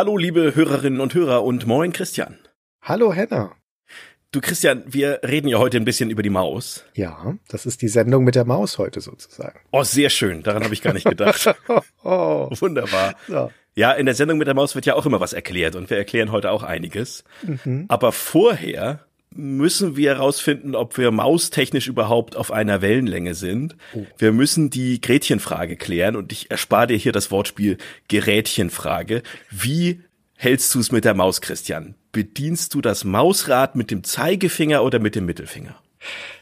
Hallo, liebe Hörerinnen und Hörer und moin, Christian. Hallo, Henna. Du, Christian, wir reden ja heute ein bisschen über die Maus. Ja, das ist die Sendung mit der Maus heute sozusagen. Oh, sehr schön. Daran habe ich gar nicht gedacht. oh. Wunderbar. Ja. ja. in der Sendung mit der Maus wird ja auch immer was erklärt und wir erklären heute auch einiges. Mhm. Aber vorher müssen wir herausfinden, ob wir maustechnisch überhaupt auf einer Wellenlänge sind. Oh. Wir müssen die Gretchenfrage klären und ich erspare dir hier das Wortspiel Gerätchenfrage. Wie hältst du es mit der Maus, Christian? Bedienst du das Mausrad mit dem Zeigefinger oder mit dem Mittelfinger?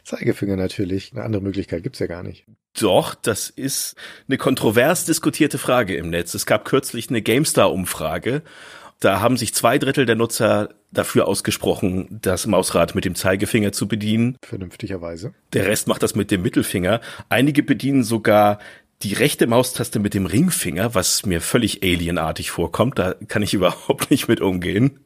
Zeigefinger natürlich. Eine andere Möglichkeit gibt's ja gar nicht. Doch, das ist eine kontrovers diskutierte Frage im Netz. Es gab kürzlich eine GameStar-Umfrage da haben sich zwei Drittel der Nutzer dafür ausgesprochen, das Mausrad mit dem Zeigefinger zu bedienen. Vernünftigerweise. Der Rest macht das mit dem Mittelfinger. Einige bedienen sogar die rechte Maustaste mit dem Ringfinger, was mir völlig alienartig vorkommt. Da kann ich überhaupt nicht mit umgehen.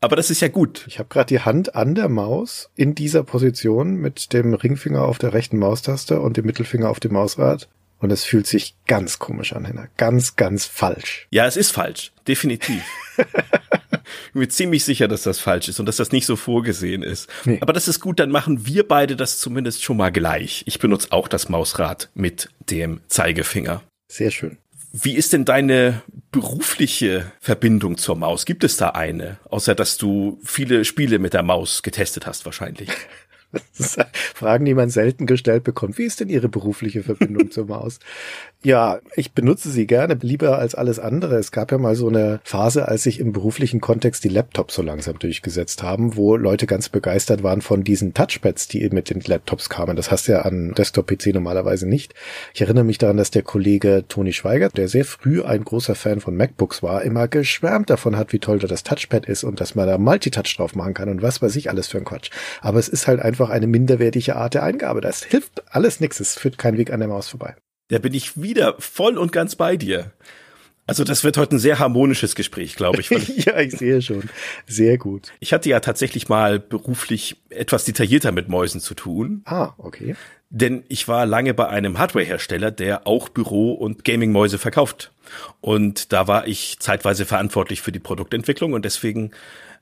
Aber das ist ja gut. Ich habe gerade die Hand an der Maus in dieser Position mit dem Ringfinger auf der rechten Maustaste und dem Mittelfinger auf dem Mausrad und es fühlt sich ganz komisch an, Hannah. Ganz, ganz falsch. Ja, es ist falsch. Definitiv. ich bin mir ziemlich sicher, dass das falsch ist und dass das nicht so vorgesehen ist. Nee. Aber das ist gut, dann machen wir beide das zumindest schon mal gleich. Ich benutze auch das Mausrad mit dem Zeigefinger. Sehr schön. Wie ist denn deine berufliche Verbindung zur Maus? Gibt es da eine? Außer dass du viele Spiele mit der Maus getestet hast, wahrscheinlich. Fragen, die man selten gestellt bekommt. Wie ist denn Ihre berufliche Verbindung zur Maus? Ja, ich benutze sie gerne, lieber als alles andere. Es gab ja mal so eine Phase, als sich im beruflichen Kontext die Laptops so langsam durchgesetzt haben, wo Leute ganz begeistert waren von diesen Touchpads, die mit den Laptops kamen. Das hast du ja an Desktop-PC normalerweise nicht. Ich erinnere mich daran, dass der Kollege Toni Schweiger, der sehr früh ein großer Fan von MacBooks war, immer geschwärmt davon hat, wie toll da das Touchpad ist und dass man da Multitouch drauf machen kann und was weiß ich alles für ein Quatsch. Aber es ist halt einfach eine minderwertige Art der Eingabe. Das hilft alles nichts. Es führt kein Weg an der Maus vorbei. Da bin ich wieder voll und ganz bei dir. Also das wird heute ein sehr harmonisches Gespräch, glaube ich. ja, ich sehe schon. Sehr gut. Ich hatte ja tatsächlich mal beruflich etwas detaillierter mit Mäusen zu tun. Ah, okay. Denn ich war lange bei einem Hardwarehersteller, der auch Büro- und Gaming-Mäuse verkauft. Und da war ich zeitweise verantwortlich für die Produktentwicklung und deswegen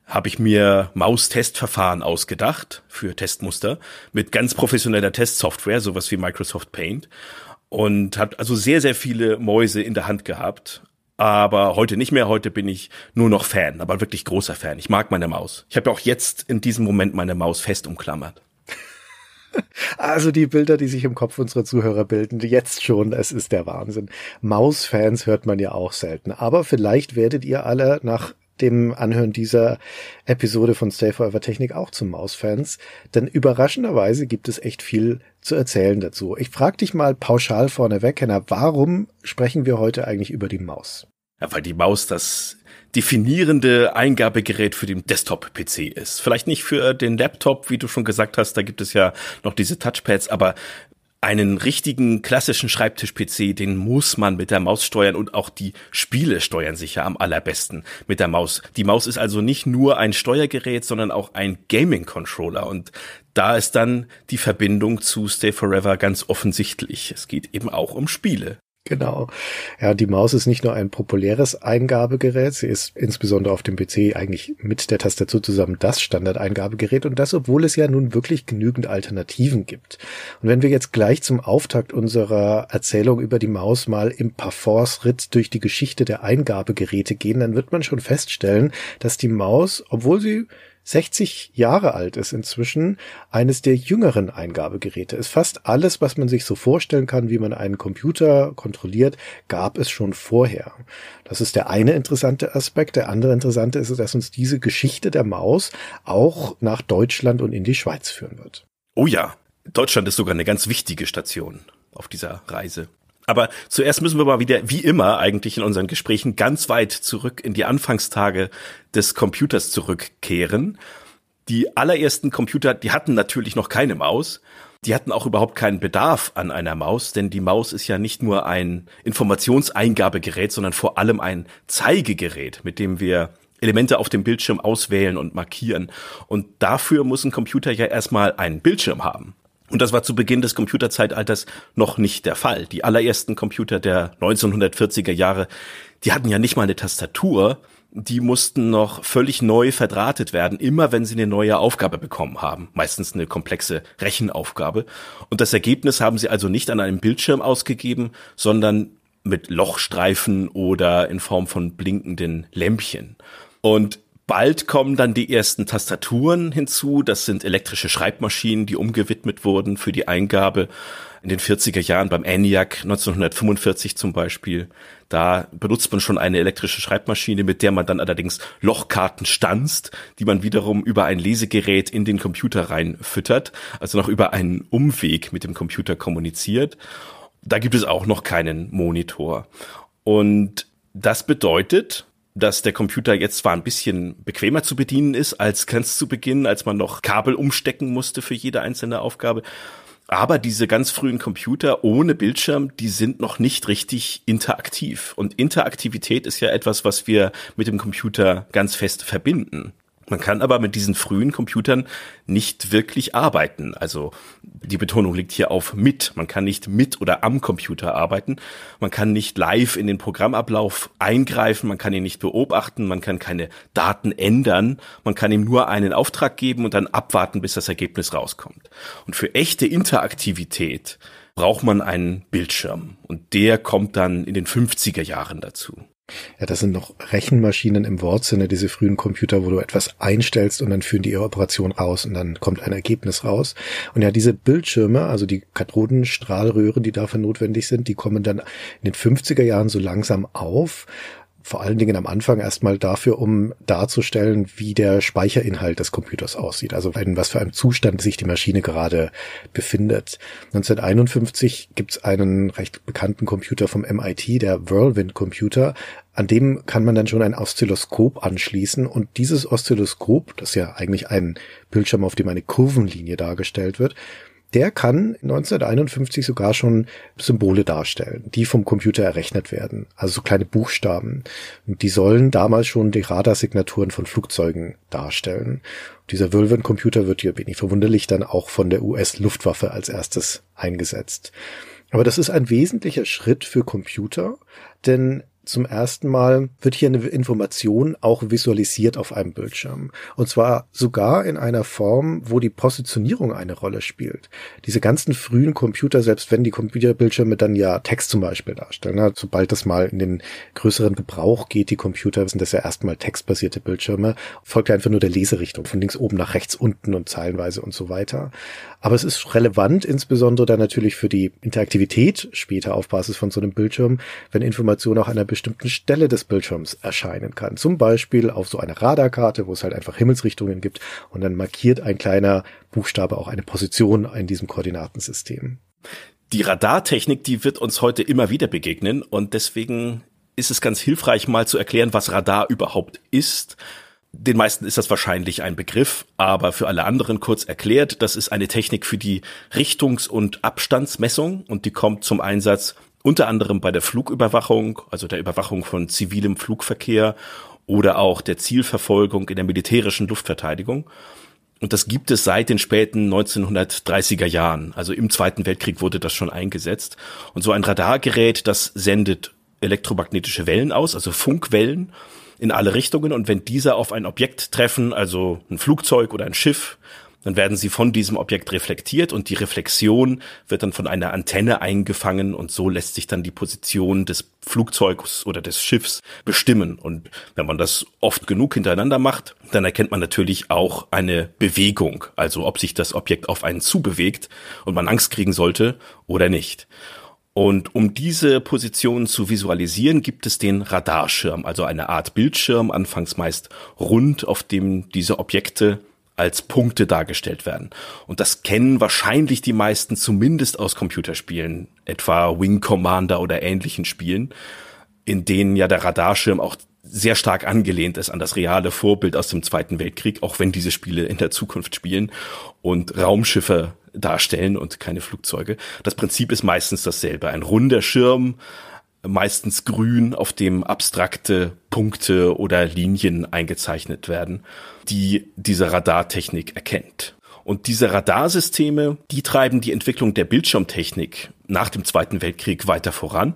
habe ich mir Maustestverfahren ausgedacht für Testmuster mit ganz professioneller Testsoftware, sowas wie Microsoft Paint und habe also sehr, sehr viele Mäuse in der Hand gehabt. Aber heute nicht mehr, heute bin ich nur noch Fan, aber wirklich großer Fan. Ich mag meine Maus. Ich habe ja auch jetzt in diesem Moment meine Maus fest umklammert. Also die Bilder, die sich im Kopf unserer Zuhörer bilden, jetzt schon, es ist der Wahnsinn. Mausfans hört man ja auch selten. Aber vielleicht werdet ihr alle nach dem Anhören dieser Episode von Stay Forever Technik auch zu maus denn überraschenderweise gibt es echt viel zu erzählen dazu. Ich frage dich mal pauschal vorneweg, Henna, warum sprechen wir heute eigentlich über die Maus? Ja, weil die Maus das definierende Eingabegerät für den Desktop-PC ist. Vielleicht nicht für den Laptop, wie du schon gesagt hast, da gibt es ja noch diese Touchpads, aber einen richtigen klassischen Schreibtisch-PC, den muss man mit der Maus steuern und auch die Spiele steuern sich ja am allerbesten mit der Maus. Die Maus ist also nicht nur ein Steuergerät, sondern auch ein Gaming-Controller und da ist dann die Verbindung zu Stay Forever ganz offensichtlich. Es geht eben auch um Spiele. Genau. Ja, die Maus ist nicht nur ein populäres Eingabegerät, sie ist insbesondere auf dem PC eigentlich mit der Tastatur zusammen das Standardeingabegerät und das, obwohl es ja nun wirklich genügend Alternativen gibt. Und wenn wir jetzt gleich zum Auftakt unserer Erzählung über die Maus mal im parforce durch die Geschichte der Eingabegeräte gehen, dann wird man schon feststellen, dass die Maus, obwohl sie 60 Jahre alt ist inzwischen, eines der jüngeren Eingabegeräte ist. Fast alles, was man sich so vorstellen kann, wie man einen Computer kontrolliert, gab es schon vorher. Das ist der eine interessante Aspekt. Der andere interessante ist, dass uns diese Geschichte der Maus auch nach Deutschland und in die Schweiz führen wird. Oh ja, Deutschland ist sogar eine ganz wichtige Station auf dieser Reise. Aber zuerst müssen wir mal wieder, wie immer eigentlich in unseren Gesprächen, ganz weit zurück in die Anfangstage des Computers zurückkehren. Die allerersten Computer, die hatten natürlich noch keine Maus. Die hatten auch überhaupt keinen Bedarf an einer Maus, denn die Maus ist ja nicht nur ein Informationseingabegerät, sondern vor allem ein Zeigegerät, mit dem wir Elemente auf dem Bildschirm auswählen und markieren. Und dafür muss ein Computer ja erstmal einen Bildschirm haben. Und das war zu Beginn des Computerzeitalters noch nicht der Fall. Die allerersten Computer der 1940er Jahre, die hatten ja nicht mal eine Tastatur, die mussten noch völlig neu verdrahtet werden, immer wenn sie eine neue Aufgabe bekommen haben, meistens eine komplexe Rechenaufgabe. Und das Ergebnis haben sie also nicht an einem Bildschirm ausgegeben, sondern mit Lochstreifen oder in Form von blinkenden Lämpchen. Und Bald kommen dann die ersten Tastaturen hinzu. Das sind elektrische Schreibmaschinen, die umgewidmet wurden für die Eingabe in den 40er Jahren beim ENIAC 1945 zum Beispiel. Da benutzt man schon eine elektrische Schreibmaschine, mit der man dann allerdings Lochkarten stanzt, die man wiederum über ein Lesegerät in den Computer reinfüttert, also noch über einen Umweg mit dem Computer kommuniziert. Da gibt es auch noch keinen Monitor. Und das bedeutet, dass der Computer jetzt zwar ein bisschen bequemer zu bedienen ist als ganz zu Beginn, als man noch Kabel umstecken musste für jede einzelne Aufgabe. Aber diese ganz frühen Computer ohne Bildschirm, die sind noch nicht richtig interaktiv. Und Interaktivität ist ja etwas, was wir mit dem Computer ganz fest verbinden. Man kann aber mit diesen frühen Computern nicht wirklich arbeiten. Also die Betonung liegt hier auf mit. Man kann nicht mit oder am Computer arbeiten. Man kann nicht live in den Programmablauf eingreifen. Man kann ihn nicht beobachten. Man kann keine Daten ändern. Man kann ihm nur einen Auftrag geben und dann abwarten, bis das Ergebnis rauskommt. Und für echte Interaktivität braucht man einen Bildschirm. Und der kommt dann in den 50er Jahren dazu. Ja, das sind noch Rechenmaschinen im Wortsinne, diese frühen Computer, wo du etwas einstellst und dann führen die ihre Operation aus und dann kommt ein Ergebnis raus. Und ja, diese Bildschirme, also die Kathodenstrahlröhren, die dafür notwendig sind, die kommen dann in den 50er Jahren so langsam auf vor allen Dingen am Anfang erstmal dafür, um darzustellen, wie der Speicherinhalt des Computers aussieht, also in was für einem Zustand sich die Maschine gerade befindet. 1951 gibt's einen recht bekannten Computer vom MIT, der Whirlwind Computer, an dem kann man dann schon ein Oszilloskop anschließen und dieses Oszilloskop, das ja eigentlich ein Bildschirm, auf dem eine Kurvenlinie dargestellt wird, der kann 1951 sogar schon Symbole darstellen, die vom Computer errechnet werden, also so kleine Buchstaben. Und die sollen damals schon die Radarsignaturen von Flugzeugen darstellen. Und dieser Wölven-Computer wird hier wenig verwunderlich dann auch von der US-Luftwaffe als erstes eingesetzt. Aber das ist ein wesentlicher Schritt für Computer, denn zum ersten Mal wird hier eine Information auch visualisiert auf einem Bildschirm. Und zwar sogar in einer Form, wo die Positionierung eine Rolle spielt. Diese ganzen frühen Computer, selbst wenn die Computerbildschirme dann ja Text zum Beispiel darstellen, na, ne? sobald das mal in den größeren Gebrauch geht, die Computer sind das ja erstmal textbasierte Bildschirme, folgt ja einfach nur der Leserichtung von links oben nach rechts unten und zeilenweise und so weiter. Aber es ist relevant, insbesondere dann natürlich für die Interaktivität später auf Basis von so einem Bildschirm, wenn Information auch an einer bestimmten Stelle des Bildschirms erscheinen kann. Zum Beispiel auf so einer Radarkarte, wo es halt einfach Himmelsrichtungen gibt und dann markiert ein kleiner Buchstabe auch eine Position in diesem Koordinatensystem. Die Radartechnik, die wird uns heute immer wieder begegnen und deswegen ist es ganz hilfreich, mal zu erklären, was Radar überhaupt ist den meisten ist das wahrscheinlich ein Begriff, aber für alle anderen kurz erklärt, das ist eine Technik für die Richtungs- und Abstandsmessung und die kommt zum Einsatz unter anderem bei der Flugüberwachung, also der Überwachung von zivilem Flugverkehr oder auch der Zielverfolgung in der militärischen Luftverteidigung. Und das gibt es seit den späten 1930er Jahren. Also im Zweiten Weltkrieg wurde das schon eingesetzt. Und so ein Radargerät, das sendet elektromagnetische Wellen aus, also Funkwellen in alle Richtungen und wenn diese auf ein Objekt treffen, also ein Flugzeug oder ein Schiff, dann werden sie von diesem Objekt reflektiert und die Reflexion wird dann von einer Antenne eingefangen und so lässt sich dann die Position des Flugzeugs oder des Schiffs bestimmen. Und wenn man das oft genug hintereinander macht, dann erkennt man natürlich auch eine Bewegung, also ob sich das Objekt auf einen zubewegt und man Angst kriegen sollte oder nicht. Und um diese Position zu visualisieren, gibt es den Radarschirm, also eine Art Bildschirm, anfangs meist rund, auf dem diese Objekte als Punkte dargestellt werden. Und das kennen wahrscheinlich die meisten zumindest aus Computerspielen, etwa Wing Commander oder ähnlichen Spielen, in denen ja der Radarschirm auch sehr stark angelehnt ist an das reale Vorbild aus dem Zweiten Weltkrieg, auch wenn diese Spiele in der Zukunft spielen und Raumschiffe darstellen und keine Flugzeuge. Das Prinzip ist meistens dasselbe. Ein runder Schirm, meistens grün, auf dem abstrakte Punkte oder Linien eingezeichnet werden, die diese Radartechnik erkennt. Und diese Radarsysteme, die treiben die Entwicklung der Bildschirmtechnik nach dem Zweiten Weltkrieg weiter voran.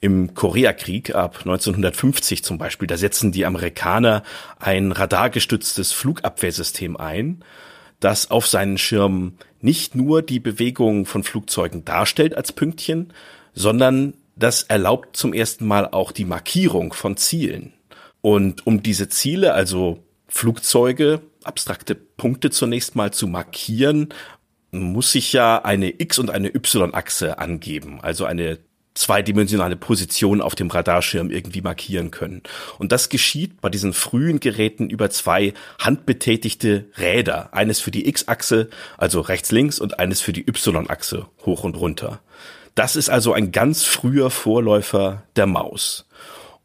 Im Koreakrieg ab 1950 zum Beispiel, da setzen die Amerikaner ein radargestütztes Flugabwehrsystem ein, das auf seinen Schirmen nicht nur die Bewegung von Flugzeugen darstellt als Pünktchen, sondern das erlaubt zum ersten Mal auch die Markierung von Zielen. Und um diese Ziele, also Flugzeuge, abstrakte Punkte zunächst mal zu markieren, muss ich ja eine X- und eine Y-Achse angeben, also eine zweidimensionale Position auf dem Radarschirm irgendwie markieren können. Und das geschieht bei diesen frühen Geräten über zwei handbetätigte Räder. Eines für die X-Achse, also rechts links, und eines für die Y-Achse, hoch und runter. Das ist also ein ganz früher Vorläufer der Maus.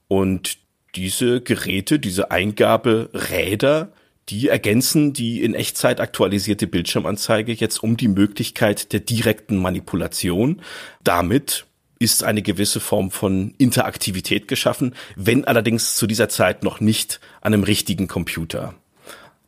Und diese Geräte, diese Eingaberäder, die ergänzen die in Echtzeit aktualisierte Bildschirmanzeige jetzt um die Möglichkeit der direkten Manipulation. Damit ist eine gewisse Form von Interaktivität geschaffen, wenn allerdings zu dieser Zeit noch nicht an einem richtigen Computer.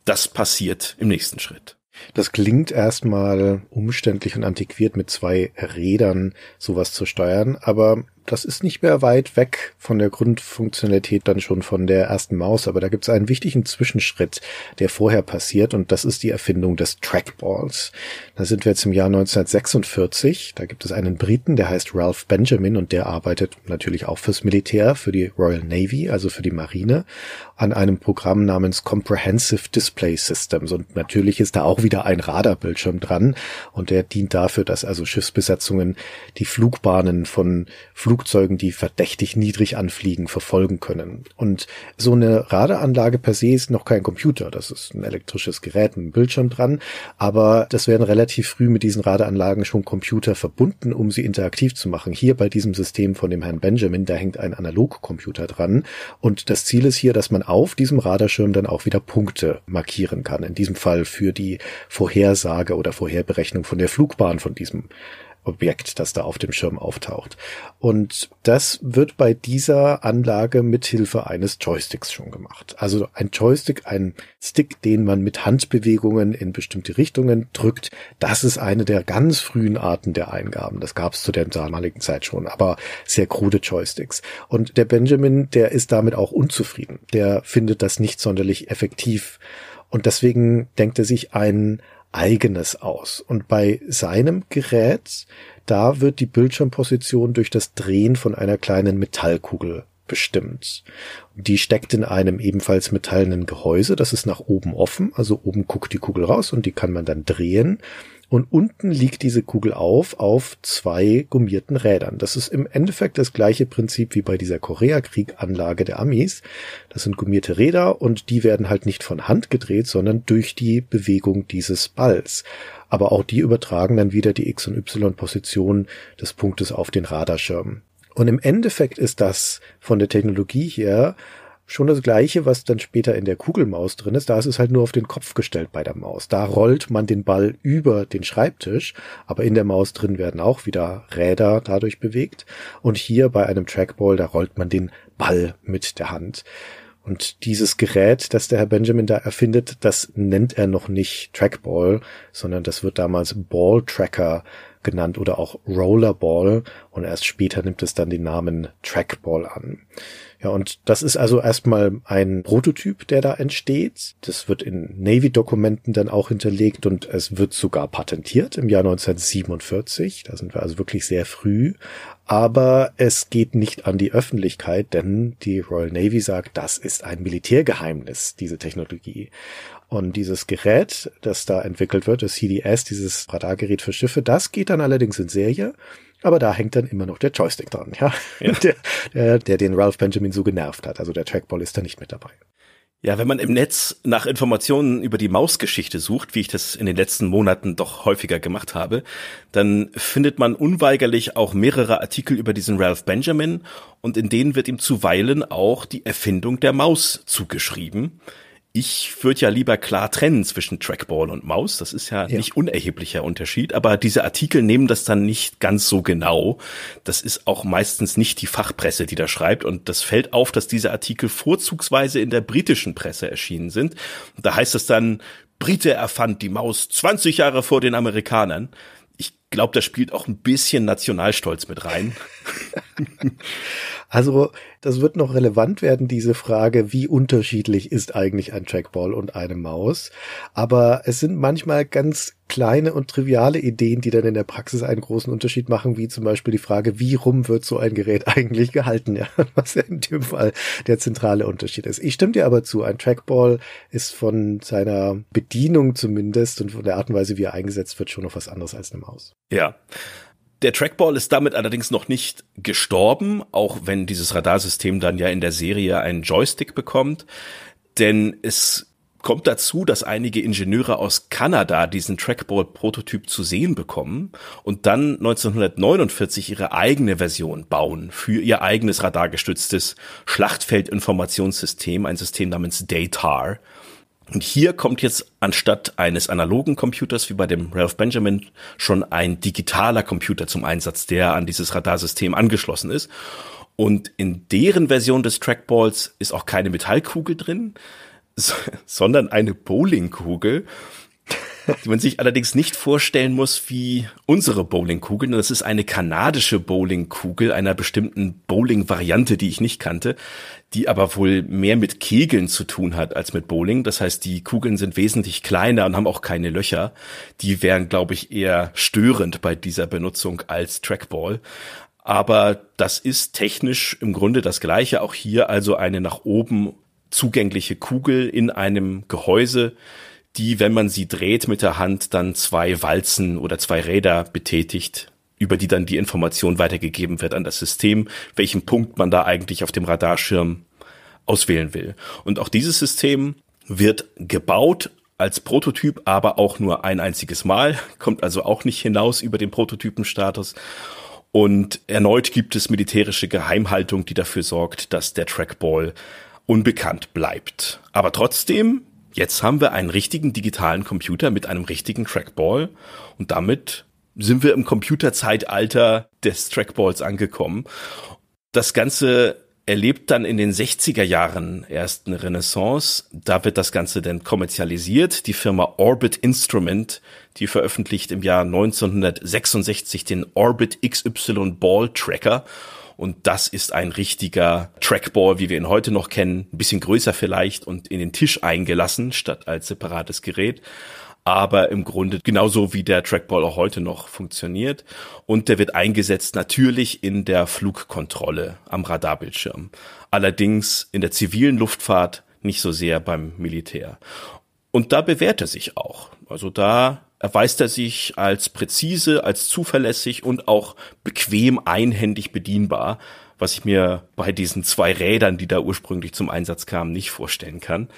Das passiert im nächsten Schritt. Das klingt erstmal umständlich und antiquiert mit zwei Rädern sowas zu steuern, aber das ist nicht mehr weit weg von der Grundfunktionalität dann schon von der ersten Maus, aber da gibt es einen wichtigen Zwischenschritt, der vorher passiert und das ist die Erfindung des Trackballs. Da sind wir jetzt im Jahr 1946, da gibt es einen Briten, der heißt Ralph Benjamin und der arbeitet natürlich auch fürs Militär, für die Royal Navy, also für die Marine an einem Programm namens Comprehensive Display Systems. Und natürlich ist da auch wieder ein Radarbildschirm dran und der dient dafür, dass also Schiffsbesatzungen die Flugbahnen von Flugzeugen, die verdächtig niedrig anfliegen, verfolgen können. Und so eine Radaranlage per se ist noch kein Computer. Das ist ein elektrisches Gerät, ein Bildschirm dran. Aber das werden relativ früh mit diesen Radaranlagen schon Computer verbunden, um sie interaktiv zu machen. Hier bei diesem System von dem Herrn Benjamin, da hängt ein Analogcomputer dran. Und das Ziel ist hier, dass man auf diesem Radarschirm dann auch wieder Punkte markieren kann. In diesem Fall für die Vorhersage oder Vorherberechnung von der Flugbahn von diesem Objekt, das da auf dem Schirm auftaucht. Und das wird bei dieser Anlage mithilfe eines Joysticks schon gemacht. Also ein Joystick, ein Stick, den man mit Handbewegungen in bestimmte Richtungen drückt, das ist eine der ganz frühen Arten der Eingaben. Das gab es zu der damaligen Zeit schon, aber sehr krude Joysticks. Und der Benjamin, der ist damit auch unzufrieden. Der findet das nicht sonderlich effektiv. Und deswegen denkt er sich ein eigenes aus. Und bei seinem Gerät, da wird die Bildschirmposition durch das Drehen von einer kleinen Metallkugel bestimmt. Die steckt in einem ebenfalls metallenen Gehäuse, das ist nach oben offen, also oben guckt die Kugel raus und die kann man dann drehen und unten liegt diese Kugel auf, auf zwei gummierten Rädern. Das ist im Endeffekt das gleiche Prinzip wie bei dieser Koreakrieg-Anlage der Amis. Das sind gummierte Räder und die werden halt nicht von Hand gedreht, sondern durch die Bewegung dieses Balls. Aber auch die übertragen dann wieder die X- und Y-Position des Punktes auf den Radarschirm. Und im Endeffekt ist das von der Technologie her schon das gleiche, was dann später in der Kugelmaus drin ist. Da ist es halt nur auf den Kopf gestellt bei der Maus. Da rollt man den Ball über den Schreibtisch, aber in der Maus drin werden auch wieder Räder dadurch bewegt. Und hier bei einem Trackball, da rollt man den Ball mit der Hand. Und dieses Gerät, das der Herr Benjamin da erfindet, das nennt er noch nicht Trackball, sondern das wird damals Ball Tracker genannt oder auch Rollerball und erst später nimmt es dann den Namen Trackball an. Ja, und das ist also erstmal ein Prototyp, der da entsteht. Das wird in Navy-Dokumenten dann auch hinterlegt und es wird sogar patentiert im Jahr 1947. Da sind wir also wirklich sehr früh. Aber es geht nicht an die Öffentlichkeit, denn die Royal Navy sagt, das ist ein Militärgeheimnis, diese Technologie. Und dieses Gerät, das da entwickelt wird, das CDS, dieses Radargerät für Schiffe, das geht dann allerdings in Serie aber da hängt dann immer noch der Joystick dran, ja. ja. Der, der, der den Ralph Benjamin so genervt hat. Also der Trackball ist da nicht mit dabei. Ja, wenn man im Netz nach Informationen über die Mausgeschichte sucht, wie ich das in den letzten Monaten doch häufiger gemacht habe, dann findet man unweigerlich auch mehrere Artikel über diesen Ralph Benjamin und in denen wird ihm zuweilen auch die Erfindung der Maus zugeschrieben ich würde ja lieber klar trennen zwischen Trackball und Maus. Das ist ja, ja, nicht unerheblicher Unterschied, aber diese Artikel nehmen das dann nicht ganz so genau. Das ist auch meistens nicht die Fachpresse, die da schreibt. Und das fällt auf, dass diese Artikel vorzugsweise in der britischen Presse erschienen sind. da heißt es dann, Brite erfand die Maus 20 Jahre vor den Amerikanern glaube, da spielt auch ein bisschen Nationalstolz mit rein. also, das wird noch relevant werden, diese Frage, wie unterschiedlich ist eigentlich ein Trackball und eine Maus. Aber es sind manchmal ganz kleine und triviale Ideen, die dann in der Praxis einen großen Unterschied machen, wie zum Beispiel die Frage, wie rum wird so ein Gerät eigentlich gehalten, ja, was ja in dem Fall der zentrale Unterschied ist. Ich stimme dir aber zu, ein Trackball ist von seiner Bedienung zumindest und von der Art und Weise, wie er eingesetzt wird, schon noch was anderes als eine Maus. Ja. Der Trackball ist damit allerdings noch nicht gestorben, auch wenn dieses Radarsystem dann ja in der Serie einen Joystick bekommt, denn es kommt dazu, dass einige Ingenieure aus Kanada diesen Trackball-Prototyp zu sehen bekommen und dann 1949 ihre eigene Version bauen für ihr eigenes radargestütztes Schlachtfeldinformationssystem, ein System namens DATAR. Und hier kommt jetzt anstatt eines analogen Computers wie bei dem Ralph Benjamin schon ein digitaler Computer zum Einsatz, der an dieses Radarsystem angeschlossen ist. Und in deren Version des Trackballs ist auch keine Metallkugel drin, sondern eine Bowlingkugel, die man sich allerdings nicht vorstellen muss wie unsere Bowlingkugeln. Das ist eine kanadische Bowlingkugel einer bestimmten Bowling-Variante, die ich nicht kannte, die aber wohl mehr mit Kegeln zu tun hat als mit Bowling. Das heißt, die Kugeln sind wesentlich kleiner und haben auch keine Löcher. Die wären, glaube ich, eher störend bei dieser Benutzung als Trackball. Aber das ist technisch im Grunde das gleiche. Auch hier also eine nach oben zugängliche Kugel in einem Gehäuse, die, wenn man sie dreht mit der Hand, dann zwei Walzen oder zwei Räder betätigt, über die dann die Information weitergegeben wird an das System, welchen Punkt man da eigentlich auf dem Radarschirm auswählen will. Und auch dieses System wird gebaut als Prototyp, aber auch nur ein einziges Mal, kommt also auch nicht hinaus über den Prototypenstatus. Und erneut gibt es militärische Geheimhaltung, die dafür sorgt, dass der Trackball unbekannt bleibt. Aber trotzdem, jetzt haben wir einen richtigen digitalen Computer mit einem richtigen Trackball und damit sind wir im Computerzeitalter des Trackballs angekommen. Das Ganze erlebt dann in den 60er Jahren erst eine Renaissance. Da wird das Ganze dann kommerzialisiert. Die Firma Orbit Instrument, die veröffentlicht im Jahr 1966 den Orbit XY Ball Tracker und das ist ein richtiger Trackball, wie wir ihn heute noch kennen. Ein bisschen größer vielleicht und in den Tisch eingelassen, statt als separates Gerät aber im Grunde genauso wie der Trackball auch heute noch funktioniert. Und der wird eingesetzt natürlich in der Flugkontrolle am Radarbildschirm. Allerdings in der zivilen Luftfahrt nicht so sehr beim Militär. Und da bewährt er sich auch. Also da erweist er sich als präzise, als zuverlässig und auch bequem einhändig bedienbar, was ich mir bei diesen zwei Rädern, die da ursprünglich zum Einsatz kamen, nicht vorstellen kann.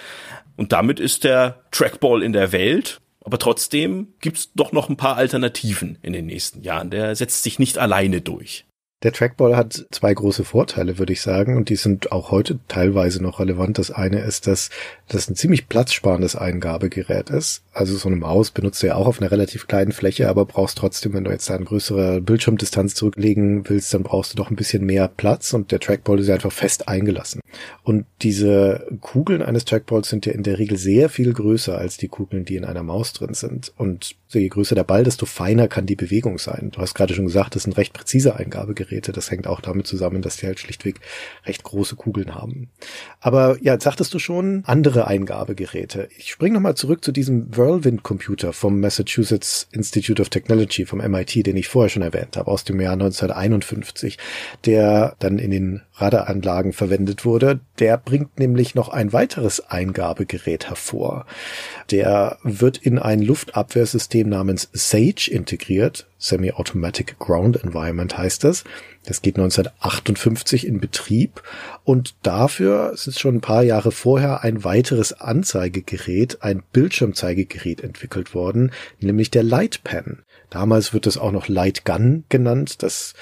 Und damit ist der Trackball in der Welt aber trotzdem gibt's doch noch ein paar Alternativen in den nächsten Jahren. Der setzt sich nicht alleine durch. Der Trackball hat zwei große Vorteile, würde ich sagen, und die sind auch heute teilweise noch relevant. Das eine ist, dass das ein ziemlich platzsparendes Eingabegerät ist. Also so eine Maus benutzt du ja auch auf einer relativ kleinen Fläche, aber brauchst trotzdem, wenn du jetzt da eine größere Bildschirmdistanz zurücklegen willst, dann brauchst du doch ein bisschen mehr Platz und der Trackball ist ja einfach fest eingelassen. Und diese Kugeln eines Trackballs sind ja in der Regel sehr viel größer als die Kugeln, die in einer Maus drin sind. Und je größer der Ball, desto feiner kann die Bewegung sein. Du hast gerade schon gesagt, das ist ein recht präziser Eingabegerät. Geräte. Das hängt auch damit zusammen, dass die halt schlichtweg recht große Kugeln haben. Aber ja, sagtest du schon, andere Eingabegeräte. Ich springe nochmal zurück zu diesem Whirlwind-Computer vom Massachusetts Institute of Technology, vom MIT, den ich vorher schon erwähnt habe, aus dem Jahr 1951, der dann in den Radaranlagen verwendet wurde. Der bringt nämlich noch ein weiteres Eingabegerät hervor. Der wird in ein Luftabwehrsystem namens SAGE integriert. Semi-Automatic Ground Environment heißt das. Das geht 1958 in Betrieb und dafür ist schon ein paar Jahre vorher ein weiteres Anzeigegerät, ein Bildschirmzeigegerät entwickelt worden, nämlich der Light Pen. Damals wird das auch noch Light Gun genannt. Das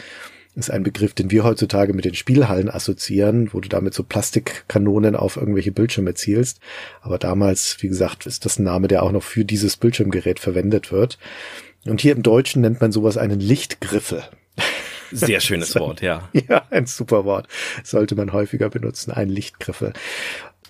ist ein Begriff, den wir heutzutage mit den Spielhallen assoziieren, wo du damit so Plastikkanonen auf irgendwelche Bildschirme zielst. Aber damals, wie gesagt, ist das ein Name, der auch noch für dieses Bildschirmgerät verwendet wird. Und hier im Deutschen nennt man sowas einen Lichtgriffel. Sehr schönes Wort, ja. Ja, ein super Wort. Sollte man häufiger benutzen, ein Lichtgriffel.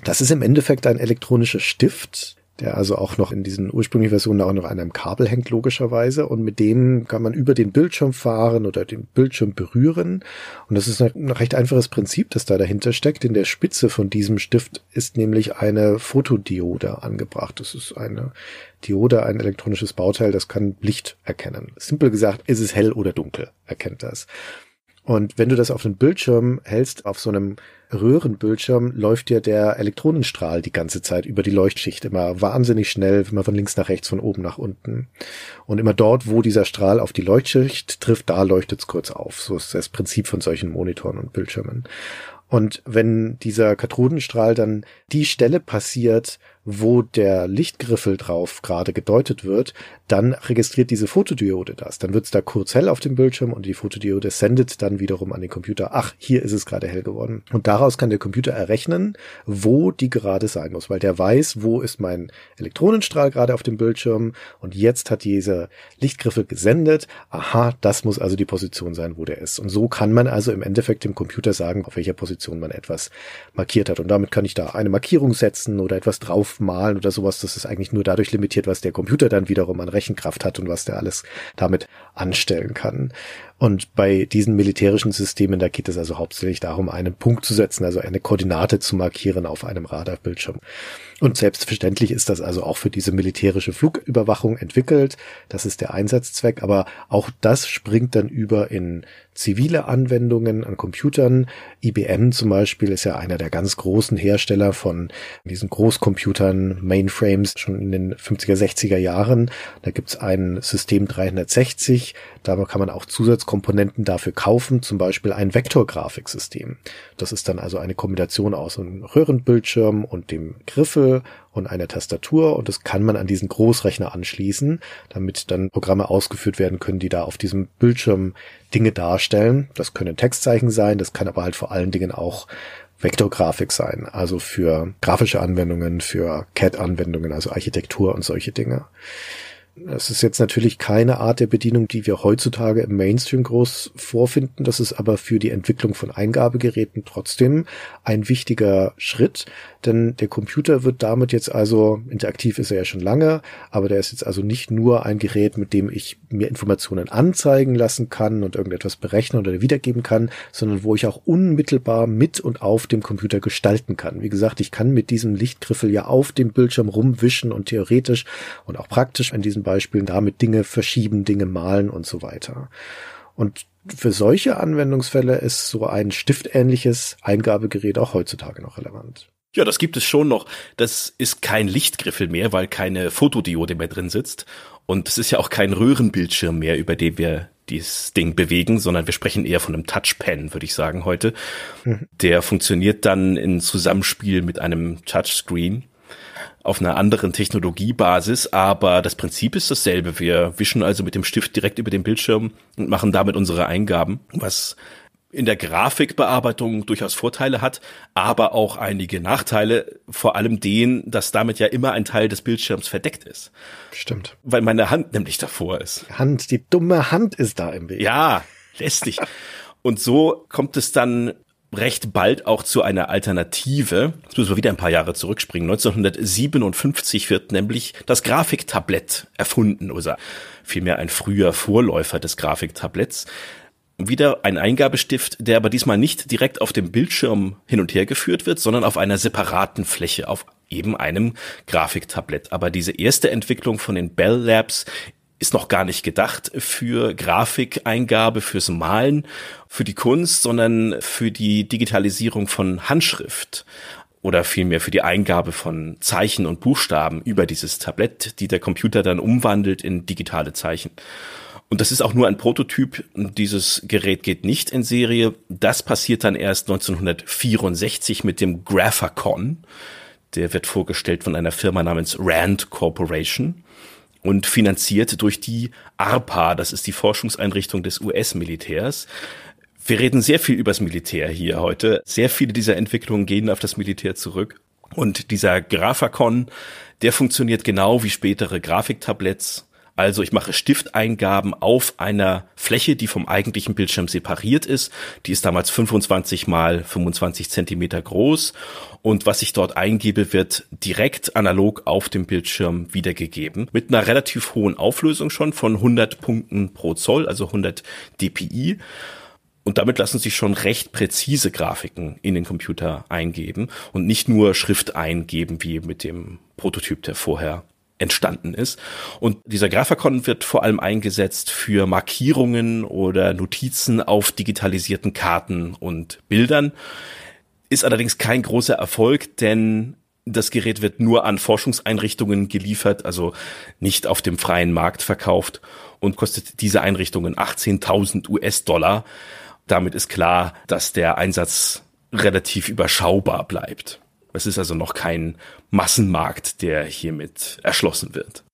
Das ist im Endeffekt ein elektronischer Stift, der also auch noch in diesen ursprünglichen Versionen auch noch an einem Kabel hängt, logischerweise. Und mit dem kann man über den Bildschirm fahren oder den Bildschirm berühren. Und das ist ein recht einfaches Prinzip, das da dahinter steckt. In der Spitze von diesem Stift ist nämlich eine Fotodiode angebracht. Das ist eine Diode, ein elektronisches Bauteil, das kann Licht erkennen. Simpel gesagt, ist es hell oder dunkel, erkennt das. Und wenn du das auf einen Bildschirm hältst, auf so einem Röhrenbildschirm, läuft dir der Elektronenstrahl die ganze Zeit über die Leuchtschicht immer wahnsinnig schnell, immer von links nach rechts, von oben nach unten. Und immer dort, wo dieser Strahl auf die Leuchtschicht trifft, da leuchtet's kurz auf. So ist das Prinzip von solchen Monitoren und Bildschirmen. Und wenn dieser Kathodenstrahl dann die Stelle passiert, wo der Lichtgriffel drauf gerade gedeutet wird, dann registriert diese Fotodiode das. Dann wird es da kurz hell auf dem Bildschirm und die Fotodiode sendet dann wiederum an den Computer, ach, hier ist es gerade hell geworden. Und daraus kann der Computer errechnen, wo die gerade sein muss, weil der weiß, wo ist mein Elektronenstrahl gerade auf dem Bildschirm und jetzt hat dieser Lichtgriffel gesendet. Aha, das muss also die Position sein, wo der ist. Und so kann man also im Endeffekt dem Computer sagen, auf welcher Position man etwas markiert hat. Und damit kann ich da eine Markierung setzen oder etwas draufmalen oder sowas. Das ist eigentlich nur dadurch limitiert, was der Computer dann wiederum an Rechenkraft hat und was der alles damit anstellen kann. Und bei diesen militärischen Systemen, da geht es also hauptsächlich darum, einen Punkt zu setzen, also eine Koordinate zu markieren auf einem Radarbildschirm. Und selbstverständlich ist das also auch für diese militärische Flugüberwachung entwickelt. Das ist der Einsatzzweck, aber auch das springt dann über in zivile Anwendungen an Computern. IBM zum Beispiel ist ja einer der ganz großen Hersteller von diesen Großcomputern, Mainframes, schon in den 50er, 60er Jahren. Da gibt's ein System 360, da kann man auch Zusatz Zusatzkomponenten dafür kaufen, zum Beispiel ein Vektorgrafiksystem. Das ist dann also eine Kombination aus einem Röhrenbildschirm und dem Griffel und einer Tastatur und das kann man an diesen Großrechner anschließen, damit dann Programme ausgeführt werden können, die da auf diesem Bildschirm Dinge darstellen. Das können Textzeichen sein, das kann aber halt vor allen Dingen auch Vektorgrafik sein, also für grafische Anwendungen, für CAD-Anwendungen, also Architektur und solche Dinge. Es ist jetzt natürlich keine Art der Bedienung, die wir heutzutage im Mainstream groß vorfinden. Das ist aber für die Entwicklung von Eingabegeräten trotzdem ein wichtiger Schritt, denn der Computer wird damit jetzt also, interaktiv ist er ja schon lange, aber der ist jetzt also nicht nur ein Gerät, mit dem ich mir Informationen anzeigen lassen kann und irgendetwas berechnen oder wiedergeben kann, sondern wo ich auch unmittelbar mit und auf dem Computer gestalten kann. Wie gesagt, ich kann mit diesem Lichtgriffel ja auf dem Bildschirm rumwischen und theoretisch und auch praktisch in diesen Beispielen damit Dinge verschieben, Dinge malen und so weiter. Und für solche Anwendungsfälle ist so ein stiftähnliches Eingabegerät auch heutzutage noch relevant. Ja, das gibt es schon noch. Das ist kein Lichtgriffel mehr, weil keine Fotodiode mehr drin sitzt. Und es ist ja auch kein Röhrenbildschirm mehr, über den wir dieses Ding bewegen, sondern wir sprechen eher von einem Touchpen, würde ich sagen, heute. Mhm. Der funktioniert dann in Zusammenspiel mit einem Touchscreen auf einer anderen Technologiebasis, aber das Prinzip ist dasselbe. Wir wischen also mit dem Stift direkt über den Bildschirm und machen damit unsere Eingaben, was in der Grafikbearbeitung durchaus Vorteile hat, aber auch einige Nachteile, vor allem den, dass damit ja immer ein Teil des Bildschirms verdeckt ist. Stimmt. Weil meine Hand nämlich davor ist. Hand, die dumme Hand ist da im Bild. Ja, lästig. Und so kommt es dann recht bald auch zu einer Alternative. Jetzt müssen wir wieder ein paar Jahre zurückspringen. 1957 wird nämlich das Grafiktablett erfunden oder vielmehr ein früher Vorläufer des Grafiktabletts wieder ein Eingabestift, der aber diesmal nicht direkt auf dem Bildschirm hin und her geführt wird, sondern auf einer separaten Fläche, auf eben einem Grafiktablett. Aber diese erste Entwicklung von den Bell Labs ist noch gar nicht gedacht für Grafikeingabe, fürs Malen, für die Kunst, sondern für die Digitalisierung von Handschrift oder vielmehr für die Eingabe von Zeichen und Buchstaben über dieses Tablett, die der Computer dann umwandelt in digitale Zeichen. Und das ist auch nur ein Prototyp. Dieses Gerät geht nicht in Serie. Das passiert dann erst 1964 mit dem Graphacon. Der wird vorgestellt von einer Firma namens Rand Corporation und finanziert durch die ARPA. Das ist die Forschungseinrichtung des US-Militärs. Wir reden sehr viel übers Militär hier heute. Sehr viele dieser Entwicklungen gehen auf das Militär zurück. Und dieser Graphacon, der funktioniert genau wie spätere Grafiktabletts also ich mache Stifteingaben auf einer Fläche, die vom eigentlichen Bildschirm separiert ist. Die ist damals 25 mal 25 Zentimeter groß. Und was ich dort eingebe, wird direkt analog auf dem Bildschirm wiedergegeben. Mit einer relativ hohen Auflösung schon von 100 Punkten pro Zoll, also 100 dpi. Und damit lassen sich schon recht präzise Grafiken in den Computer eingeben und nicht nur Schrift eingeben, wie mit dem Prototyp, der vorher entstanden ist. Und dieser Graphicon wird vor allem eingesetzt für Markierungen oder Notizen auf digitalisierten Karten und Bildern. Ist allerdings kein großer Erfolg, denn das Gerät wird nur an Forschungseinrichtungen geliefert, also nicht auf dem freien Markt verkauft und kostet diese Einrichtungen 18.000 US-Dollar. Damit ist klar, dass der Einsatz relativ überschaubar bleibt. Es ist also noch kein Massenmarkt, der hiermit erschlossen wird.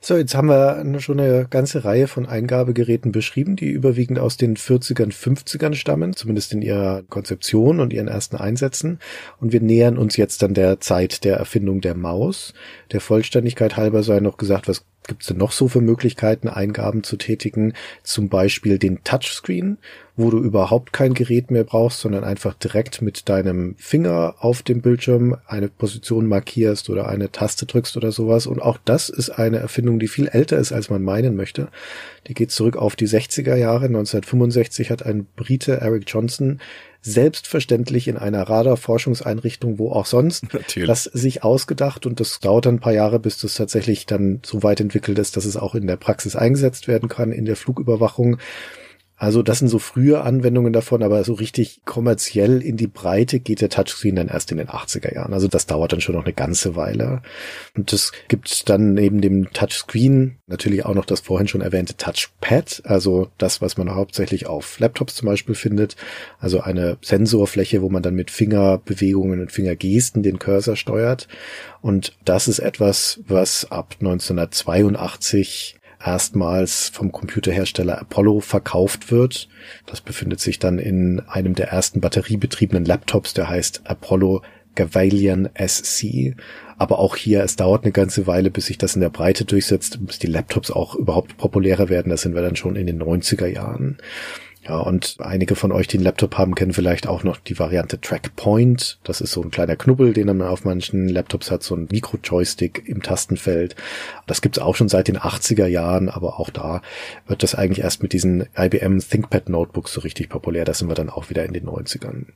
So, jetzt haben wir schon eine ganze Reihe von Eingabegeräten beschrieben, die überwiegend aus den 40ern, 50ern stammen, zumindest in ihrer Konzeption und ihren ersten Einsätzen. Und wir nähern uns jetzt dann der Zeit der Erfindung der Maus. Der Vollständigkeit halber sei noch gesagt, was gibt's denn noch so für Möglichkeiten, Eingaben zu tätigen? Zum Beispiel den Touchscreen wo du überhaupt kein Gerät mehr brauchst, sondern einfach direkt mit deinem Finger auf dem Bildschirm eine Position markierst oder eine Taste drückst oder sowas. Und auch das ist eine Erfindung, die viel älter ist, als man meinen möchte. Die geht zurück auf die 60er Jahre. 1965 hat ein Brite, Eric Johnson, selbstverständlich in einer Radarforschungseinrichtung, wo auch sonst, Natürlich. das sich ausgedacht und das dauert ein paar Jahre, bis das tatsächlich dann so weit entwickelt ist, dass es auch in der Praxis eingesetzt werden kann, in der Flugüberwachung. Also das sind so frühe Anwendungen davon, aber so richtig kommerziell in die Breite geht der Touchscreen dann erst in den 80er Jahren. Also das dauert dann schon noch eine ganze Weile. Und es gibt dann neben dem Touchscreen natürlich auch noch das vorhin schon erwähnte Touchpad, also das, was man hauptsächlich auf Laptops zum Beispiel findet. Also eine Sensorfläche, wo man dann mit Fingerbewegungen und Fingergesten den Cursor steuert. Und das ist etwas, was ab 1982 erstmals vom Computerhersteller Apollo verkauft wird. Das befindet sich dann in einem der ersten batteriebetriebenen Laptops, der heißt Apollo Gavalian SC. Aber auch hier, es dauert eine ganze Weile, bis sich das in der Breite durchsetzt, bis die Laptops auch überhaupt populärer werden. Das sind wir dann schon in den 90er Jahren. Ja, und einige von euch, die einen Laptop haben, kennen vielleicht auch noch die Variante Trackpoint. Das ist so ein kleiner Knubbel, den man auf manchen Laptops hat, so ein Mikrojoystick im Tastenfeld. Das gibt's auch schon seit den 80er Jahren, aber auch da wird das eigentlich erst mit diesen IBM ThinkPad Notebooks so richtig populär. Da sind wir dann auch wieder in den 90ern.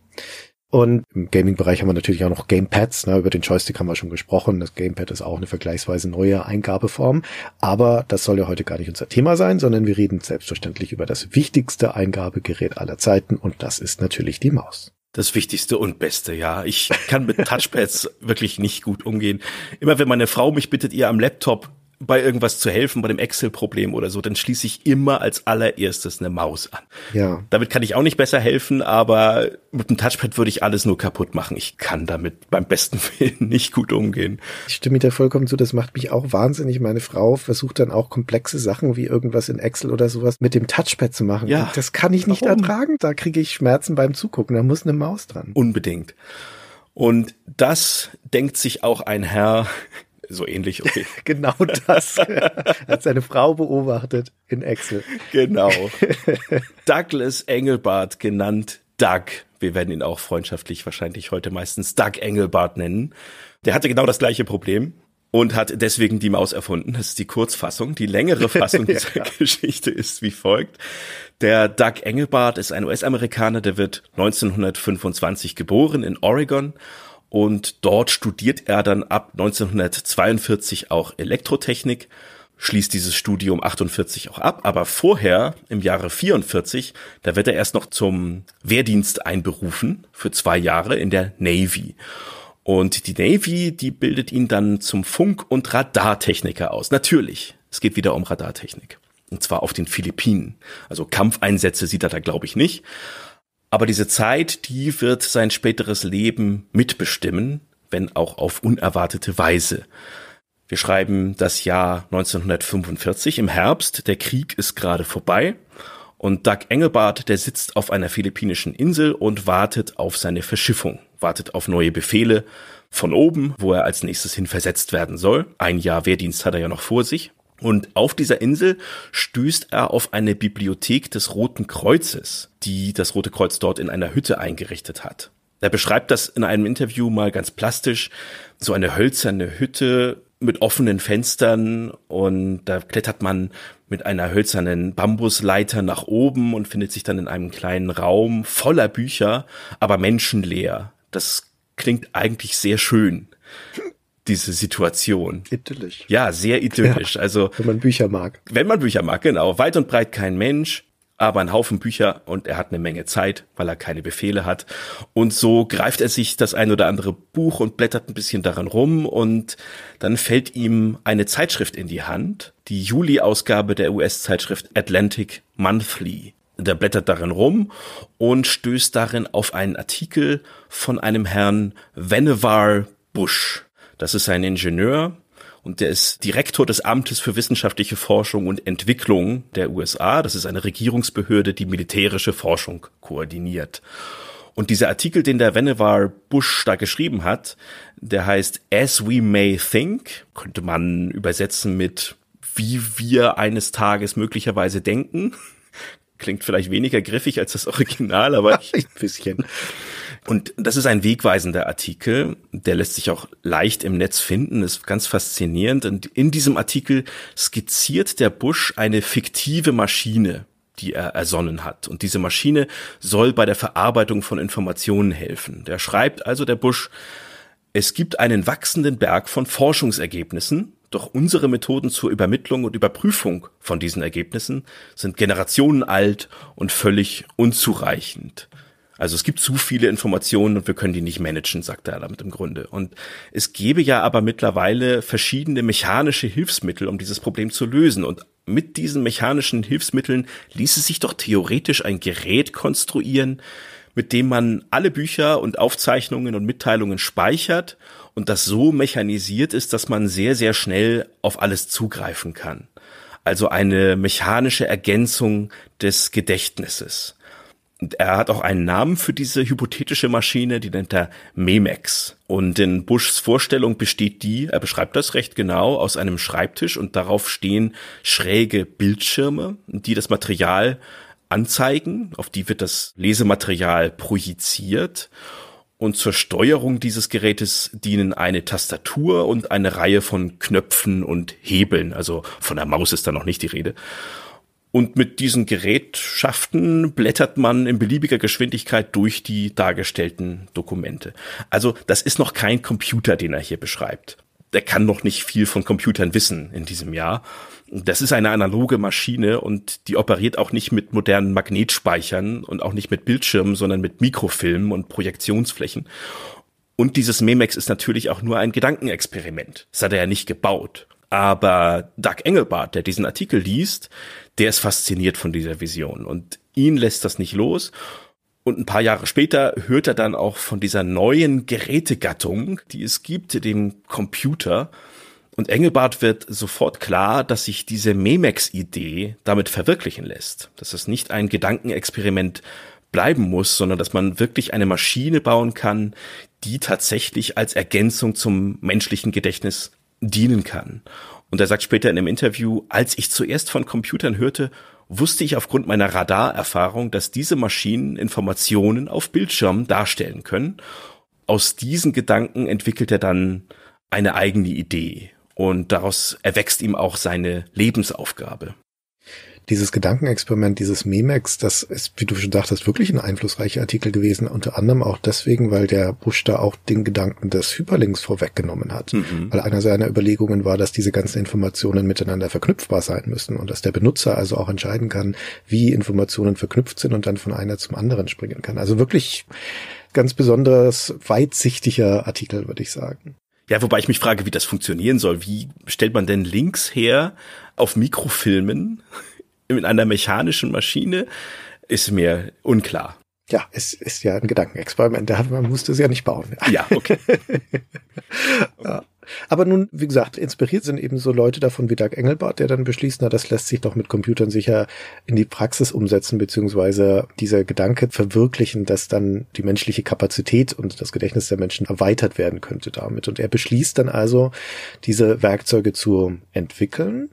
Und im Gaming-Bereich haben wir natürlich auch noch Gamepads. Ne? Über den Joystick haben wir schon gesprochen. Das Gamepad ist auch eine vergleichsweise neue Eingabeform. Aber das soll ja heute gar nicht unser Thema sein, sondern wir reden selbstverständlich über das wichtigste Eingabegerät aller Zeiten. Und das ist natürlich die Maus. Das Wichtigste und Beste, ja. Ich kann mit Touchpads wirklich nicht gut umgehen. Immer wenn meine Frau mich bittet, ihr am Laptop bei irgendwas zu helfen, bei dem Excel-Problem oder so, dann schließe ich immer als allererstes eine Maus an. Ja. Damit kann ich auch nicht besser helfen, aber mit dem Touchpad würde ich alles nur kaputt machen. Ich kann damit beim besten Willen nicht gut umgehen. Ich stimme dir vollkommen zu, das macht mich auch wahnsinnig. Meine Frau versucht dann auch komplexe Sachen wie irgendwas in Excel oder sowas mit dem Touchpad zu machen. Ja. Das kann ich nicht Warum? ertragen, da kriege ich Schmerzen beim Zugucken, da muss eine Maus dran. Unbedingt. Und das denkt sich auch ein Herr so ähnlich, okay. genau das. Hat seine Frau beobachtet in Excel. Genau. Douglas Engelbart, genannt Doug. Wir werden ihn auch freundschaftlich wahrscheinlich heute meistens Doug Engelbart nennen. Der hatte genau das gleiche Problem und hat deswegen die Maus erfunden. Das ist die Kurzfassung. Die längere Fassung dieser ja. Geschichte ist wie folgt. Der Doug Engelbart ist ein US-Amerikaner, der wird 1925 geboren in Oregon und dort studiert er dann ab 1942 auch Elektrotechnik, schließt dieses Studium 48 auch ab, aber vorher im Jahre 44, da wird er erst noch zum Wehrdienst einberufen für zwei Jahre in der Navy. Und die Navy, die bildet ihn dann zum Funk- und Radartechniker aus. Natürlich, es geht wieder um Radartechnik. Und zwar auf den Philippinen. Also Kampfeinsätze sieht er da, glaube ich, nicht. Aber diese Zeit, die wird sein späteres Leben mitbestimmen, wenn auch auf unerwartete Weise. Wir schreiben das Jahr 1945 im Herbst. Der Krieg ist gerade vorbei. Und Doug Engelbart, der sitzt auf einer philippinischen Insel und wartet auf seine Verschiffung, wartet auf neue Befehle von oben, wo er als nächstes hin versetzt werden soll. Ein Jahr Wehrdienst hat er ja noch vor sich. Und auf dieser Insel stößt er auf eine Bibliothek des Roten Kreuzes, die das Rote Kreuz dort in einer Hütte eingerichtet hat. Er beschreibt das in einem Interview mal ganz plastisch, so eine hölzerne Hütte mit offenen Fenstern und da klettert man mit einer hölzernen Bambusleiter nach oben und findet sich dann in einem kleinen Raum voller Bücher, aber menschenleer. Das klingt eigentlich sehr schön diese Situation. Idyllisch. Ja, sehr idyllisch. Ja, also wenn man Bücher mag. Wenn man Bücher mag, genau. Weit und breit kein Mensch, aber ein Haufen Bücher und er hat eine Menge Zeit, weil er keine Befehle hat. Und so greift er sich das ein oder andere Buch und blättert ein bisschen daran rum und dann fällt ihm eine Zeitschrift in die Hand, die Juli-Ausgabe der US-Zeitschrift Atlantic Monthly. Der blättert darin rum und stößt darin auf einen Artikel von einem Herrn Vannevar Bush das ist ein Ingenieur und der ist Direktor des Amtes für wissenschaftliche Forschung und Entwicklung der USA. Das ist eine Regierungsbehörde, die militärische Forschung koordiniert. Und dieser Artikel, den der Vannevar Bush da geschrieben hat, der heißt As We May Think, könnte man übersetzen mit wie wir eines Tages möglicherweise denken. Klingt vielleicht weniger griffig als das Original, aber ein bisschen. Und das ist ein wegweisender Artikel, der lässt sich auch leicht im Netz finden, ist ganz faszinierend. Und in diesem Artikel skizziert der Bush eine fiktive Maschine, die er ersonnen hat. Und diese Maschine soll bei der Verarbeitung von Informationen helfen. Der schreibt also der Bush, es gibt einen wachsenden Berg von Forschungsergebnissen, doch unsere Methoden zur Übermittlung und Überprüfung von diesen Ergebnissen sind generationenalt und völlig unzureichend. Also es gibt zu viele Informationen und wir können die nicht managen, sagt er damit im Grunde. Und es gäbe ja aber mittlerweile verschiedene mechanische Hilfsmittel, um dieses Problem zu lösen. Und mit diesen mechanischen Hilfsmitteln ließe sich doch theoretisch ein Gerät konstruieren, mit dem man alle Bücher und Aufzeichnungen und Mitteilungen speichert und das so mechanisiert ist, dass man sehr, sehr schnell auf alles zugreifen kann. Also eine mechanische Ergänzung des Gedächtnisses er hat auch einen Namen für diese hypothetische Maschine, die nennt er Memex. Und in Bushs Vorstellung besteht die, er beschreibt das recht genau, aus einem Schreibtisch und darauf stehen schräge Bildschirme, die das Material anzeigen, auf die wird das Lesematerial projiziert. Und zur Steuerung dieses Gerätes dienen eine Tastatur und eine Reihe von Knöpfen und Hebeln. Also von der Maus ist da noch nicht die Rede. Und mit diesen Gerätschaften blättert man in beliebiger Geschwindigkeit durch die dargestellten Dokumente. Also das ist noch kein Computer, den er hier beschreibt. Er kann noch nicht viel von Computern wissen in diesem Jahr. Das ist eine analoge Maschine und die operiert auch nicht mit modernen Magnetspeichern und auch nicht mit Bildschirmen, sondern mit Mikrofilmen und Projektionsflächen. Und dieses Memex ist natürlich auch nur ein Gedankenexperiment. Das hat er ja nicht gebaut. Aber Doug Engelbart, der diesen Artikel liest, der ist fasziniert von dieser Vision und ihn lässt das nicht los. Und ein paar Jahre später hört er dann auch von dieser neuen Gerätegattung, die es gibt, dem Computer. Und Engelbart wird sofort klar, dass sich diese Memex-Idee damit verwirklichen lässt. Dass es nicht ein Gedankenexperiment bleiben muss, sondern dass man wirklich eine Maschine bauen kann, die tatsächlich als Ergänzung zum menschlichen Gedächtnis dienen kann. Und er sagt später in einem Interview, als ich zuerst von Computern hörte, wusste ich aufgrund meiner Radarerfahrung, dass diese Maschinen Informationen auf Bildschirmen darstellen können. Aus diesen Gedanken entwickelt er dann eine eigene Idee und daraus erwächst ihm auch seine Lebensaufgabe dieses Gedankenexperiment dieses Memex, das ist, wie du schon sagtest, wirklich ein einflussreicher Artikel gewesen, unter anderem auch deswegen, weil der Bush da auch den Gedanken des Hyperlinks vorweggenommen hat. Mhm. Weil einer seiner Überlegungen war, dass diese ganzen Informationen miteinander verknüpfbar sein müssen und dass der Benutzer also auch entscheiden kann, wie Informationen verknüpft sind und dann von einer zum anderen springen kann. Also wirklich ganz besonders weitsichtiger Artikel, würde ich sagen. Ja, wobei ich mich frage, wie das funktionieren soll. Wie stellt man denn Links her auf Mikrofilmen? in einer mechanischen Maschine, ist mir unklar. Ja, es ist ja ein Gedankenexperiment. Man musste es ja nicht bauen. Ja, okay. ja. Aber nun, wie gesagt, inspiriert sind eben so Leute davon wie Doug Engelbart, der dann beschließt, na, das lässt sich doch mit Computern sicher in die Praxis umsetzen, beziehungsweise dieser Gedanke verwirklichen, dass dann die menschliche Kapazität und das Gedächtnis der Menschen erweitert werden könnte damit. Und er beschließt dann also, diese Werkzeuge zu entwickeln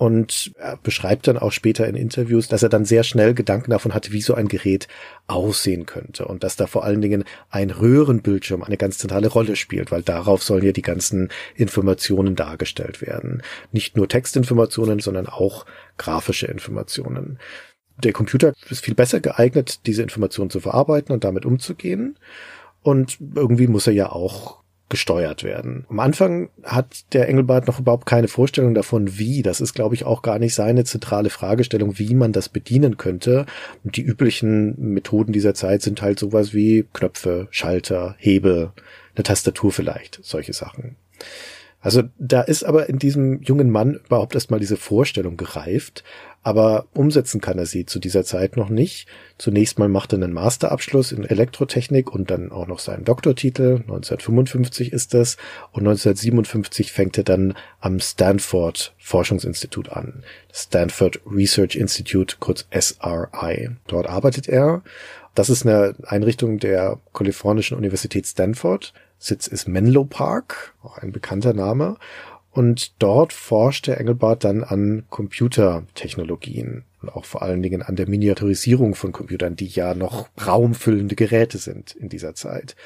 und er beschreibt dann auch später in Interviews, dass er dann sehr schnell Gedanken davon hatte, wie so ein Gerät aussehen könnte und dass da vor allen Dingen ein Röhrenbildschirm eine ganz zentrale Rolle spielt, weil darauf sollen ja die ganzen Informationen dargestellt werden. Nicht nur Textinformationen, sondern auch grafische Informationen. Der Computer ist viel besser geeignet, diese Informationen zu verarbeiten und damit umzugehen. Und irgendwie muss er ja auch gesteuert werden. Am Anfang hat der Engelbart noch überhaupt keine Vorstellung davon, wie. Das ist, glaube ich, auch gar nicht seine zentrale Fragestellung, wie man das bedienen könnte. Und die üblichen Methoden dieser Zeit sind halt sowas wie Knöpfe, Schalter, Hebel, eine Tastatur vielleicht, solche Sachen. Also da ist aber in diesem jungen Mann überhaupt erstmal diese Vorstellung gereift, aber umsetzen kann er sie zu dieser Zeit noch nicht. Zunächst mal macht er einen Masterabschluss in Elektrotechnik und dann auch noch seinen Doktortitel. 1955 ist das und 1957 fängt er dann am Stanford Forschungsinstitut an. Stanford Research Institute, kurz SRI. Dort arbeitet er. Das ist eine Einrichtung der kalifornischen Universität Stanford Sitz ist Menlo Park, auch ein bekannter Name. Und dort forschte Engelbart dann an Computertechnologien und auch vor allen Dingen an der Miniaturisierung von Computern, die ja noch raumfüllende Geräte sind in dieser Zeit.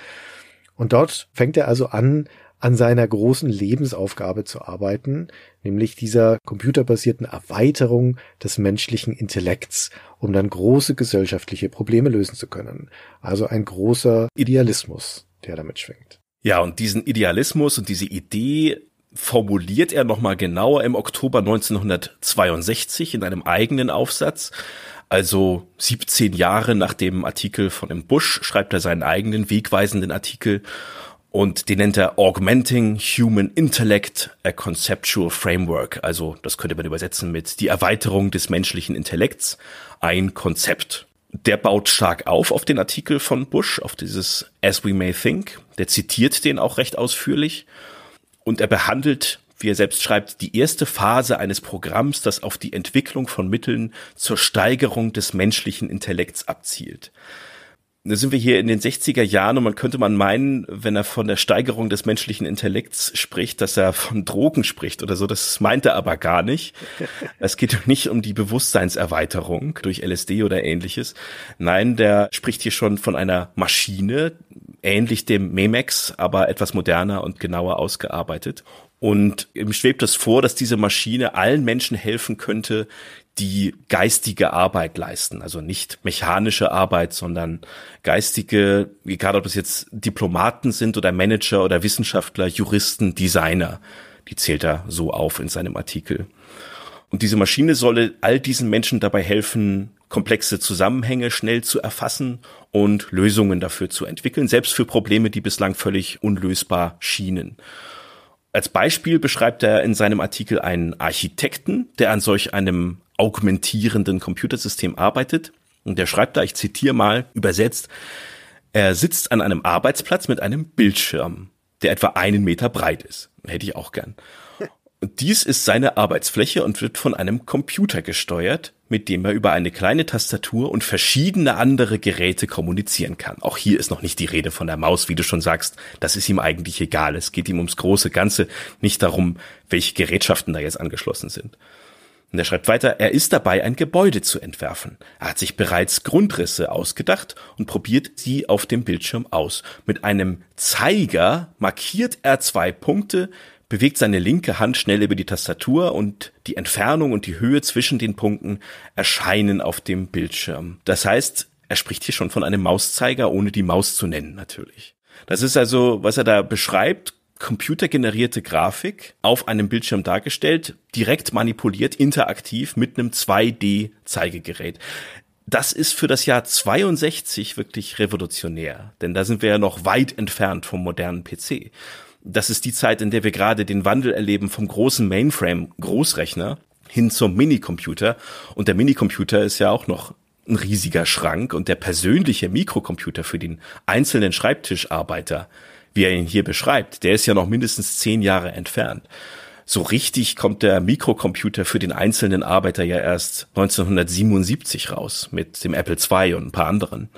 Und dort fängt er also an, an seiner großen Lebensaufgabe zu arbeiten, nämlich dieser computerbasierten Erweiterung des menschlichen Intellekts, um dann große gesellschaftliche Probleme lösen zu können. Also ein großer Idealismus, der damit schwingt. Ja, und diesen Idealismus und diese Idee formuliert er nochmal genauer im Oktober 1962 in einem eigenen Aufsatz. Also 17 Jahre nach dem Artikel von dem Bush schreibt er seinen eigenen wegweisenden Artikel und den nennt er Augmenting Human Intellect, a Conceptual Framework. Also das könnte man übersetzen mit die Erweiterung des menschlichen Intellekts, ein Konzept der baut stark auf auf den Artikel von Bush, auf dieses As We May Think. Der zitiert den auch recht ausführlich. Und er behandelt, wie er selbst schreibt, die erste Phase eines Programms, das auf die Entwicklung von Mitteln zur Steigerung des menschlichen Intellekts abzielt. Da sind wir hier in den 60er Jahren und man könnte man meinen, wenn er von der Steigerung des menschlichen Intellekts spricht, dass er von Drogen spricht oder so. Das meint er aber gar nicht. es geht nicht um die Bewusstseinserweiterung durch LSD oder ähnliches. Nein, der spricht hier schon von einer Maschine, ähnlich dem Memex, aber etwas moderner und genauer ausgearbeitet. Und ihm schwebt es vor, dass diese Maschine allen Menschen helfen könnte, die geistige Arbeit leisten. Also nicht mechanische Arbeit, sondern geistige, egal ob es jetzt Diplomaten sind oder Manager oder Wissenschaftler, Juristen, Designer. Die zählt er so auf in seinem Artikel. Und diese Maschine solle all diesen Menschen dabei helfen, komplexe Zusammenhänge schnell zu erfassen und Lösungen dafür zu entwickeln, selbst für Probleme, die bislang völlig unlösbar schienen. Als Beispiel beschreibt er in seinem Artikel einen Architekten, der an solch einem augmentierenden Computersystem arbeitet. Und der schreibt da, ich zitiere mal übersetzt, er sitzt an einem Arbeitsplatz mit einem Bildschirm, der etwa einen Meter breit ist. Hätte ich auch gern. dies ist seine Arbeitsfläche und wird von einem Computer gesteuert, mit dem er über eine kleine Tastatur und verschiedene andere Geräte kommunizieren kann. Auch hier ist noch nicht die Rede von der Maus, wie du schon sagst. Das ist ihm eigentlich egal. Es geht ihm ums große Ganze, nicht darum, welche Gerätschaften da jetzt angeschlossen sind. Und er schreibt weiter, er ist dabei, ein Gebäude zu entwerfen. Er hat sich bereits Grundrisse ausgedacht und probiert sie auf dem Bildschirm aus. Mit einem Zeiger markiert er zwei Punkte, bewegt seine linke Hand schnell über die Tastatur und die Entfernung und die Höhe zwischen den Punkten erscheinen auf dem Bildschirm. Das heißt, er spricht hier schon von einem Mauszeiger, ohne die Maus zu nennen natürlich. Das ist also, was er da beschreibt, computergenerierte Grafik auf einem Bildschirm dargestellt, direkt manipuliert, interaktiv mit einem 2D-Zeigegerät. Das ist für das Jahr 62 wirklich revolutionär, denn da sind wir ja noch weit entfernt vom modernen PC. Das ist die Zeit, in der wir gerade den Wandel erleben vom großen Mainframe-Großrechner hin zum Minicomputer. Und der Minicomputer ist ja auch noch ein riesiger Schrank und der persönliche Mikrocomputer für den einzelnen Schreibtischarbeiter wie er ihn hier beschreibt, der ist ja noch mindestens zehn Jahre entfernt. So richtig kommt der Mikrocomputer für den einzelnen Arbeiter ja erst 1977 raus mit dem Apple II und ein paar anderen.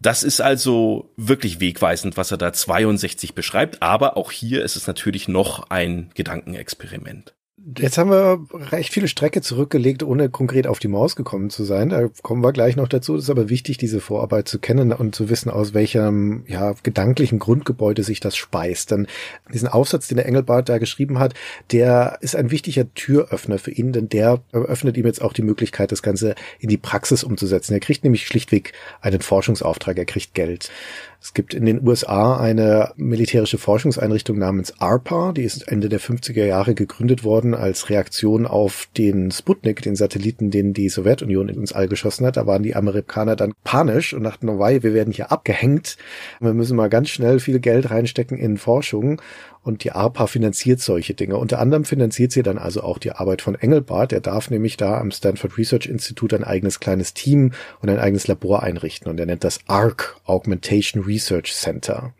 Das ist also wirklich wegweisend, was er da 62 beschreibt, aber auch hier ist es natürlich noch ein Gedankenexperiment. Jetzt haben wir recht viele Strecke zurückgelegt, ohne konkret auf die Maus gekommen zu sein. Da kommen wir gleich noch dazu. Es ist aber wichtig, diese Vorarbeit zu kennen und zu wissen, aus welchem ja, gedanklichen Grundgebäude sich das speist. Denn diesen Aufsatz, den der Engelbart da geschrieben hat, der ist ein wichtiger Türöffner für ihn, denn der öffnet ihm jetzt auch die Möglichkeit, das Ganze in die Praxis umzusetzen. Er kriegt nämlich schlichtweg einen Forschungsauftrag, er kriegt Geld. Es gibt in den USA eine militärische Forschungseinrichtung namens ARPA, die ist Ende der 50er Jahre gegründet worden als Reaktion auf den Sputnik, den Satelliten, den die Sowjetunion ins All geschossen hat. Da waren die Amerikaner dann panisch und dachten, oh wei, wir werden hier abgehängt. Wir müssen mal ganz schnell viel Geld reinstecken in Forschung. Und die ARPA finanziert solche Dinge. Unter anderem finanziert sie dann also auch die Arbeit von Engelbart. Der darf nämlich da am Stanford Research Institute ein eigenes kleines Team und ein eigenes Labor einrichten. Und er nennt das ARC, Augmentation Research Center.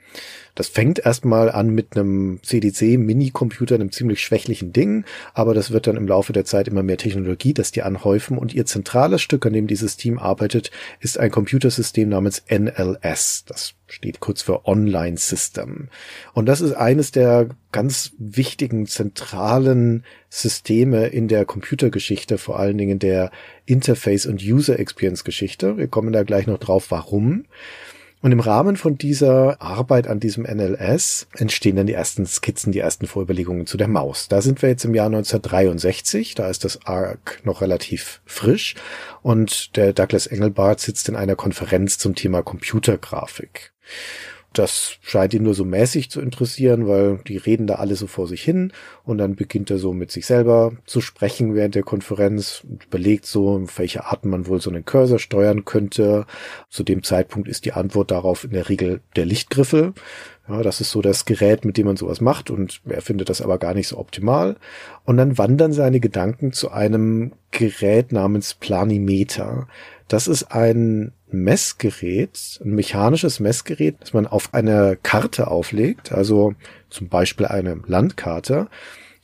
Das fängt erstmal an mit einem cdc mini computer einem ziemlich schwächlichen Ding, aber das wird dann im Laufe der Zeit immer mehr Technologie, dass die anhäufen und ihr zentrales Stück, an dem dieses Team arbeitet, ist ein Computersystem namens NLS. Das steht kurz für Online System. Und das ist eines der ganz wichtigen zentralen Systeme in der Computergeschichte, vor allen Dingen der Interface- und User Experience Geschichte. Wir kommen da gleich noch drauf, warum. Und im Rahmen von dieser Arbeit an diesem NLS entstehen dann die ersten Skizzen, die ersten Vorüberlegungen zu der Maus. Da sind wir jetzt im Jahr 1963, da ist das ARC noch relativ frisch und der Douglas Engelbart sitzt in einer Konferenz zum Thema Computergrafik das scheint ihn nur so mäßig zu interessieren, weil die reden da alle so vor sich hin und dann beginnt er so mit sich selber zu sprechen während der Konferenz, und überlegt so, welche Arten man wohl so einen Cursor steuern könnte. Zu dem Zeitpunkt ist die Antwort darauf in der Regel der Lichtgriffel. Ja, das ist so das Gerät, mit dem man sowas macht und er findet das aber gar nicht so optimal. Und dann wandern seine Gedanken zu einem Gerät namens Planimeter. Das ist ein Messgerät, ein mechanisches Messgerät, das man auf eine Karte auflegt, also zum Beispiel eine Landkarte,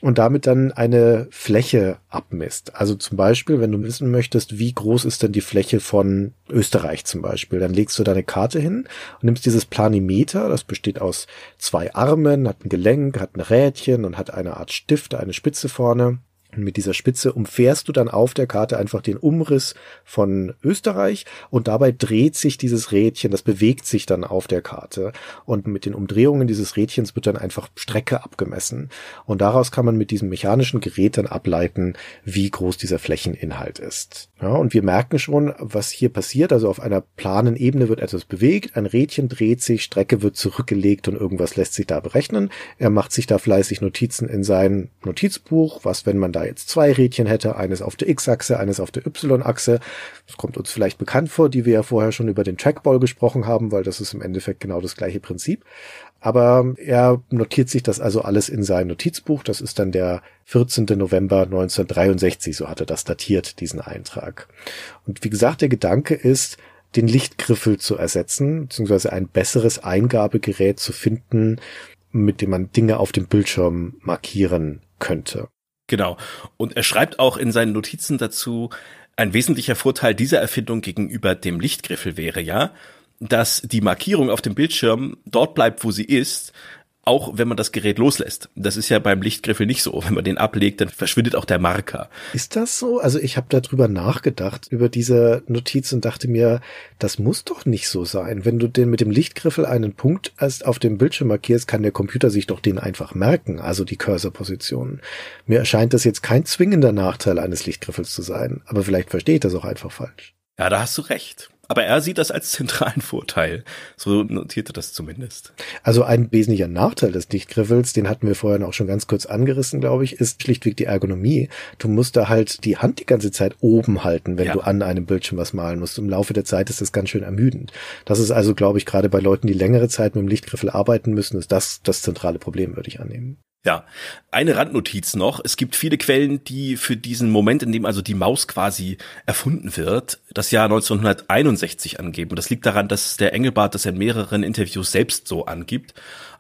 und damit dann eine Fläche abmisst. Also zum Beispiel, wenn du wissen möchtest, wie groß ist denn die Fläche von Österreich zum Beispiel, dann legst du deine Karte hin und nimmst dieses Planimeter, das besteht aus zwei Armen, hat ein Gelenk, hat ein Rädchen und hat eine Art Stift, eine Spitze vorne. Und mit dieser Spitze umfährst du dann auf der Karte einfach den Umriss von Österreich und dabei dreht sich dieses Rädchen, das bewegt sich dann auf der Karte. Und mit den Umdrehungen dieses Rädchens wird dann einfach Strecke abgemessen. Und daraus kann man mit diesem mechanischen Gerät dann ableiten, wie groß dieser Flächeninhalt ist. Ja, und wir merken schon, was hier passiert. Also auf einer planen Ebene wird etwas bewegt, ein Rädchen dreht sich, Strecke wird zurückgelegt und irgendwas lässt sich da berechnen. Er macht sich da fleißig Notizen in sein Notizbuch, was, wenn man da da jetzt zwei Rädchen hätte, eines auf der X-Achse, eines auf der Y-Achse. Das kommt uns vielleicht bekannt vor, die wir ja vorher schon über den Trackball gesprochen haben, weil das ist im Endeffekt genau das gleiche Prinzip. Aber er notiert sich das also alles in sein Notizbuch. Das ist dann der 14. November 1963, so hatte das datiert, diesen Eintrag. Und wie gesagt, der Gedanke ist, den Lichtgriffel zu ersetzen, beziehungsweise ein besseres Eingabegerät zu finden, mit dem man Dinge auf dem Bildschirm markieren könnte. Genau. Und er schreibt auch in seinen Notizen dazu, ein wesentlicher Vorteil dieser Erfindung gegenüber dem Lichtgriffel wäre ja, dass die Markierung auf dem Bildschirm dort bleibt, wo sie ist auch wenn man das Gerät loslässt. Das ist ja beim Lichtgriffel nicht so. Wenn man den ablegt, dann verschwindet auch der Marker. Ist das so? Also ich habe darüber nachgedacht, über diese Notiz und dachte mir, das muss doch nicht so sein. Wenn du den mit dem Lichtgriffel einen Punkt erst auf dem Bildschirm markierst, kann der Computer sich doch den einfach merken, also die Cursor-Position. Mir erscheint das jetzt kein zwingender Nachteil eines Lichtgriffels zu sein, aber vielleicht verstehe ich das auch einfach falsch. Ja, da hast du recht. Aber er sieht das als zentralen Vorteil. So notierte das zumindest. Also ein wesentlicher Nachteil des Dichtgriffels, den hatten wir vorher auch schon ganz kurz angerissen, glaube ich, ist schlichtweg die Ergonomie. Du musst da halt die Hand die ganze Zeit oben halten, wenn ja. du an einem Bildschirm was malen musst. Im Laufe der Zeit ist das ganz schön ermüdend. Das ist also, glaube ich, gerade bei Leuten, die längere Zeit mit dem Lichtgriffel arbeiten müssen, ist das das zentrale Problem, würde ich annehmen. Ja, eine Randnotiz noch. Es gibt viele Quellen, die für diesen Moment, in dem also die Maus quasi erfunden wird, das Jahr 1961 angeben. Das liegt daran, dass der Engelbart das in mehreren Interviews selbst so angibt.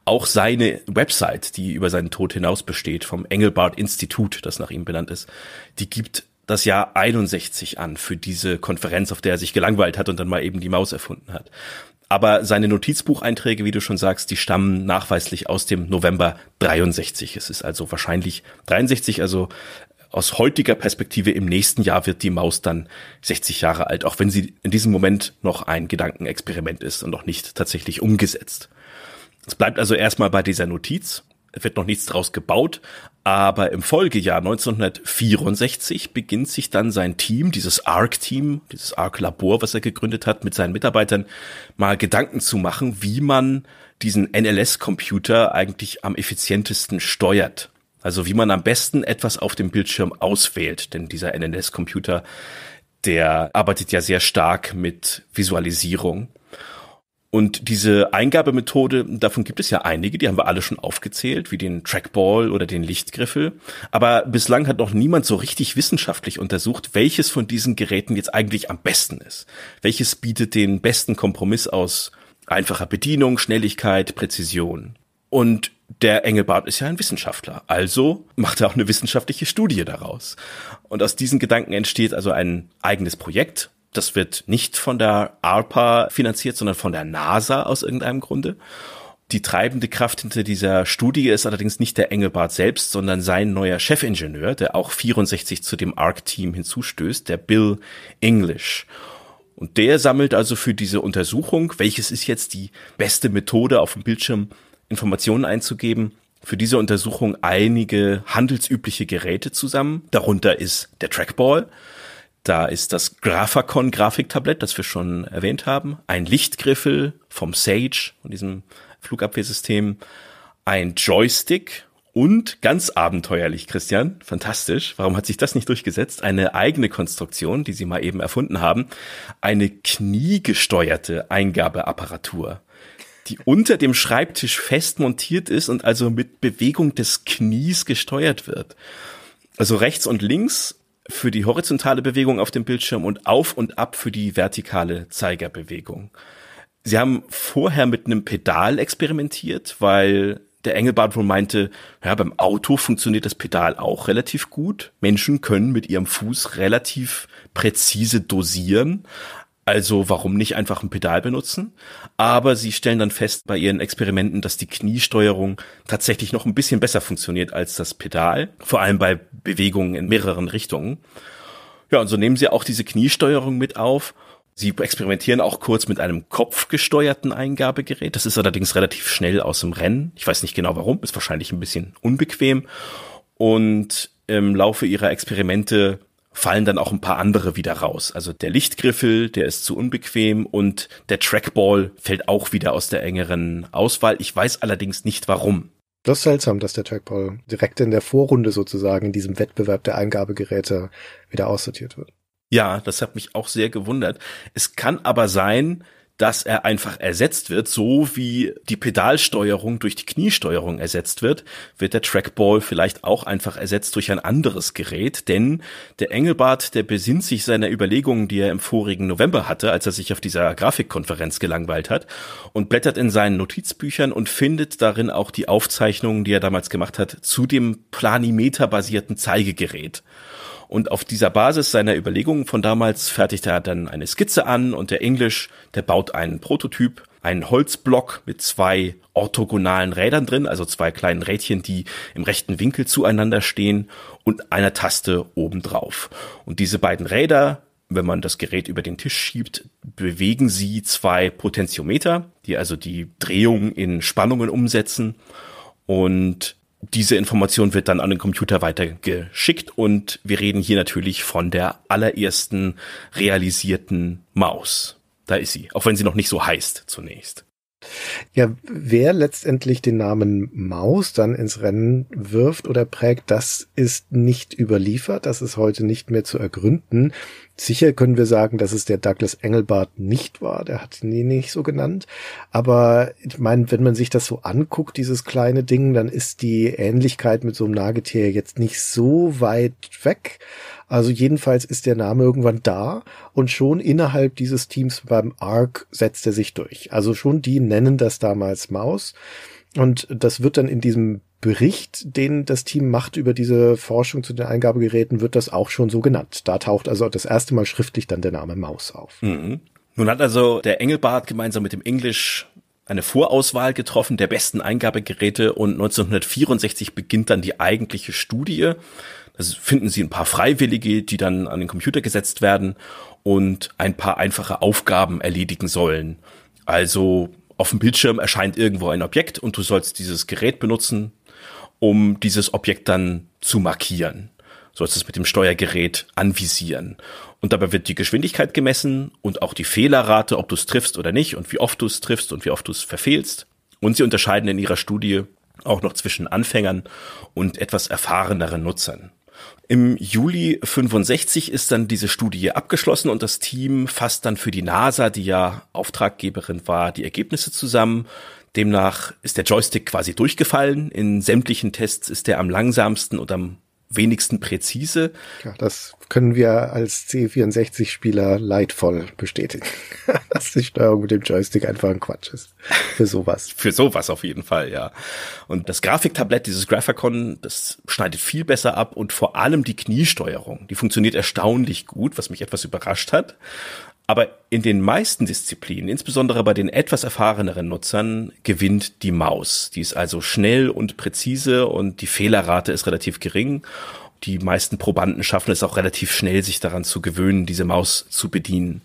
Auch seine Website, die über seinen Tod hinaus besteht, vom Engelbart Institut, das nach ihm benannt ist, die gibt das Jahr 61 an für diese Konferenz, auf der er sich gelangweilt hat und dann mal eben die Maus erfunden hat. Aber seine Notizbucheinträge, wie du schon sagst, die stammen nachweislich aus dem November 63. Es ist also wahrscheinlich 63, also aus heutiger Perspektive im nächsten Jahr wird die Maus dann 60 Jahre alt, auch wenn sie in diesem Moment noch ein Gedankenexperiment ist und noch nicht tatsächlich umgesetzt. Es bleibt also erstmal bei dieser Notiz. Es wird noch nichts draus gebaut, aber im Folgejahr 1964 beginnt sich dann sein Team, dieses ARC-Team, dieses ARC-Labor, was er gegründet hat, mit seinen Mitarbeitern mal Gedanken zu machen, wie man diesen NLS-Computer eigentlich am effizientesten steuert. Also wie man am besten etwas auf dem Bildschirm auswählt, denn dieser NLS-Computer, der arbeitet ja sehr stark mit Visualisierung. Und diese Eingabemethode, davon gibt es ja einige, die haben wir alle schon aufgezählt, wie den Trackball oder den Lichtgriffel. Aber bislang hat noch niemand so richtig wissenschaftlich untersucht, welches von diesen Geräten jetzt eigentlich am besten ist. Welches bietet den besten Kompromiss aus einfacher Bedienung, Schnelligkeit, Präzision. Und der Engelbart ist ja ein Wissenschaftler, also macht er auch eine wissenschaftliche Studie daraus. Und aus diesen Gedanken entsteht also ein eigenes Projekt, das wird nicht von der ARPA finanziert, sondern von der NASA aus irgendeinem Grunde. Die treibende Kraft hinter dieser Studie ist allerdings nicht der Engelbart selbst, sondern sein neuer Chefingenieur, der auch 64 zu dem ARC-Team hinzustößt, der Bill English. Und der sammelt also für diese Untersuchung, welches ist jetzt die beste Methode, auf dem Bildschirm Informationen einzugeben, für diese Untersuchung einige handelsübliche Geräte zusammen. Darunter ist der Trackball, da ist das Graphicon Grafiktablett, das wir schon erwähnt haben, ein Lichtgriffel vom Sage und diesem Flugabwehrsystem, ein Joystick und ganz abenteuerlich, Christian, fantastisch. Warum hat sich das nicht durchgesetzt? Eine eigene Konstruktion, die sie mal eben erfunden haben, eine kniegesteuerte Eingabeapparatur die unter dem Schreibtisch fest montiert ist und also mit Bewegung des Knies gesteuert wird. Also rechts und links für die horizontale Bewegung auf dem Bildschirm und auf und ab für die vertikale Zeigerbewegung. Sie haben vorher mit einem Pedal experimentiert, weil der Engelbart wohl meinte, ja, beim Auto funktioniert das Pedal auch relativ gut. Menschen können mit ihrem Fuß relativ präzise dosieren. Also warum nicht einfach ein Pedal benutzen? Aber sie stellen dann fest bei ihren Experimenten, dass die Kniesteuerung tatsächlich noch ein bisschen besser funktioniert als das Pedal, vor allem bei Bewegungen in mehreren Richtungen. Ja, und so nehmen sie auch diese Kniesteuerung mit auf. Sie experimentieren auch kurz mit einem kopfgesteuerten Eingabegerät. Das ist allerdings relativ schnell aus dem Rennen. Ich weiß nicht genau warum, ist wahrscheinlich ein bisschen unbequem. Und im Laufe ihrer Experimente fallen dann auch ein paar andere wieder raus. Also der Lichtgriffel, der ist zu unbequem und der Trackball fällt auch wieder aus der engeren Auswahl. Ich weiß allerdings nicht warum. Das ist seltsam, dass der Trackball direkt in der Vorrunde sozusagen in diesem Wettbewerb der Eingabegeräte wieder aussortiert wird. Ja, das hat mich auch sehr gewundert. Es kann aber sein, dass er einfach ersetzt wird, so wie die Pedalsteuerung durch die Kniesteuerung ersetzt wird, wird der Trackball vielleicht auch einfach ersetzt durch ein anderes Gerät, denn der Engelbart, der besinnt sich seiner Überlegungen, die er im vorigen November hatte, als er sich auf dieser Grafikkonferenz gelangweilt hat und blättert in seinen Notizbüchern und findet darin auch die Aufzeichnungen, die er damals gemacht hat, zu dem Planimeter-basierten Zeigegerät. Und auf dieser Basis seiner Überlegungen von damals fertigt er dann eine Skizze an und der Englisch, der baut einen Prototyp, einen Holzblock mit zwei orthogonalen Rädern drin, also zwei kleinen Rädchen, die im rechten Winkel zueinander stehen und einer Taste obendrauf. Und diese beiden Räder wenn man das Gerät über den Tisch schiebt, bewegen sie zwei Potentiometer, die also die Drehung in Spannungen umsetzen. Und diese Information wird dann an den Computer weitergeschickt und wir reden hier natürlich von der allerersten realisierten Maus. Da ist sie, auch wenn sie noch nicht so heißt zunächst. Ja, wer letztendlich den Namen Maus dann ins Rennen wirft oder prägt, das ist nicht überliefert, das ist heute nicht mehr zu ergründen. Sicher können wir sagen, dass es der Douglas Engelbart nicht war. Der hat ihn nicht so genannt. Aber ich meine, wenn man sich das so anguckt, dieses kleine Ding, dann ist die Ähnlichkeit mit so einem Nagetier jetzt nicht so weit weg. Also jedenfalls ist der Name irgendwann da und schon innerhalb dieses Teams beim ARC setzt er sich durch. Also schon die nennen das damals Maus. Und das wird dann in diesem Bericht, den das Team macht über diese Forschung zu den Eingabegeräten, wird das auch schon so genannt. Da taucht also das erste Mal schriftlich dann der Name Maus auf. Mhm. Nun hat also der Engelbart gemeinsam mit dem Englisch eine Vorauswahl getroffen der besten Eingabegeräte und 1964 beginnt dann die eigentliche Studie. Das finden sie ein paar Freiwillige, die dann an den Computer gesetzt werden und ein paar einfache Aufgaben erledigen sollen. Also auf dem Bildschirm erscheint irgendwo ein Objekt und du sollst dieses Gerät benutzen, um dieses Objekt dann zu markieren. So ist es mit dem Steuergerät anvisieren. Und dabei wird die Geschwindigkeit gemessen und auch die Fehlerrate, ob du es triffst oder nicht und wie oft du es triffst und wie oft du es verfehlst. Und sie unterscheiden in ihrer Studie auch noch zwischen Anfängern und etwas erfahreneren Nutzern. Im Juli 65 ist dann diese Studie abgeschlossen und das Team fasst dann für die NASA, die ja Auftraggeberin war, die Ergebnisse zusammen, Demnach ist der Joystick quasi durchgefallen. In sämtlichen Tests ist er am langsamsten und am wenigsten präzise. Ja, das können wir als C64-Spieler leidvoll bestätigen, dass die Steuerung mit dem Joystick einfach ein Quatsch ist. Für sowas. Für sowas auf jeden Fall, ja. Und das Grafiktablett, dieses Graphicon, das schneidet viel besser ab und vor allem die Kniesteuerung, die funktioniert erstaunlich gut, was mich etwas überrascht hat. Aber in den meisten Disziplinen, insbesondere bei den etwas erfahreneren Nutzern, gewinnt die Maus. Die ist also schnell und präzise und die Fehlerrate ist relativ gering. Die meisten Probanden schaffen es auch relativ schnell, sich daran zu gewöhnen, diese Maus zu bedienen.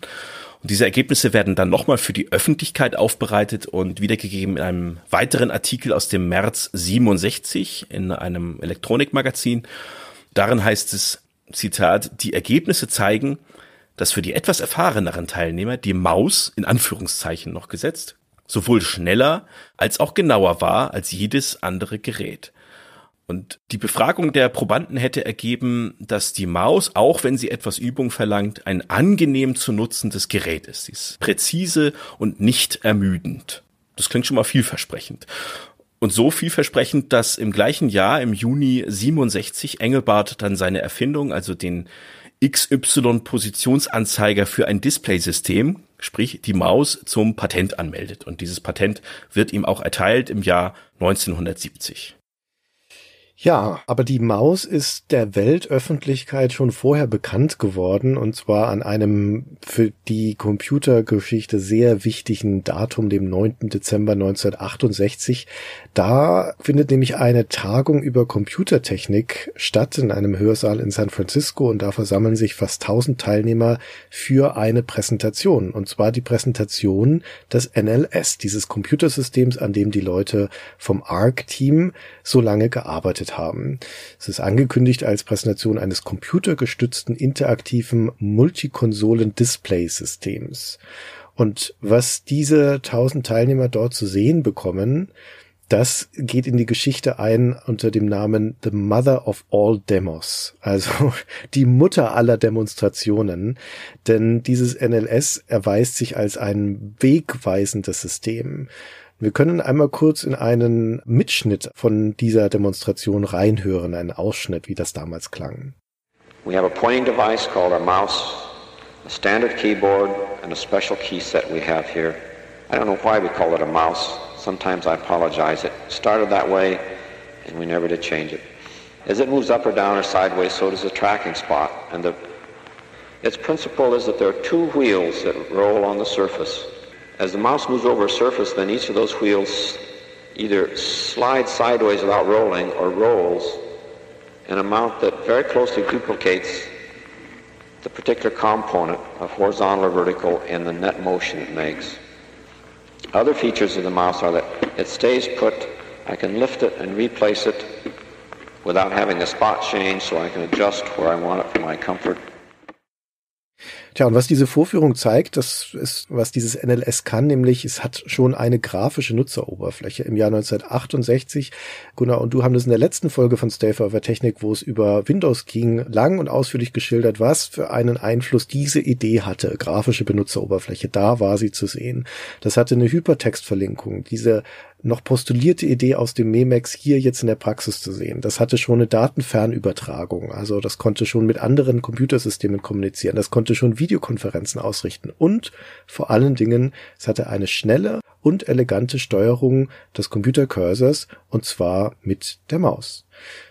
Und diese Ergebnisse werden dann nochmal für die Öffentlichkeit aufbereitet und wiedergegeben in einem weiteren Artikel aus dem März 67 in einem Elektronikmagazin. Darin heißt es, Zitat, die Ergebnisse zeigen, dass für die etwas erfahreneren Teilnehmer die Maus, in Anführungszeichen noch gesetzt, sowohl schneller als auch genauer war als jedes andere Gerät. Und die Befragung der Probanden hätte ergeben, dass die Maus, auch wenn sie etwas Übung verlangt, ein angenehm zu nutzendes Gerät ist. Sie ist präzise und nicht ermüdend. Das klingt schon mal vielversprechend. Und so vielversprechend, dass im gleichen Jahr, im Juni 67, Engelbart dann seine Erfindung, also den XY-Positionsanzeiger für ein Displaysystem, sprich die Maus, zum Patent anmeldet. Und dieses Patent wird ihm auch erteilt im Jahr 1970. Ja, aber die Maus ist der Weltöffentlichkeit schon vorher bekannt geworden, und zwar an einem für die Computergeschichte sehr wichtigen Datum, dem 9. Dezember 1968. Da findet nämlich eine Tagung über Computertechnik statt in einem Hörsaal in San Francisco und da versammeln sich fast 1000 Teilnehmer für eine Präsentation. Und zwar die Präsentation des NLS, dieses Computersystems, an dem die Leute vom ARC-Team so lange gearbeitet haben. Es ist angekündigt als Präsentation eines computergestützten interaktiven Multikonsolen-Display-Systems. Und was diese 1000 Teilnehmer dort zu sehen bekommen, das geht in die Geschichte ein unter dem Namen The Mother of All Demos, also die Mutter aller Demonstrationen, denn dieses NLS erweist sich als ein wegweisendes System. Wir können einmal kurz in einen Mitschnitt von dieser Demonstration reinhören, einen Ausschnitt, wie das damals klang. We have a pointing device called a mouse, a standard keyboard and a special key set we have here. I don't know why we call it a mouse. sometimes I apologize. It started that way, and we never did change it. As it moves up or down or sideways, so does the tracking spot. And the, its principle is that there are two wheels that roll on the surface. As the mouse moves over a surface, then each of those wheels either slides sideways without rolling or rolls an amount that very closely duplicates the particular component of horizontal or vertical in the net motion it makes. Other features of the mouse are that it stays put, I can lift it and replace it without having the spot change so I can adjust where I want it for my comfort. Tja, und was diese Vorführung zeigt, das ist, was dieses NLS kann, nämlich es hat schon eine grafische Nutzeroberfläche. Im Jahr 1968, Gunnar und du haben das in der letzten Folge von Stay Forever Technik, wo es über Windows ging, lang und ausführlich geschildert, was für einen Einfluss diese Idee hatte, grafische Benutzeroberfläche. Da war sie zu sehen. Das hatte eine Hypertextverlinkung. Diese noch postulierte Idee aus dem Memex hier jetzt in der Praxis zu sehen. Das hatte schon eine Datenfernübertragung. Also das konnte schon mit anderen Computersystemen kommunizieren. Das konnte schon Videokonferenzen ausrichten. Und vor allen Dingen, es hatte eine schnelle und elegante Steuerung des Computercursors und zwar mit der Maus.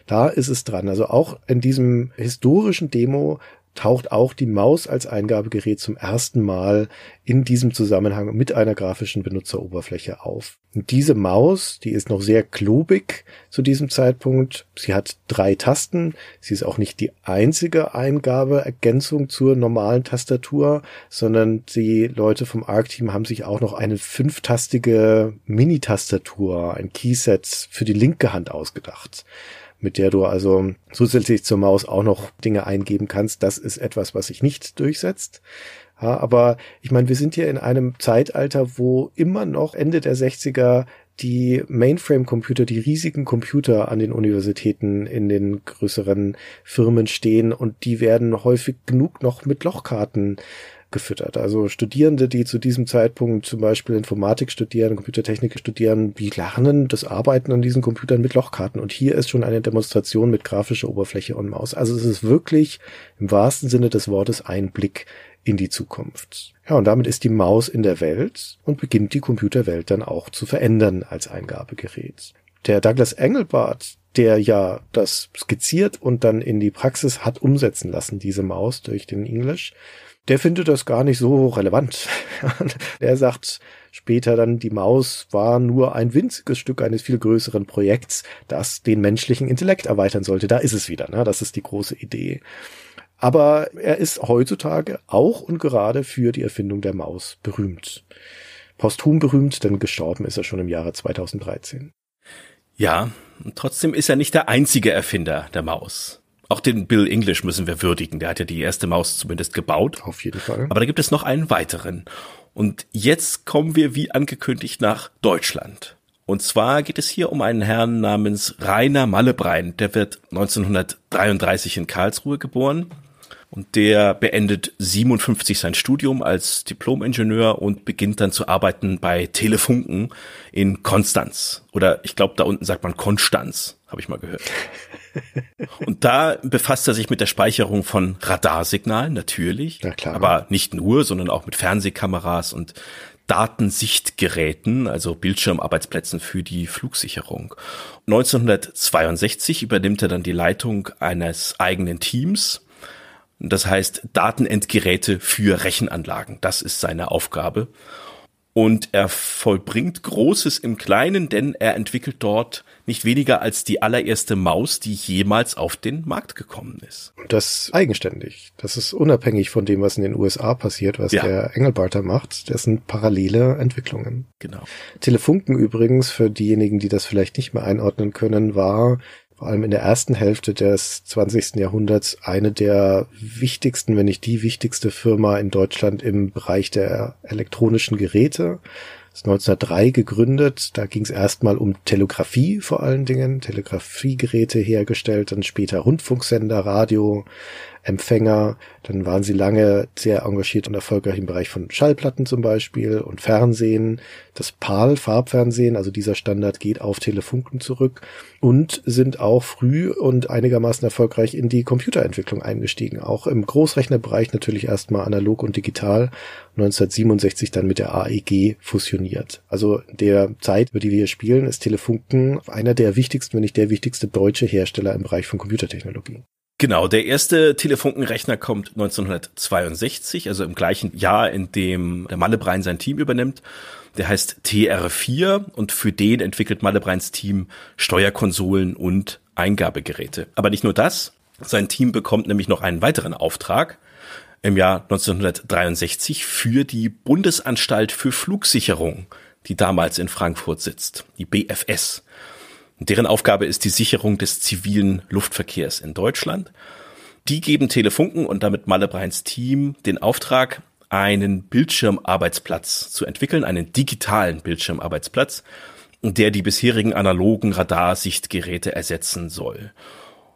Da ist es dran. Also auch in diesem historischen Demo taucht auch die Maus als Eingabegerät zum ersten Mal in diesem Zusammenhang mit einer grafischen Benutzeroberfläche auf. Und diese Maus, die ist noch sehr klobig zu diesem Zeitpunkt. Sie hat drei Tasten. Sie ist auch nicht die einzige Eingabeergänzung zur normalen Tastatur, sondern die Leute vom ARC-Team haben sich auch noch eine fünftastige Mini-Tastatur, ein Keyset für die linke Hand ausgedacht mit der du also zusätzlich zur Maus auch noch Dinge eingeben kannst. Das ist etwas, was sich nicht durchsetzt. Ja, aber ich meine, wir sind hier in einem Zeitalter, wo immer noch Ende der 60er die Mainframe-Computer, die riesigen Computer an den Universitäten in den größeren Firmen stehen und die werden häufig genug noch mit Lochkarten abgefüttert. Also Studierende, die zu diesem Zeitpunkt zum Beispiel Informatik studieren, Computertechnik studieren, die lernen das Arbeiten an diesen Computern mit Lochkarten. Und hier ist schon eine Demonstration mit grafischer Oberfläche und Maus. Also es ist wirklich im wahrsten Sinne des Wortes ein Blick in die Zukunft. Ja, und damit ist die Maus in der Welt und beginnt die Computerwelt dann auch zu verändern als Eingabegerät. Der Douglas Engelbart, der ja das skizziert und dann in die Praxis hat umsetzen lassen, diese Maus durch den English, der findet das gar nicht so relevant. er sagt später dann, die Maus war nur ein winziges Stück eines viel größeren Projekts, das den menschlichen Intellekt erweitern sollte. Da ist es wieder, ne? das ist die große Idee. Aber er ist heutzutage auch und gerade für die Erfindung der Maus berühmt. Posthum berühmt, denn gestorben ist er schon im Jahre 2013. Ja, und trotzdem ist er nicht der einzige Erfinder der Maus. Auch den Bill English müssen wir würdigen. Der hat ja die erste Maus zumindest gebaut. Auf jeden Fall. Aber da gibt es noch einen weiteren. Und jetzt kommen wir wie angekündigt nach Deutschland. Und zwar geht es hier um einen Herrn namens Rainer Mallebrein. Der wird 1933 in Karlsruhe geboren und der beendet 57 sein Studium als Diplomingenieur und beginnt dann zu arbeiten bei Telefunken in Konstanz. Oder ich glaube, da unten sagt man Konstanz habe ich mal gehört. Und da befasst er sich mit der Speicherung von Radarsignalen, natürlich. Ja, klar. Aber nicht nur, sondern auch mit Fernsehkameras und Datensichtgeräten, also Bildschirmarbeitsplätzen für die Flugsicherung. 1962 übernimmt er dann die Leitung eines eigenen Teams. Das heißt Datenendgeräte für Rechenanlagen. Das ist seine Aufgabe. Und er vollbringt Großes im Kleinen, denn er entwickelt dort nicht weniger als die allererste Maus, die jemals auf den Markt gekommen ist. Das eigenständig. Das ist unabhängig von dem, was in den USA passiert, was ja. der Engelbarter macht. Das sind parallele Entwicklungen. Genau. Telefunken übrigens, für diejenigen, die das vielleicht nicht mehr einordnen können, war vor allem in der ersten Hälfte des 20. Jahrhunderts eine der wichtigsten, wenn nicht die wichtigste Firma in Deutschland im Bereich der elektronischen Geräte. Das ist 1903 gegründet. Da ging es erstmal um Telegrafie vor allen Dingen, Telegrafiegeräte hergestellt, dann später Rundfunksender, Radio, Empfänger. Dann waren sie lange sehr engagiert und erfolgreich im Bereich von Schallplatten zum Beispiel und Fernsehen. Das PAL, Farbfernsehen, also dieser Standard geht auf Telefunken zurück und sind auch früh und einigermaßen erfolgreich in die Computerentwicklung eingestiegen. Auch im Großrechnerbereich natürlich erstmal analog und digital. 1967 dann mit der AEG fusioniert. Also der Zeit, über die wir hier spielen, ist Telefunken einer der wichtigsten, wenn nicht der wichtigste deutsche Hersteller im Bereich von Computertechnologie. Genau, der erste Telefunkenrechner kommt 1962, also im gleichen Jahr, in dem der Mallebrein sein Team übernimmt. Der heißt TR4 und für den entwickelt Mallebreins Team Steuerkonsolen und Eingabegeräte. Aber nicht nur das, sein Team bekommt nämlich noch einen weiteren Auftrag im Jahr 1963 für die Bundesanstalt für Flugsicherung, die damals in Frankfurt sitzt, die BFS. Deren Aufgabe ist die Sicherung des zivilen Luftverkehrs in Deutschland. Die geben Telefunken und damit Mallebreins Team den Auftrag, einen Bildschirmarbeitsplatz zu entwickeln, einen digitalen Bildschirmarbeitsplatz, der die bisherigen analogen Radarsichtgeräte ersetzen soll.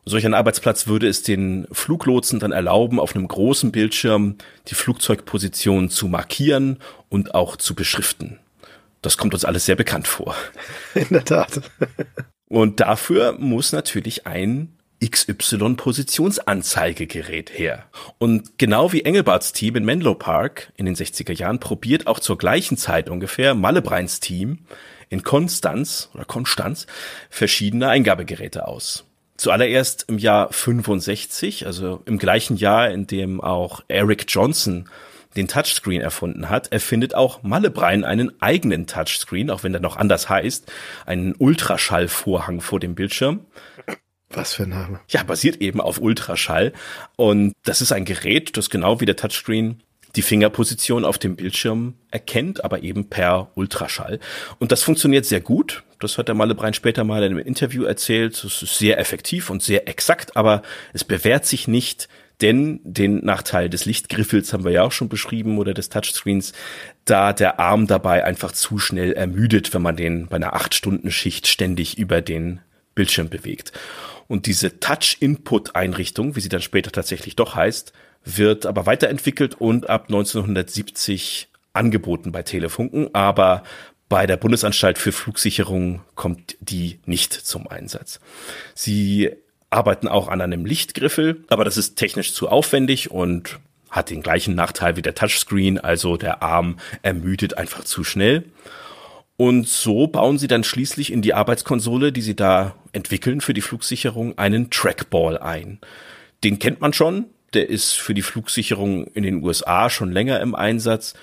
Solch ein Arbeitsplatz würde es den Fluglotsen dann erlauben, auf einem großen Bildschirm die Flugzeugposition zu markieren und auch zu beschriften. Das kommt uns alles sehr bekannt vor. In der Tat. Und dafür muss natürlich ein XY-Positionsanzeigegerät her. Und genau wie Engelbarts Team in Menlo Park in den 60er Jahren probiert auch zur gleichen Zeit ungefähr Mallebreins Team in Konstanz oder Konstanz verschiedene Eingabegeräte aus. Zuallererst im Jahr 65, also im gleichen Jahr, in dem auch Eric Johnson den Touchscreen erfunden hat, erfindet auch Mallebrein einen eigenen Touchscreen, auch wenn der noch anders heißt, einen Ultraschallvorhang vor dem Bildschirm. Was für ein Name. Ja, basiert eben auf Ultraschall. Und das ist ein Gerät, das genau wie der Touchscreen die Fingerposition auf dem Bildschirm erkennt, aber eben per Ultraschall. Und das funktioniert sehr gut. Das hat der Malebrein später mal in einem Interview erzählt. Es ist sehr effektiv und sehr exakt, aber es bewährt sich nicht, denn den Nachteil des Lichtgriffels haben wir ja auch schon beschrieben oder des Touchscreens, da der Arm dabei einfach zu schnell ermüdet, wenn man den bei einer 8-Stunden-Schicht ständig über den Bildschirm bewegt. Und diese Touch-Input-Einrichtung, wie sie dann später tatsächlich doch heißt, wird aber weiterentwickelt und ab 1970 angeboten bei Telefunken, aber bei der Bundesanstalt für Flugsicherung kommt die nicht zum Einsatz. Sie arbeiten auch an einem Lichtgriffel, aber das ist technisch zu aufwendig und hat den gleichen Nachteil wie der Touchscreen, also der Arm ermüdet einfach zu schnell. Und so bauen sie dann schließlich in die Arbeitskonsole, die sie da entwickeln für die Flugsicherung, einen Trackball ein. Den kennt man schon, der ist für die Flugsicherung in den USA schon länger im Einsatz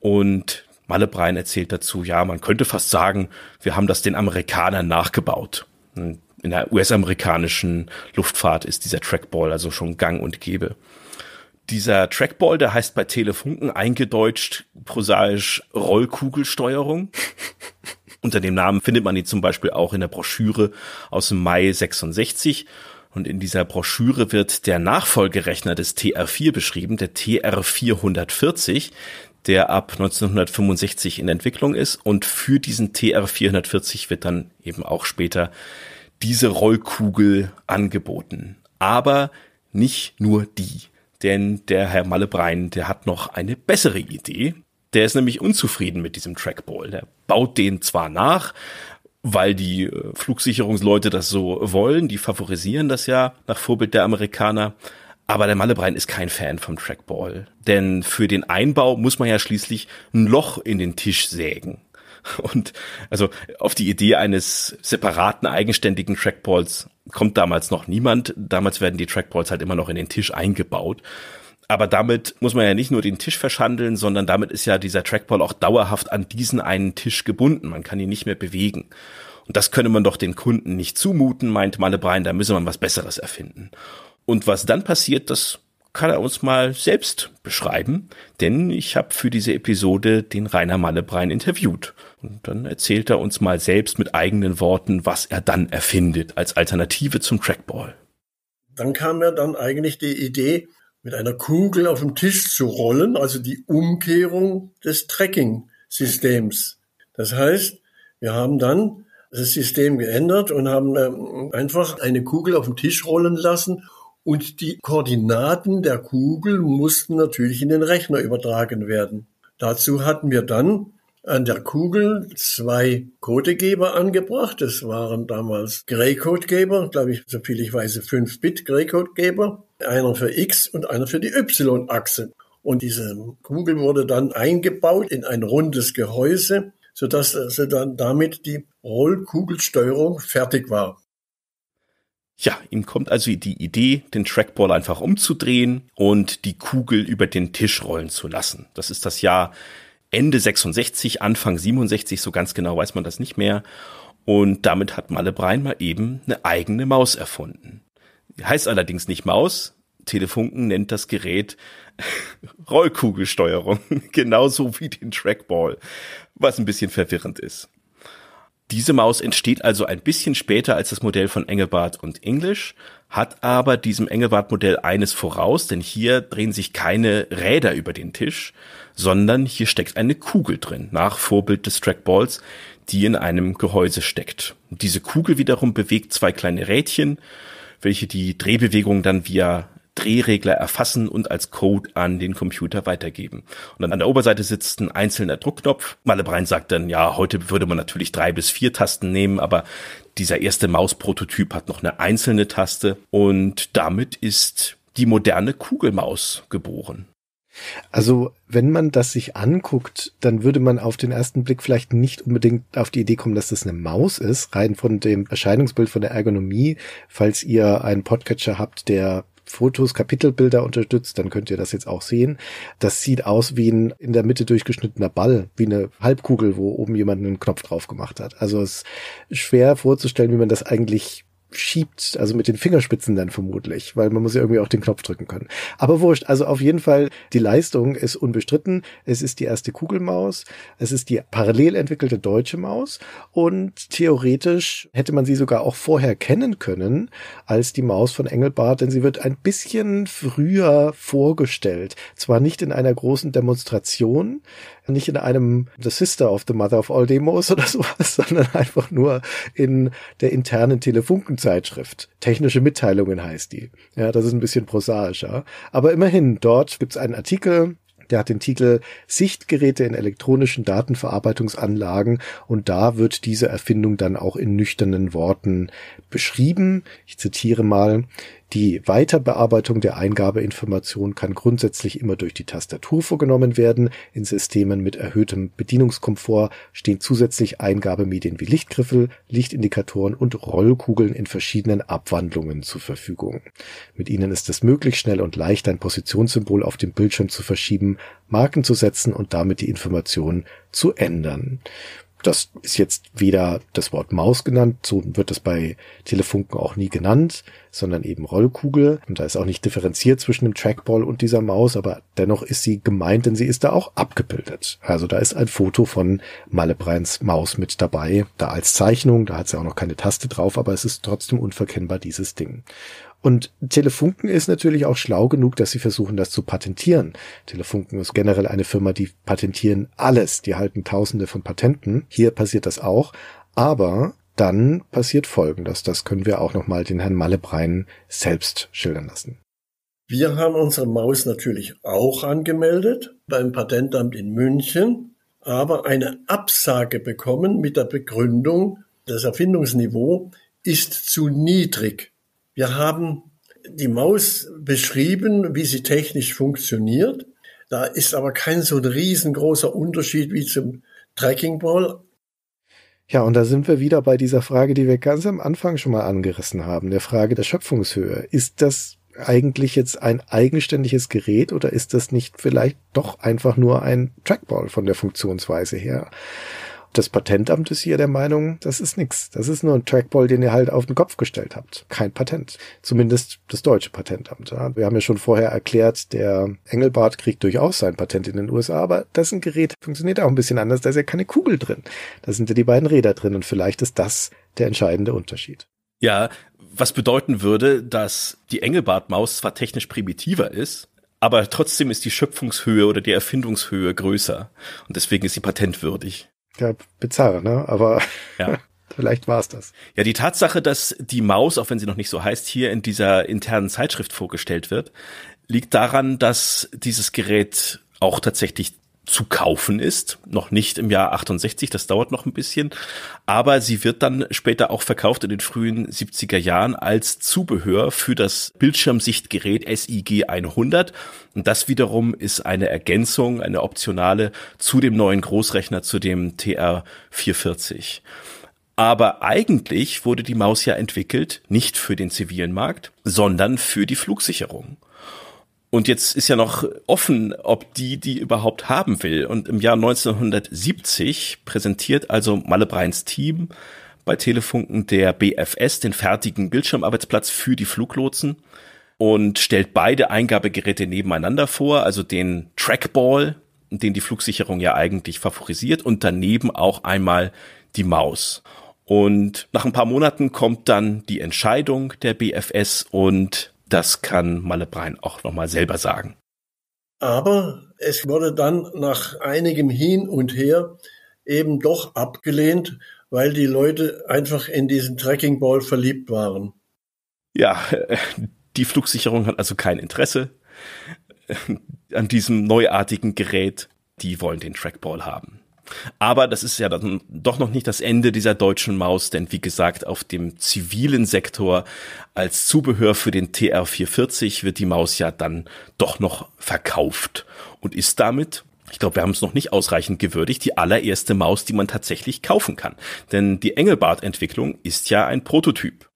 und Mallebrein erzählt dazu, ja, man könnte fast sagen, wir haben das den Amerikanern nachgebaut. Und in der US-amerikanischen Luftfahrt ist dieser Trackball also schon gang und gäbe. Dieser Trackball, der heißt bei Telefunken eingedeutscht prosaisch Rollkugelsteuerung. Unter dem Namen findet man ihn zum Beispiel auch in der Broschüre aus dem Mai 66. Und in dieser Broschüre wird der Nachfolgerechner des TR4 beschrieben, der TR440, der ab 1965 in Entwicklung ist. Und für diesen TR440 wird dann eben auch später diese Rollkugel angeboten. Aber nicht nur die. Denn der Herr Mallebrein, der hat noch eine bessere Idee. Der ist nämlich unzufrieden mit diesem Trackball. Der baut den zwar nach, weil die äh, Flugsicherungsleute das so wollen, die favorisieren das ja nach Vorbild der Amerikaner. Aber der Mallebrein ist kein Fan vom Trackball. Denn für den Einbau muss man ja schließlich ein Loch in den Tisch sägen. Und also auf die Idee eines separaten, eigenständigen Trackballs kommt damals noch niemand. Damals werden die Trackballs halt immer noch in den Tisch eingebaut. Aber damit muss man ja nicht nur den Tisch verschandeln, sondern damit ist ja dieser Trackball auch dauerhaft an diesen einen Tisch gebunden. Man kann ihn nicht mehr bewegen. Und das könne man doch den Kunden nicht zumuten, meint Malle da müsse man was Besseres erfinden. Und was dann passiert, das kann er uns mal selbst beschreiben, denn ich habe für diese Episode den Rainer Mannebrein interviewt. Und dann erzählt er uns mal selbst mit eigenen Worten, was er dann erfindet als Alternative zum Trackball. Dann kam ja dann eigentlich die Idee, mit einer Kugel auf dem Tisch zu rollen, also die Umkehrung des Tracking-Systems. Das heißt, wir haben dann das System geändert und haben ähm, einfach eine Kugel auf dem Tisch rollen lassen und die Koordinaten der Kugel mussten natürlich in den Rechner übertragen werden. Dazu hatten wir dann an der Kugel zwei Codegeber angebracht. Das waren damals Gray-Codegeber, glaube ich, so viel ich weiß, 5-Bit Gray-Codegeber. Einer für X und einer für die Y-Achse. Und diese Kugel wurde dann eingebaut in ein rundes Gehäuse, sodass also dann damit die Rollkugelsteuerung fertig war. Ja, ihm kommt also die Idee, den Trackball einfach umzudrehen und die Kugel über den Tisch rollen zu lassen. Das ist das Jahr Ende 66, Anfang 67, so ganz genau weiß man das nicht mehr. Und damit hat Malle mal eben eine eigene Maus erfunden. Heißt allerdings nicht Maus. Telefunken nennt das Gerät Rollkugelsteuerung, genauso wie den Trackball, was ein bisschen verwirrend ist. Diese Maus entsteht also ein bisschen später als das Modell von Engelbart und English, hat aber diesem Engelbart-Modell eines voraus, denn hier drehen sich keine Räder über den Tisch, sondern hier steckt eine Kugel drin, nach Vorbild des Trackballs, die in einem Gehäuse steckt. diese Kugel wiederum bewegt zwei kleine Rädchen, welche die Drehbewegung dann via Drehregler erfassen und als Code an den Computer weitergeben. Und dann an der Oberseite sitzt ein einzelner Druckknopf. Malebrein sagt dann, ja, heute würde man natürlich drei bis vier Tasten nehmen, aber dieser erste Mausprototyp hat noch eine einzelne Taste und damit ist die moderne Kugelmaus geboren. Also, wenn man das sich anguckt, dann würde man auf den ersten Blick vielleicht nicht unbedingt auf die Idee kommen, dass das eine Maus ist, rein von dem Erscheinungsbild, von der Ergonomie. Falls ihr einen Podcatcher habt, der Fotos, Kapitelbilder unterstützt, dann könnt ihr das jetzt auch sehen. Das sieht aus wie ein in der Mitte durchgeschnittener Ball, wie eine Halbkugel, wo oben jemand einen Knopf drauf gemacht hat. Also es ist schwer vorzustellen, wie man das eigentlich schiebt, also mit den Fingerspitzen dann vermutlich, weil man muss ja irgendwie auch den Knopf drücken können. Aber wurscht, also auf jeden Fall, die Leistung ist unbestritten. Es ist die erste Kugelmaus, es ist die parallel entwickelte deutsche Maus und theoretisch hätte man sie sogar auch vorher kennen können als die Maus von Engelbart, denn sie wird ein bisschen früher vorgestellt. Zwar nicht in einer großen Demonstration, nicht in einem The Sister of the Mother of All Demos oder sowas, sondern einfach nur in der internen Telefunkenzeitschrift. Technische Mitteilungen heißt die. Ja, das ist ein bisschen prosaischer. Aber immerhin, dort gibt's einen Artikel, der hat den Titel Sichtgeräte in elektronischen Datenverarbeitungsanlagen und da wird diese Erfindung dann auch in nüchternen Worten beschrieben. Ich zitiere mal. Die Weiterbearbeitung der Eingabeinformation kann grundsätzlich immer durch die Tastatur vorgenommen werden. In Systemen mit erhöhtem Bedienungskomfort stehen zusätzlich Eingabemedien wie Lichtgriffel, Lichtindikatoren und Rollkugeln in verschiedenen Abwandlungen zur Verfügung. Mit ihnen ist es möglich, schnell und leicht ein Positionssymbol auf dem Bildschirm zu verschieben, Marken zu setzen und damit die Informationen zu ändern das ist jetzt weder das Wort Maus genannt, so wird das bei Telefunken auch nie genannt, sondern eben Rollkugel. Und da ist auch nicht differenziert zwischen dem Trackball und dieser Maus, aber dennoch ist sie gemeint, denn sie ist da auch abgebildet. Also da ist ein Foto von Malebreins Maus mit dabei, da als Zeichnung, da hat sie auch noch keine Taste drauf, aber es ist trotzdem unverkennbar dieses Ding. Und Telefunken ist natürlich auch schlau genug, dass sie versuchen, das zu patentieren. Telefunken ist generell eine Firma, die patentieren alles. Die halten Tausende von Patenten. Hier passiert das auch. Aber dann passiert Folgendes. Das können wir auch nochmal den Herrn Mallebrein selbst schildern lassen. Wir haben unsere Maus natürlich auch angemeldet beim Patentamt in München, aber eine Absage bekommen mit der Begründung, das Erfindungsniveau ist zu niedrig. Wir haben die Maus beschrieben, wie sie technisch funktioniert. Da ist aber kein so ein riesengroßer Unterschied wie zum Tracking Ball. Ja, und da sind wir wieder bei dieser Frage, die wir ganz am Anfang schon mal angerissen haben, der Frage der Schöpfungshöhe. Ist das eigentlich jetzt ein eigenständiges Gerät oder ist das nicht vielleicht doch einfach nur ein Trackball von der Funktionsweise her? Das Patentamt ist hier der Meinung, das ist nix. Das ist nur ein Trackball, den ihr halt auf den Kopf gestellt habt. Kein Patent. Zumindest das deutsche Patentamt. Ja. Wir haben ja schon vorher erklärt, der Engelbart kriegt durchaus sein Patent in den USA, aber das ein Gerät funktioniert auch ein bisschen anders. Da ist ja keine Kugel drin. Da sind ja die beiden Räder drin und vielleicht ist das der entscheidende Unterschied. Ja, was bedeuten würde, dass die Engelbart-Maus zwar technisch primitiver ist, aber trotzdem ist die Schöpfungshöhe oder die Erfindungshöhe größer. Und deswegen ist sie patentwürdig ja, bizarr, ne? Aber ja. vielleicht war es das. Ja, die Tatsache, dass die Maus, auch wenn sie noch nicht so heißt, hier in dieser internen Zeitschrift vorgestellt wird, liegt daran, dass dieses Gerät auch tatsächlich zu kaufen ist, noch nicht im Jahr 68, das dauert noch ein bisschen, aber sie wird dann später auch verkauft in den frühen 70er Jahren als Zubehör für das Bildschirmsichtgerät SIG 100 und das wiederum ist eine Ergänzung, eine optionale zu dem neuen Großrechner, zu dem TR 440. Aber eigentlich wurde die Maus ja entwickelt nicht für den zivilen Markt, sondern für die Flugsicherung. Und jetzt ist ja noch offen, ob die die überhaupt haben will. Und im Jahr 1970 präsentiert also Mallebreins Team bei Telefunken der BFS den fertigen Bildschirmarbeitsplatz für die Fluglotsen und stellt beide Eingabegeräte nebeneinander vor, also den Trackball, den die Flugsicherung ja eigentlich favorisiert, und daneben auch einmal die Maus. Und nach ein paar Monaten kommt dann die Entscheidung der BFS und das kann Malebrein auch nochmal selber sagen. Aber es wurde dann nach einigem Hin und Her eben doch abgelehnt, weil die Leute einfach in diesen Tracking Ball verliebt waren. Ja, die Flugsicherung hat also kein Interesse an diesem neuartigen Gerät. Die wollen den Trackball haben. Aber das ist ja dann doch noch nicht das Ende dieser deutschen Maus, denn wie gesagt, auf dem zivilen Sektor als Zubehör für den TR440 wird die Maus ja dann doch noch verkauft und ist damit ich glaube, wir haben es noch nicht ausreichend gewürdigt, die allererste Maus, die man tatsächlich kaufen kann. Denn die Engelbart-Entwicklung ist ja ein Prototyp.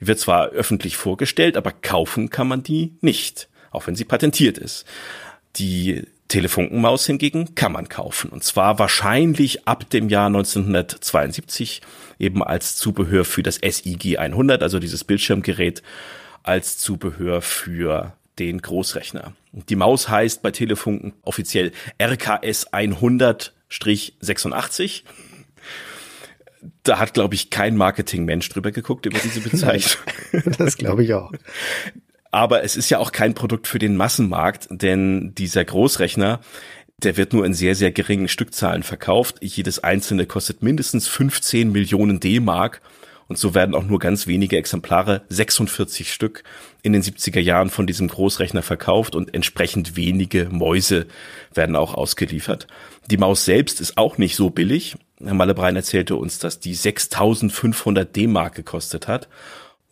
Die wird zwar öffentlich vorgestellt, aber kaufen kann man die nicht, auch wenn sie patentiert ist. Die Telefunkenmaus hingegen kann man kaufen. Und zwar wahrscheinlich ab dem Jahr 1972 eben als Zubehör für das SIG 100, also dieses Bildschirmgerät, als Zubehör für den Großrechner. Die Maus heißt bei Telefunken offiziell RKS 100-86. Da hat, glaube ich, kein Marketingmensch drüber geguckt über diese Bezeichnung. das glaube ich auch. Aber es ist ja auch kein Produkt für den Massenmarkt, denn dieser Großrechner, der wird nur in sehr, sehr geringen Stückzahlen verkauft. Jedes einzelne kostet mindestens 15 Millionen D-Mark. Und so werden auch nur ganz wenige Exemplare, 46 Stück, in den 70er Jahren von diesem Großrechner verkauft und entsprechend wenige Mäuse werden auch ausgeliefert. Die Maus selbst ist auch nicht so billig. Herr Mallebrein erzählte uns, dass die 6500 D-Mark gekostet hat.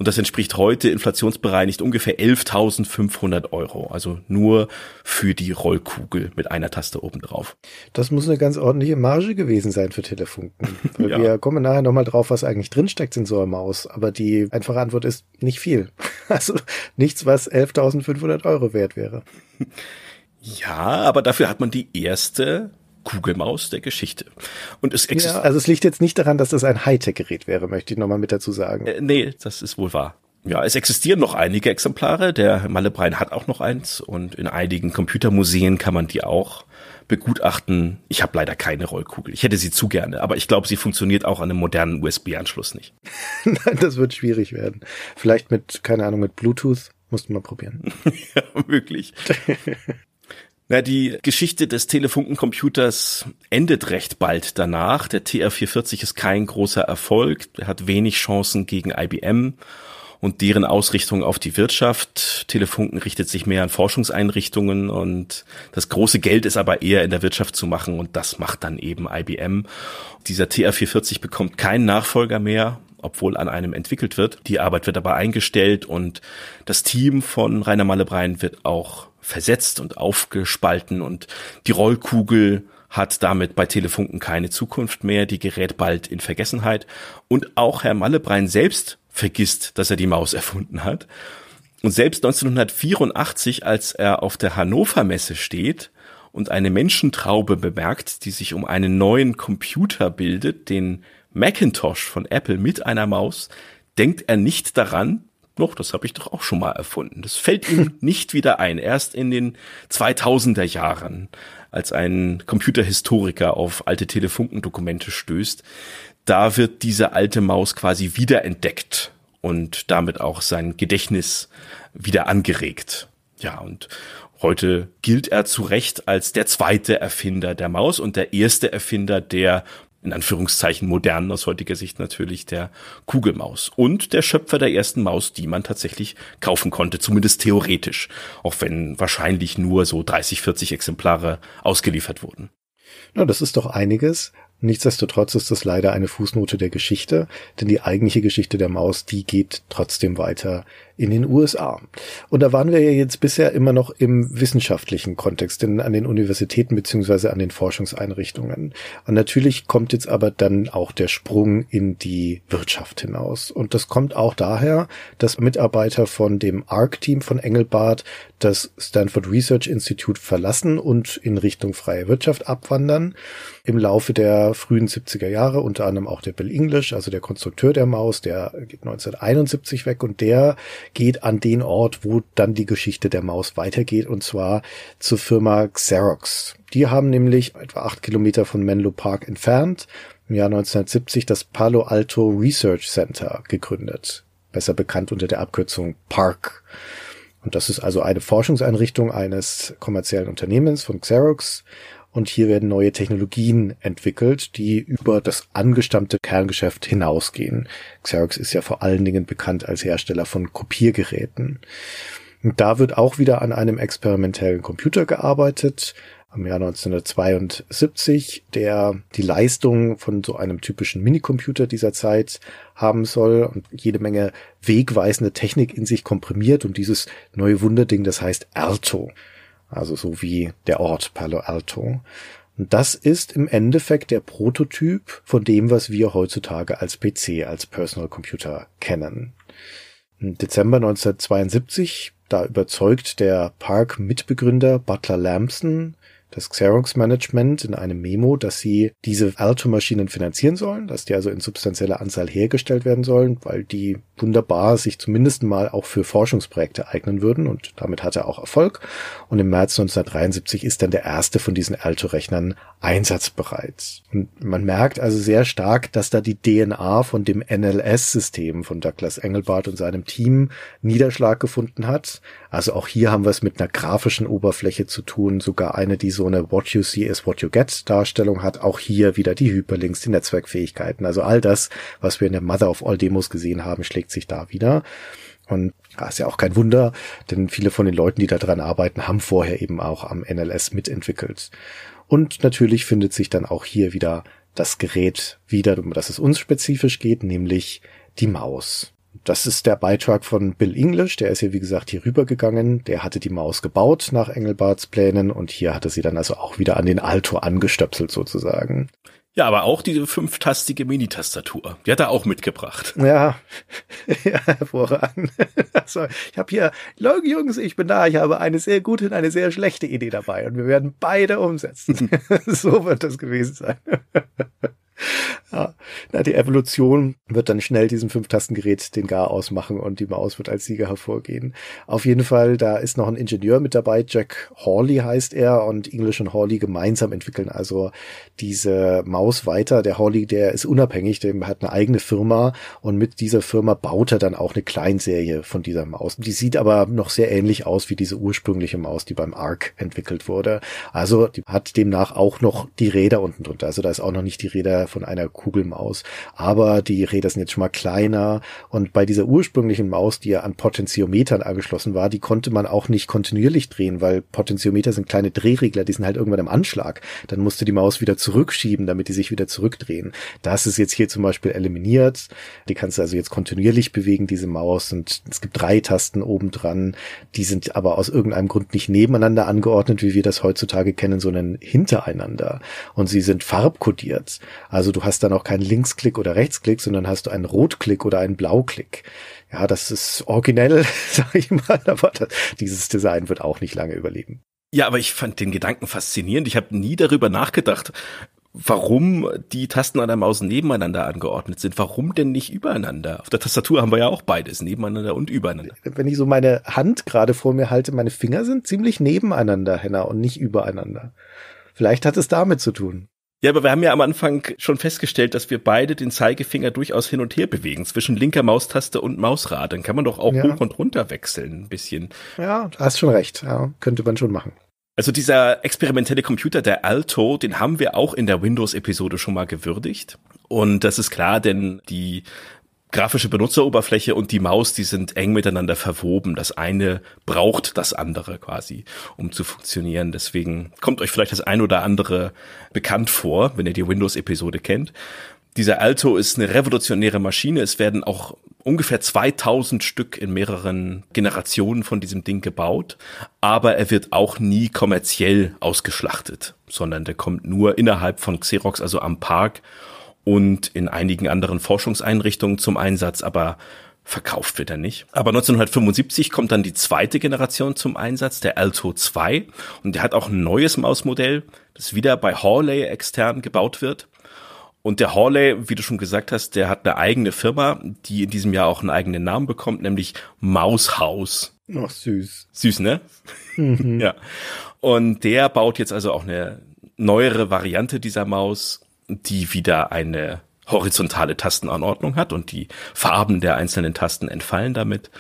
Und das entspricht heute inflationsbereinigt ungefähr 11.500 Euro. Also nur für die Rollkugel mit einer Taste oben drauf. Das muss eine ganz ordentliche Marge gewesen sein für Telefunken. ja. Wir kommen nachher nochmal drauf, was eigentlich drinsteckt in so einer Maus. Aber die einfache Antwort ist nicht viel. Also nichts, was 11.500 Euro wert wäre. Ja, aber dafür hat man die erste Kugelmaus der Geschichte. Und es existiert. Ja, also es liegt jetzt nicht daran, dass das ein Hightech-Gerät wäre, möchte ich nochmal mit dazu sagen. Äh, nee, das ist wohl wahr. Ja, es existieren noch einige Exemplare. Der Mallebrein hat auch noch eins und in einigen Computermuseen kann man die auch begutachten. Ich habe leider keine Rollkugel. Ich hätte sie zu gerne, aber ich glaube, sie funktioniert auch an einem modernen USB-Anschluss nicht. Nein, das wird schwierig werden. Vielleicht mit, keine Ahnung, mit Bluetooth. Musst du mal probieren. ja, möglich. Na, die Geschichte des Telefunkencomputers endet recht bald danach. Der TR440 ist kein großer Erfolg. Er hat wenig Chancen gegen IBM und deren Ausrichtung auf die Wirtschaft. Telefunken richtet sich mehr an Forschungseinrichtungen und das große Geld ist aber eher in der Wirtschaft zu machen und das macht dann eben IBM. Dieser TR440 bekommt keinen Nachfolger mehr obwohl an einem entwickelt wird. Die Arbeit wird aber eingestellt und das Team von Rainer Mallebrein wird auch versetzt und aufgespalten und die Rollkugel hat damit bei Telefunken keine Zukunft mehr, die gerät bald in Vergessenheit und auch Herr Mallebrein selbst vergisst, dass er die Maus erfunden hat. Und selbst 1984, als er auf der Hannover Messe steht und eine Menschentraube bemerkt, die sich um einen neuen Computer bildet, den Macintosh von Apple mit einer Maus, denkt er nicht daran, noch, das habe ich doch auch schon mal erfunden. Das fällt ihm nicht wieder ein. Erst in den 2000er Jahren, als ein Computerhistoriker auf alte Telefunkendokumente stößt, da wird diese alte Maus quasi wiederentdeckt und damit auch sein Gedächtnis wieder angeregt. Ja, und heute gilt er zu Recht als der zweite Erfinder der Maus und der erste Erfinder der in Anführungszeichen modernen aus heutiger Sicht natürlich der Kugelmaus und der Schöpfer der ersten Maus, die man tatsächlich kaufen konnte, zumindest theoretisch, auch wenn wahrscheinlich nur so 30, 40 Exemplare ausgeliefert wurden. Na, das ist doch einiges. Nichtsdestotrotz ist das leider eine Fußnote der Geschichte, denn die eigentliche Geschichte der Maus, die geht trotzdem weiter in den USA. Und da waren wir ja jetzt bisher immer noch im wissenschaftlichen Kontext, denn an den Universitäten beziehungsweise an den Forschungseinrichtungen. Und natürlich kommt jetzt aber dann auch der Sprung in die Wirtschaft hinaus. Und das kommt auch daher, dass Mitarbeiter von dem ARC-Team von Engelbart das Stanford Research Institute verlassen und in Richtung freie Wirtschaft abwandern. Im Laufe der frühen 70er Jahre, unter anderem auch der Bill English, also der Konstrukteur der Maus, der geht 1971 weg und der geht an den Ort, wo dann die Geschichte der Maus weitergeht, und zwar zur Firma Xerox. Die haben nämlich etwa acht Kilometer von Menlo Park entfernt im Jahr 1970 das Palo Alto Research Center gegründet, besser bekannt unter der Abkürzung PARC. Und das ist also eine Forschungseinrichtung eines kommerziellen Unternehmens von Xerox, und hier werden neue Technologien entwickelt, die über das angestammte Kerngeschäft hinausgehen. Xerox ist ja vor allen Dingen bekannt als Hersteller von Kopiergeräten. Und da wird auch wieder an einem experimentellen Computer gearbeitet, am Jahr 1972, der die Leistung von so einem typischen Minicomputer dieser Zeit haben soll und jede Menge wegweisende Technik in sich komprimiert und dieses neue Wunderding, das heißt Erto also so wie der Ort Palo Alto. Und das ist im Endeffekt der Prototyp von dem, was wir heutzutage als PC, als Personal Computer kennen. Im Dezember 1972, da überzeugt der Park-Mitbegründer Butler Lampson das Xerox-Management in einem Memo, dass sie diese Alto-Maschinen finanzieren sollen, dass die also in substanzieller Anzahl hergestellt werden sollen, weil die wunderbar sich zumindest mal auch für Forschungsprojekte eignen würden und damit hat er auch Erfolg. Und im März 1973 ist dann der erste von diesen Alto-Rechnern einsatzbereit. Und man merkt also sehr stark, dass da die DNA von dem NLS-System von Douglas Engelbart und seinem Team Niederschlag gefunden hat. Also auch hier haben wir es mit einer grafischen Oberfläche zu tun, sogar eine, die so eine What you see is what you get Darstellung hat. Auch hier wieder die Hyperlinks, die Netzwerkfähigkeiten. Also all das, was wir in der Mother of All Demos gesehen haben, schlägt sich da wieder. Und ja, ist ja auch kein Wunder, denn viele von den Leuten, die da dran arbeiten, haben vorher eben auch am NLS mitentwickelt. Und natürlich findet sich dann auch hier wieder das Gerät wieder, um das es uns spezifisch geht, nämlich die Maus. Das ist der Beitrag von Bill English, der ist hier wie gesagt hier rübergegangen, der hatte die Maus gebaut nach Engelbarts Plänen und hier hatte sie dann also auch wieder an den Alto angestöpselt sozusagen. Ja, aber auch diese fünftastige Mini-Tastatur. Die hat er auch mitgebracht. Ja, ja hervorragend. Also, ich habe hier, Leute, Jungs, ich bin da. Ich habe eine sehr gute und eine sehr schlechte Idee dabei. Und wir werden beide umsetzen. so wird das gewesen sein. Ja, na, die Evolution wird dann schnell diesem Fünftastengerät den Gar ausmachen und die Maus wird als Sieger hervorgehen. Auf jeden Fall, da ist noch ein Ingenieur mit dabei, Jack Hawley heißt er und English und Hawley gemeinsam entwickeln also diese Maus weiter. Der Hawley, der ist unabhängig, der hat eine eigene Firma und mit dieser Firma baut er dann auch eine Kleinserie von dieser Maus. Die sieht aber noch sehr ähnlich aus wie diese ursprüngliche Maus, die beim ARC entwickelt wurde. Also die hat demnach auch noch die Räder unten drunter. Also da ist auch noch nicht die Räder äh, von einer Kugelmaus. Aber die Räder sind jetzt schon mal kleiner und bei dieser ursprünglichen Maus, die ja an Potentiometern angeschlossen war, die konnte man auch nicht kontinuierlich drehen, weil Potentiometer sind kleine Drehregler, die sind halt irgendwann im Anschlag. Dann musste die Maus wieder zurückschieben, damit die sich wieder zurückdrehen. Das ist jetzt hier zum Beispiel eliminiert. Die kannst du also jetzt kontinuierlich bewegen, diese Maus. Und es gibt drei Tasten oben Die sind aber aus irgendeinem Grund nicht nebeneinander angeordnet, wie wir das heutzutage kennen, sondern hintereinander. Und sie sind farbkodiert. Also du hast dann auch keinen Linksklick oder Rechtsklick, sondern hast du einen Rotklick oder einen Blauklick. Ja, das ist originell, sag ich mal, aber das, dieses Design wird auch nicht lange überleben. Ja, aber ich fand den Gedanken faszinierend. Ich habe nie darüber nachgedacht, warum die Tasten an der Maus nebeneinander angeordnet sind. Warum denn nicht übereinander? Auf der Tastatur haben wir ja auch beides, nebeneinander und übereinander. Wenn ich so meine Hand gerade vor mir halte, meine Finger sind ziemlich nebeneinander, Henna, und nicht übereinander. Vielleicht hat es damit zu tun. Ja, aber wir haben ja am Anfang schon festgestellt, dass wir beide den Zeigefinger durchaus hin und her bewegen, zwischen linker Maustaste und Mausrad. Dann kann man doch auch ja. hoch und runter wechseln ein bisschen. Ja, hast schon recht. Ja, könnte man schon machen. Also dieser experimentelle Computer, der Alto, den haben wir auch in der Windows-Episode schon mal gewürdigt. Und das ist klar, denn die grafische Benutzeroberfläche und die Maus, die sind eng miteinander verwoben. Das eine braucht das andere quasi, um zu funktionieren. Deswegen kommt euch vielleicht das ein oder andere bekannt vor, wenn ihr die Windows-Episode kennt. Dieser Alto ist eine revolutionäre Maschine. Es werden auch ungefähr 2000 Stück in mehreren Generationen von diesem Ding gebaut. Aber er wird auch nie kommerziell ausgeschlachtet, sondern der kommt nur innerhalb von Xerox, also am Park und in einigen anderen Forschungseinrichtungen zum Einsatz, aber verkauft wird er nicht. Aber 1975 kommt dann die zweite Generation zum Einsatz, der Alto 2, und der hat auch ein neues Mausmodell, das wieder bei Hawley extern gebaut wird. Und der Hawley, wie du schon gesagt hast, der hat eine eigene Firma, die in diesem Jahr auch einen eigenen Namen bekommt, nämlich Maushaus. Ach, süß. Süß, ne? Mhm. ja. Und der baut jetzt also auch eine neuere Variante dieser Maus die wieder eine horizontale Tastenanordnung hat und die Farben der einzelnen Tasten entfallen damit.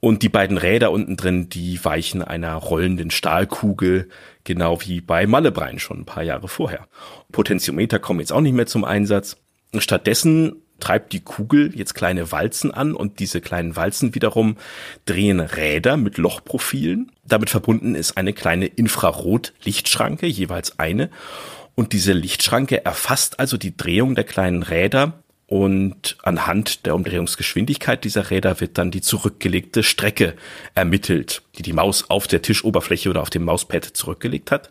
Und die beiden Räder unten drin, die weichen einer rollenden Stahlkugel, genau wie bei Mallebrein schon ein paar Jahre vorher. Potentiometer kommen jetzt auch nicht mehr zum Einsatz. Stattdessen treibt die Kugel jetzt kleine Walzen an und diese kleinen Walzen wiederum drehen Räder mit Lochprofilen. Damit verbunden ist eine kleine Infrarot-Lichtschranke, jeweils eine. Und diese Lichtschranke erfasst also die Drehung der kleinen Räder und anhand der Umdrehungsgeschwindigkeit dieser Räder wird dann die zurückgelegte Strecke ermittelt, die die Maus auf der Tischoberfläche oder auf dem Mauspad zurückgelegt hat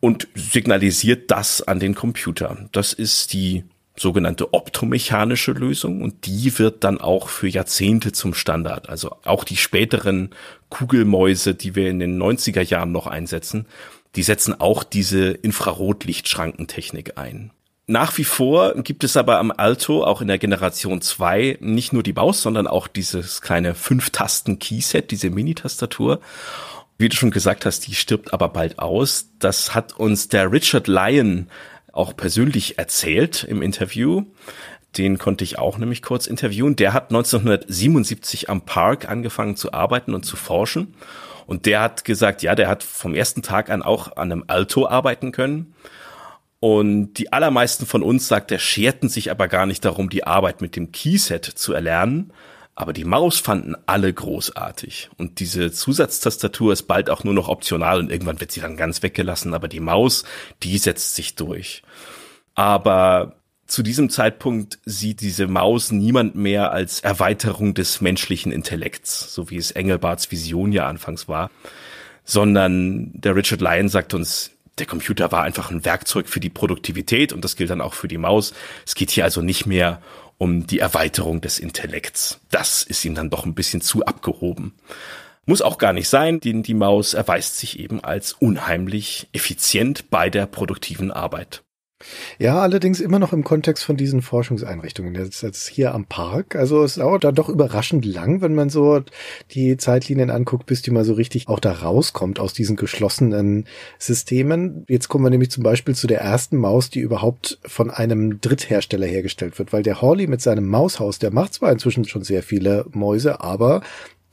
und signalisiert das an den Computer. Das ist die sogenannte optomechanische Lösung und die wird dann auch für Jahrzehnte zum Standard. Also auch die späteren Kugelmäuse, die wir in den 90er Jahren noch einsetzen, die setzen auch diese Infrarotlichtschrankentechnik ein. Nach wie vor gibt es aber am Alto auch in der Generation 2 nicht nur die Maus, sondern auch dieses kleine Fünf-Tasten-Keyset, diese Mini-Tastatur. Wie du schon gesagt hast, die stirbt aber bald aus. Das hat uns der Richard Lyon auch persönlich erzählt im Interview. Den konnte ich auch nämlich kurz interviewen. Der hat 1977 am Park angefangen zu arbeiten und zu forschen und der hat gesagt, ja, der hat vom ersten Tag an auch an einem Alto arbeiten können. Und die allermeisten von uns, sagt er, scherten sich aber gar nicht darum, die Arbeit mit dem Keyset zu erlernen. Aber die Maus fanden alle großartig. Und diese Zusatztastatur ist bald auch nur noch optional und irgendwann wird sie dann ganz weggelassen. Aber die Maus, die setzt sich durch. Aber zu diesem Zeitpunkt sieht diese Maus niemand mehr als Erweiterung des menschlichen Intellekts, so wie es Engelbarts Vision ja anfangs war, sondern der Richard Lyon sagt uns, der Computer war einfach ein Werkzeug für die Produktivität und das gilt dann auch für die Maus. Es geht hier also nicht mehr um die Erweiterung des Intellekts. Das ist ihm dann doch ein bisschen zu abgehoben. Muss auch gar nicht sein, denn die Maus erweist sich eben als unheimlich effizient bei der produktiven Arbeit. Ja, allerdings immer noch im Kontext von diesen Forschungseinrichtungen. Jetzt, jetzt hier am Park. Also es dauert da doch überraschend lang, wenn man so die Zeitlinien anguckt, bis die mal so richtig auch da rauskommt aus diesen geschlossenen Systemen. Jetzt kommen wir nämlich zum Beispiel zu der ersten Maus, die überhaupt von einem Dritthersteller hergestellt wird, weil der Hawley mit seinem Maushaus, der macht zwar inzwischen schon sehr viele Mäuse, aber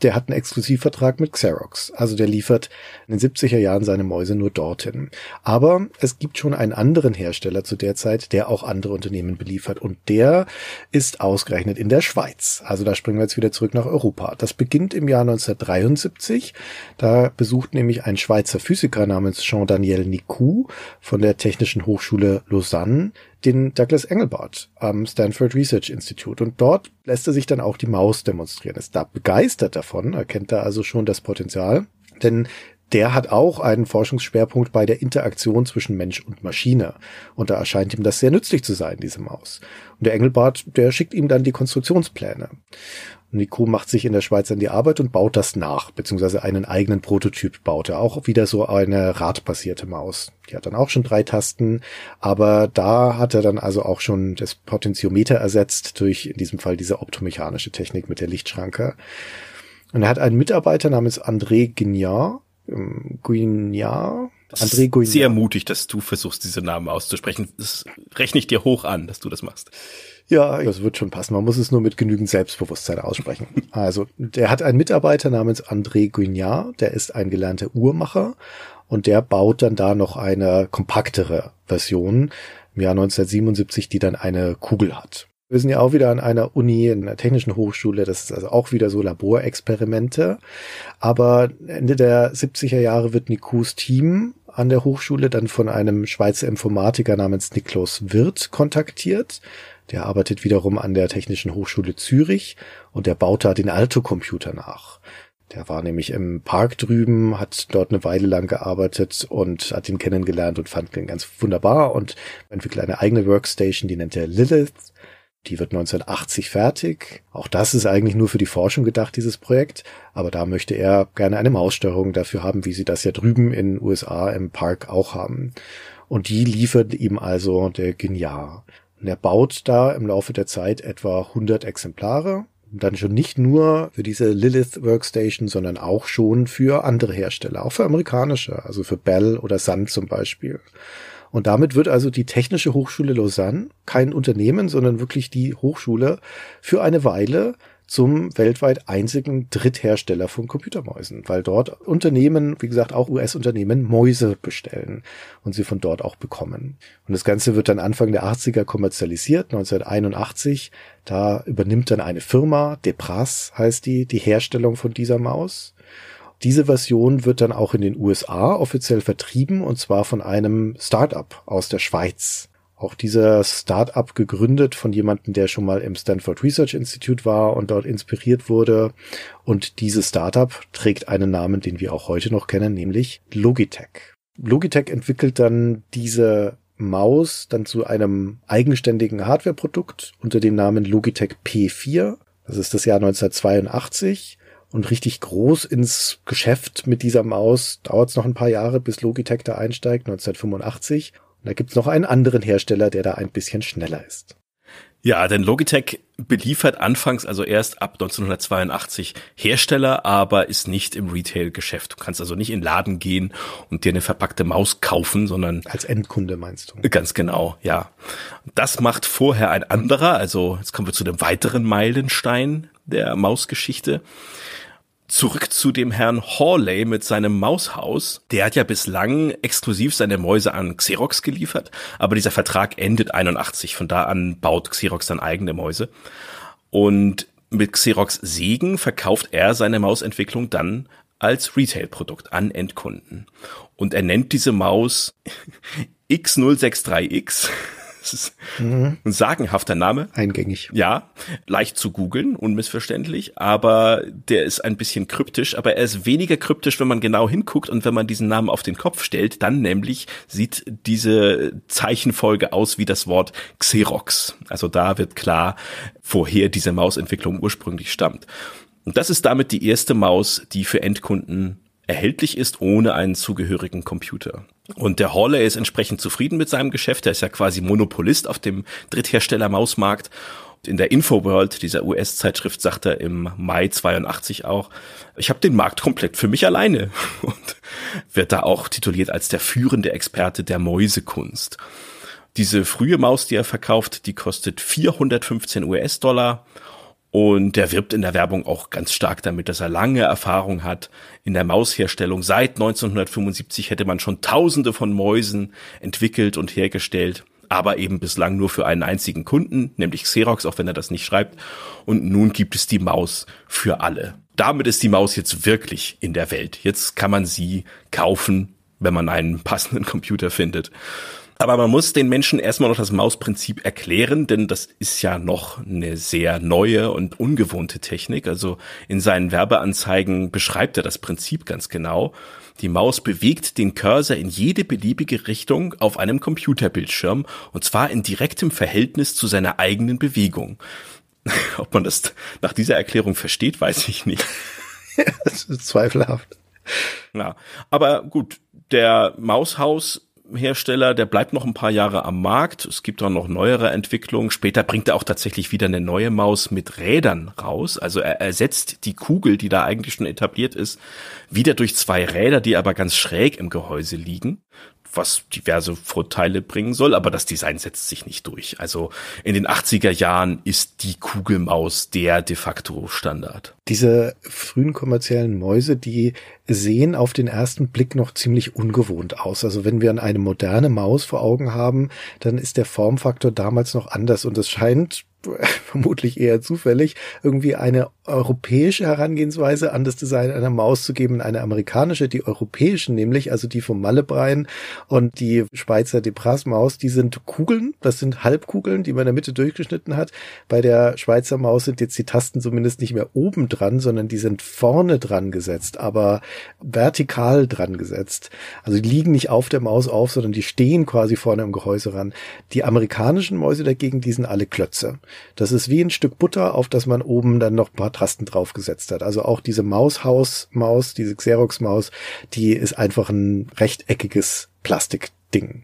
der hat einen Exklusivvertrag mit Xerox. Also der liefert in den 70er Jahren seine Mäuse nur dorthin. Aber es gibt schon einen anderen Hersteller zu der Zeit, der auch andere Unternehmen beliefert. Und der ist ausgerechnet in der Schweiz. Also da springen wir jetzt wieder zurück nach Europa. Das beginnt im Jahr 1973. Da besucht nämlich ein Schweizer Physiker namens Jean-Daniel Nicou von der Technischen Hochschule Lausanne den Douglas Engelbart am Stanford Research Institute. Und dort lässt er sich dann auch die Maus demonstrieren. Ist da begeistert davon, erkennt da also schon das Potenzial. Denn der hat auch einen Forschungsschwerpunkt bei der Interaktion zwischen Mensch und Maschine. Und da erscheint ihm das sehr nützlich zu sein, diese Maus. Und der Engelbart, der schickt ihm dann die Konstruktionspläne. Nico macht sich in der Schweiz an die Arbeit und baut das nach, beziehungsweise einen eigenen Prototyp baut er. Auch wieder so eine radbasierte Maus. Die hat dann auch schon drei Tasten, aber da hat er dann also auch schon das Potentiometer ersetzt durch in diesem Fall diese optomechanische Technik mit der Lichtschranke. Und er hat einen Mitarbeiter namens André Guignard, ähm, Guignard, André Guignard. Sehr mutig, dass du versuchst, diese Namen auszusprechen. Das rechne ich dir hoch an, dass du das machst. Ja, das wird schon passen. Man muss es nur mit genügend Selbstbewusstsein aussprechen. Also, der hat einen Mitarbeiter namens André Guignard, der ist ein gelernter Uhrmacher und der baut dann da noch eine kompaktere Version im Jahr 1977, die dann eine Kugel hat. Wir sind ja auch wieder an einer Uni, in einer technischen Hochschule. Das ist also auch wieder so Laborexperimente. Aber Ende der 70er Jahre wird Nikus Team an der Hochschule dann von einem Schweizer Informatiker namens Niklas Wirth kontaktiert. Der arbeitet wiederum an der Technischen Hochschule Zürich und der baut da den Alto-Computer nach. Der war nämlich im Park drüben, hat dort eine Weile lang gearbeitet und hat ihn kennengelernt und fand ihn ganz wunderbar und entwickelt eine eigene Workstation, die nennt er Lilith. Die wird 1980 fertig. Auch das ist eigentlich nur für die Forschung gedacht, dieses Projekt. Aber da möchte er gerne eine Maussteuerung dafür haben, wie sie das ja drüben in USA im Park auch haben. Und die liefert ihm also der Geniar. Und er baut da im Laufe der Zeit etwa 100 Exemplare. Und dann schon nicht nur für diese Lilith Workstation, sondern auch schon für andere Hersteller, auch für amerikanische, also für Bell oder Sun zum Beispiel. Und damit wird also die Technische Hochschule Lausanne kein Unternehmen, sondern wirklich die Hochschule für eine Weile zum weltweit einzigen Dritthersteller von Computermäusen, weil dort Unternehmen, wie gesagt auch US-Unternehmen, Mäuse bestellen und sie von dort auch bekommen. Und das Ganze wird dann Anfang der 80er kommerzialisiert, 1981. Da übernimmt dann eine Firma, Depras heißt die, die Herstellung von dieser Maus. Diese Version wird dann auch in den USA offiziell vertrieben und zwar von einem Startup aus der Schweiz auch dieser start gegründet von jemandem, der schon mal im Stanford Research Institute war und dort inspiriert wurde. Und dieses start trägt einen Namen, den wir auch heute noch kennen, nämlich Logitech. Logitech entwickelt dann diese Maus dann zu einem eigenständigen hardware unter dem Namen Logitech P4. Das ist das Jahr 1982 und richtig groß ins Geschäft mit dieser Maus dauert es noch ein paar Jahre, bis Logitech da einsteigt, 1985. Und da gibt's noch einen anderen Hersteller, der da ein bisschen schneller ist. Ja, denn Logitech beliefert anfangs, also erst ab 1982 Hersteller, aber ist nicht im Retail-Geschäft. Du kannst also nicht in den Laden gehen und dir eine verpackte Maus kaufen, sondern. Als Endkunde meinst du? Ganz genau, ja. Das macht vorher ein anderer, also jetzt kommen wir zu dem weiteren Meilenstein der Mausgeschichte. Zurück zu dem Herrn Hawley mit seinem Maushaus. Der hat ja bislang exklusiv seine Mäuse an Xerox geliefert, aber dieser Vertrag endet 81. Von da an baut Xerox dann eigene Mäuse. Und mit Xerox Segen verkauft er seine Mausentwicklung dann als Retail-Produkt an Endkunden. Und er nennt diese Maus X063X. Das ist mhm. ein sagenhafter Name. Eingängig. Ja, leicht zu googeln, unmissverständlich, aber der ist ein bisschen kryptisch, aber er ist weniger kryptisch, wenn man genau hinguckt und wenn man diesen Namen auf den Kopf stellt, dann nämlich sieht diese Zeichenfolge aus wie das Wort Xerox. Also da wird klar, woher diese Mausentwicklung ursprünglich stammt. Und das ist damit die erste Maus, die für Endkunden erhältlich ist ohne einen zugehörigen Computer. Und der Hawley ist entsprechend zufrieden mit seinem Geschäft. Er ist ja quasi Monopolist auf dem Dritthersteller-Mausmarkt. In der Infoworld, dieser US-Zeitschrift, sagt er im Mai 82 auch, ich habe den Markt komplett für mich alleine und wird da auch tituliert als der führende Experte der Mäusekunst. Diese frühe Maus, die er verkauft, die kostet 415 US-Dollar und der wirbt in der Werbung auch ganz stark damit, dass er lange Erfahrung hat in der Mausherstellung. Seit 1975 hätte man schon Tausende von Mäusen entwickelt und hergestellt, aber eben bislang nur für einen einzigen Kunden, nämlich Xerox, auch wenn er das nicht schreibt. Und nun gibt es die Maus für alle. Damit ist die Maus jetzt wirklich in der Welt. Jetzt kann man sie kaufen, wenn man einen passenden Computer findet. Aber man muss den Menschen erstmal noch das Mausprinzip erklären, denn das ist ja noch eine sehr neue und ungewohnte Technik. Also in seinen Werbeanzeigen beschreibt er das Prinzip ganz genau. Die Maus bewegt den Cursor in jede beliebige Richtung auf einem Computerbildschirm und zwar in direktem Verhältnis zu seiner eigenen Bewegung. Ob man das nach dieser Erklärung versteht, weiß ich nicht. das ist zweifelhaft. Ja, aber gut, der Maushaus Hersteller, der bleibt noch ein paar Jahre am Markt. Es gibt auch noch neuere Entwicklungen. Später bringt er auch tatsächlich wieder eine neue Maus mit Rädern raus. Also er ersetzt die Kugel, die da eigentlich schon etabliert ist, wieder durch zwei Räder, die aber ganz schräg im Gehäuse liegen was diverse Vorteile bringen soll, aber das Design setzt sich nicht durch. Also in den 80er Jahren ist die Kugelmaus der de facto Standard. Diese frühen kommerziellen Mäuse, die sehen auf den ersten Blick noch ziemlich ungewohnt aus. Also wenn wir an eine moderne Maus vor Augen haben, dann ist der Formfaktor damals noch anders und es scheint vermutlich eher zufällig, irgendwie eine europäische Herangehensweise an das Design einer Maus zu geben, eine amerikanische, die europäischen nämlich, also die vom Mallebrein und die Schweizer Depras Maus, die sind Kugeln, das sind Halbkugeln, die man in der Mitte durchgeschnitten hat. Bei der Schweizer Maus sind jetzt die Tasten zumindest nicht mehr oben dran, sondern die sind vorne dran gesetzt, aber vertikal dran gesetzt. Also die liegen nicht auf der Maus auf, sondern die stehen quasi vorne im Gehäuse ran. Die amerikanischen Mäuse dagegen, die sind alle Klötze. Das ist wie ein Stück Butter, auf das man oben dann noch ein paar Tasten draufgesetzt hat. Also auch diese Maushaus-Maus, diese Xerox-Maus, die ist einfach ein rechteckiges Plastikding.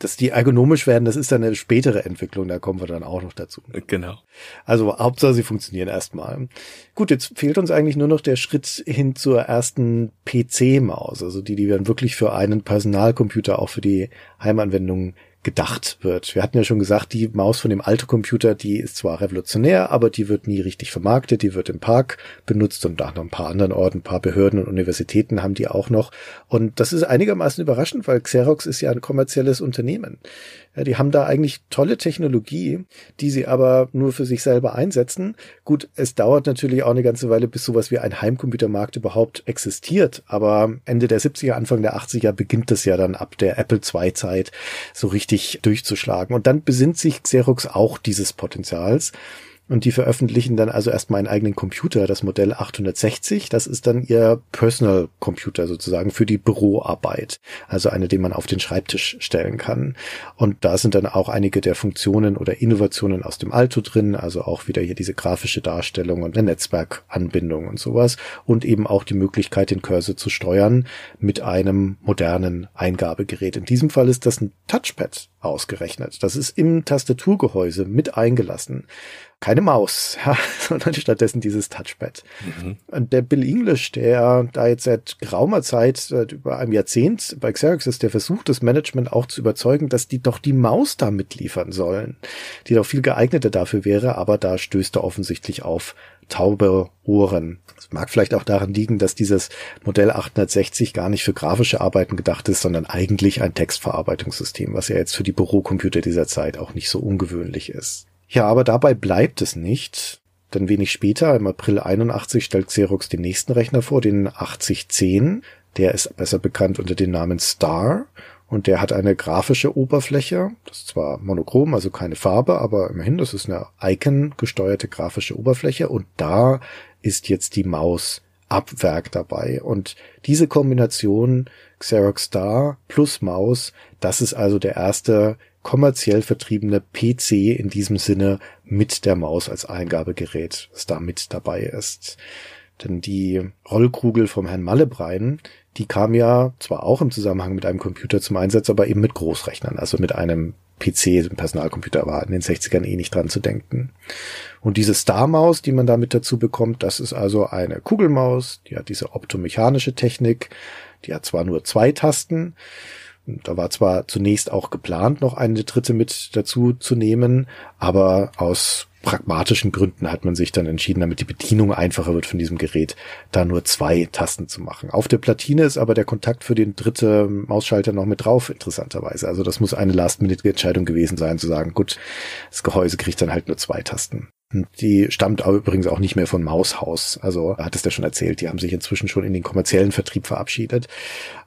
Dass die ergonomisch werden, das ist dann eine spätere Entwicklung, da kommen wir dann auch noch dazu. Äh, genau. Also Hauptsache, sie funktionieren erstmal. Gut, jetzt fehlt uns eigentlich nur noch der Schritt hin zur ersten PC-Maus, also die, die dann wirklich für einen Personalcomputer auch für die Heimanwendungen gedacht wird. Wir hatten ja schon gesagt, die Maus von dem alten Computer, die ist zwar revolutionär, aber die wird nie richtig vermarktet, die wird im Park benutzt und auch noch ein paar anderen Orten, ein paar Behörden und Universitäten haben die auch noch. Und das ist einigermaßen überraschend, weil Xerox ist ja ein kommerzielles Unternehmen. Ja, die haben da eigentlich tolle Technologie, die sie aber nur für sich selber einsetzen. Gut, es dauert natürlich auch eine ganze Weile, bis sowas wie ein Heimcomputermarkt überhaupt existiert. Aber Ende der 70er, Anfang der 80er beginnt das ja dann ab der Apple II Zeit so richtig durchzuschlagen. Und dann besinnt sich Xerox auch dieses Potenzials. Und die veröffentlichen dann also erstmal einen eigenen Computer, das Modell 860. Das ist dann ihr Personal Computer sozusagen für die Büroarbeit. Also eine, den man auf den Schreibtisch stellen kann. Und da sind dann auch einige der Funktionen oder Innovationen aus dem Alto drin. Also auch wieder hier diese grafische Darstellung und eine Netzwerkanbindung und sowas. Und eben auch die Möglichkeit, den Cursor zu steuern mit einem modernen Eingabegerät. In diesem Fall ist das ein Touchpad ausgerechnet. Das ist im Tastaturgehäuse mit eingelassen keine Maus, ja, sondern stattdessen dieses Touchpad. Mhm. Und der Bill English, der da jetzt seit geraumer Zeit, seit über einem Jahrzehnt bei Xerox ist, der versucht, das Management auch zu überzeugen, dass die doch die Maus da mitliefern sollen, die doch viel geeigneter dafür wäre, aber da stößt er offensichtlich auf taube Ohren. Es mag vielleicht auch daran liegen, dass dieses Modell 860 gar nicht für grafische Arbeiten gedacht ist, sondern eigentlich ein Textverarbeitungssystem, was ja jetzt für die Bürocomputer dieser Zeit auch nicht so ungewöhnlich ist. Ja, aber dabei bleibt es nicht. Denn wenig später, im April 81, stellt Xerox den nächsten Rechner vor, den 8010. Der ist besser bekannt unter dem Namen Star und der hat eine grafische Oberfläche. Das ist zwar monochrom, also keine Farbe, aber immerhin, das ist eine Icon-gesteuerte grafische Oberfläche und da ist jetzt die Maus ab Werk dabei. Und diese Kombination Xerox Star plus Maus, das ist also der erste kommerziell vertriebene PC in diesem Sinne mit der Maus als Eingabegerät, das da mit dabei ist. Denn die Rollkugel vom Herrn Mallebrein, die kam ja zwar auch im Zusammenhang mit einem Computer zum Einsatz, aber eben mit Großrechnern, also mit einem PC, Personalcomputer war in den 60ern eh nicht dran zu denken. Und diese Star-Maus, die man damit dazu bekommt, das ist also eine Kugelmaus, die hat diese optomechanische Technik, die hat zwar nur zwei Tasten, da war zwar zunächst auch geplant, noch eine dritte mit dazu zu nehmen, aber aus pragmatischen Gründen hat man sich dann entschieden, damit die Bedienung einfacher wird von diesem Gerät, da nur zwei Tasten zu machen. Auf der Platine ist aber der Kontakt für den dritten Mausschalter noch mit drauf, interessanterweise. Also das muss eine Last-Minute-Entscheidung gewesen sein, zu sagen, gut, das Gehäuse kriegt dann halt nur zwei Tasten. Die stammt aber übrigens auch nicht mehr von Maushaus. Also hat es der schon erzählt. Die haben sich inzwischen schon in den kommerziellen Vertrieb verabschiedet.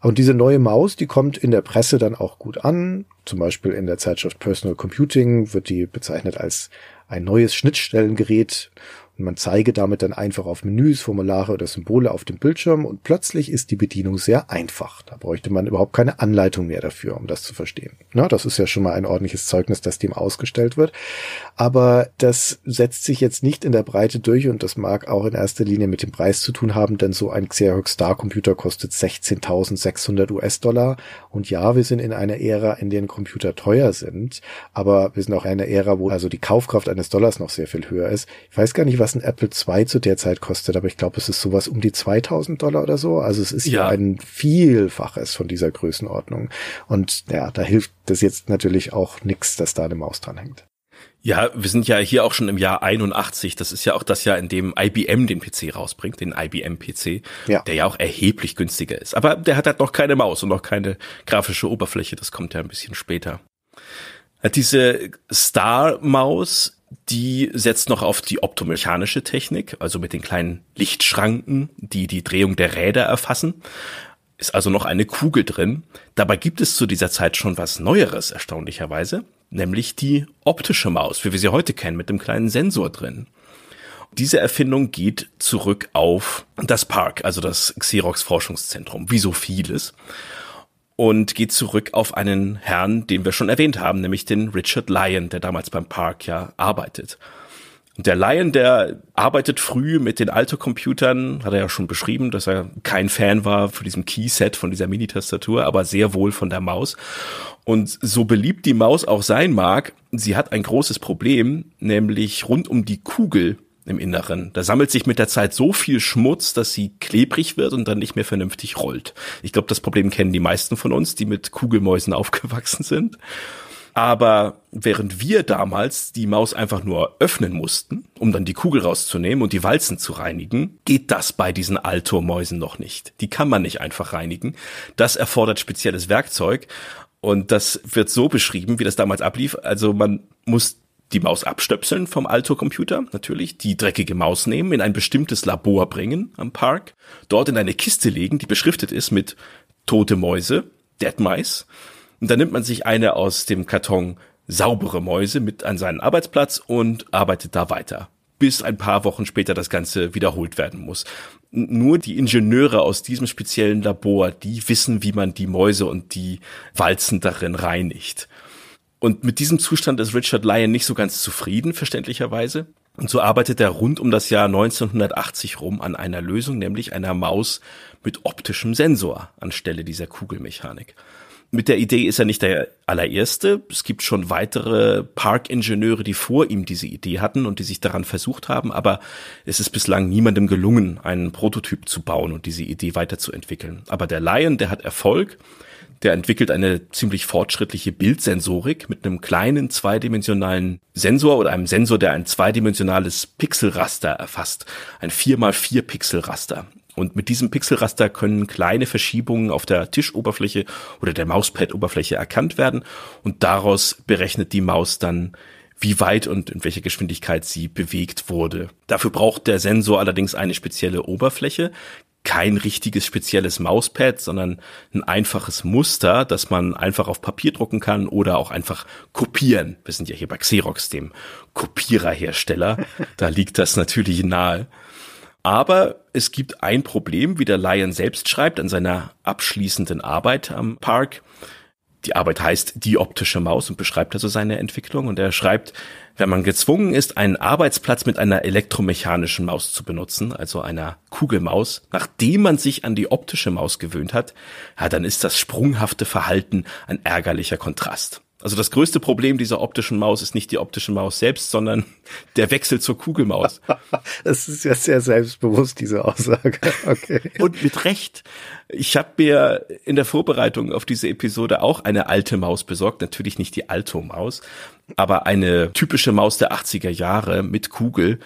Und diese neue Maus, die kommt in der Presse dann auch gut an. Zum Beispiel in der Zeitschrift Personal Computing wird die bezeichnet als ein neues Schnittstellengerät. Und man zeige damit dann einfach auf Menüs, Formulare oder Symbole auf dem Bildschirm. Und plötzlich ist die Bedienung sehr einfach. Da bräuchte man überhaupt keine Anleitung mehr dafür, um das zu verstehen. Na, das ist ja schon mal ein ordentliches Zeugnis, das dem ausgestellt wird. Aber das setzt sich jetzt nicht in der Breite durch und das mag auch in erster Linie mit dem Preis zu tun haben, denn so ein Xerox Star Computer kostet 16.600 US-Dollar. Und ja, wir sind in einer Ära, in der Computer teuer sind, aber wir sind auch in einer Ära, wo also die Kaufkraft eines Dollars noch sehr viel höher ist. Ich weiß gar nicht, was ein Apple II zu der Zeit kostet, aber ich glaube, es ist sowas um die 2000 Dollar oder so. Also es ist ja ein Vielfaches von dieser Größenordnung. Und ja, da hilft das jetzt natürlich auch nichts, dass da eine Maus dran hängt. Ja, wir sind ja hier auch schon im Jahr 81. Das ist ja auch das Jahr, in dem IBM den PC rausbringt, den IBM PC, ja. der ja auch erheblich günstiger ist. Aber der hat halt noch keine Maus und noch keine grafische Oberfläche. Das kommt ja ein bisschen später. Diese Star-Maus, die setzt noch auf die optomechanische Technik, also mit den kleinen Lichtschranken, die die Drehung der Räder erfassen. Ist also noch eine Kugel drin. Dabei gibt es zu dieser Zeit schon was Neueres, erstaunlicherweise nämlich die optische Maus, wie wir sie heute kennen, mit dem kleinen Sensor drin. Diese Erfindung geht zurück auf das Park, also das Xerox Forschungszentrum, wie so vieles, und geht zurück auf einen Herrn, den wir schon erwähnt haben, nämlich den Richard Lyon, der damals beim Park ja arbeitet. Und der Lyon, der arbeitet früh mit den Alto-Computern, hat er ja schon beschrieben, dass er kein Fan war von diesem Keyset, von dieser Minitastatur, aber sehr wohl von der Maus und so beliebt die Maus auch sein mag, sie hat ein großes Problem, nämlich rund um die Kugel im Inneren. Da sammelt sich mit der Zeit so viel Schmutz, dass sie klebrig wird und dann nicht mehr vernünftig rollt. Ich glaube, das Problem kennen die meisten von uns, die mit Kugelmäusen aufgewachsen sind. Aber während wir damals die Maus einfach nur öffnen mussten, um dann die Kugel rauszunehmen und die Walzen zu reinigen, geht das bei diesen Altor-Mäusen noch nicht. Die kann man nicht einfach reinigen. Das erfordert spezielles Werkzeug und das wird so beschrieben, wie das damals ablief. Also man muss die Maus abstöpseln vom Alto-Computer, natürlich, die dreckige Maus nehmen, in ein bestimmtes Labor bringen am Park, dort in eine Kiste legen, die beschriftet ist mit tote Mäuse, Dead Mice. Und dann nimmt man sich eine aus dem Karton saubere Mäuse mit an seinen Arbeitsplatz und arbeitet da weiter bis ein paar Wochen später das Ganze wiederholt werden muss nur die Ingenieure aus diesem speziellen Labor, die wissen, wie man die Mäuse und die Walzen darin reinigt. Und mit diesem Zustand ist Richard Lyon nicht so ganz zufrieden, verständlicherweise. Und so arbeitet er rund um das Jahr 1980 rum an einer Lösung, nämlich einer Maus mit optischem Sensor anstelle dieser Kugelmechanik mit der Idee ist er nicht der allererste. Es gibt schon weitere Parkingenieure, die vor ihm diese Idee hatten und die sich daran versucht haben, aber es ist bislang niemandem gelungen, einen Prototyp zu bauen und diese Idee weiterzuentwickeln. Aber der Lion, der hat Erfolg. Der entwickelt eine ziemlich fortschrittliche Bildsensorik mit einem kleinen zweidimensionalen Sensor oder einem Sensor, der ein zweidimensionales Pixelraster erfasst. Ein 4x4 Pixelraster. Und mit diesem Pixelraster können kleine Verschiebungen auf der Tischoberfläche oder der Mauspad-Oberfläche erkannt werden und daraus berechnet die Maus dann, wie weit und in welcher Geschwindigkeit sie bewegt wurde. Dafür braucht der Sensor allerdings eine spezielle Oberfläche, kein richtiges spezielles Mauspad, sondern ein einfaches Muster, das man einfach auf Papier drucken kann oder auch einfach kopieren. Wir sind ja hier bei Xerox, dem Kopiererhersteller. Da liegt das natürlich nahe. Aber es gibt ein Problem, wie der Lion selbst schreibt an seiner abschließenden Arbeit am Park. Die Arbeit heißt Die optische Maus und beschreibt also seine Entwicklung. Und er schreibt, wenn man gezwungen ist, einen Arbeitsplatz mit einer elektromechanischen Maus zu benutzen, also einer Kugelmaus, nachdem man sich an die optische Maus gewöhnt hat, ja, dann ist das sprunghafte Verhalten ein ärgerlicher Kontrast. Also das größte Problem dieser optischen Maus ist nicht die optische Maus selbst, sondern der Wechsel zur Kugelmaus. Das ist ja sehr selbstbewusst, diese Aussage. Okay. Und mit Recht. Ich habe mir in der Vorbereitung auf diese Episode auch eine alte Maus besorgt. Natürlich nicht die Alto-Maus, aber eine typische Maus der 80er Jahre mit Kugel.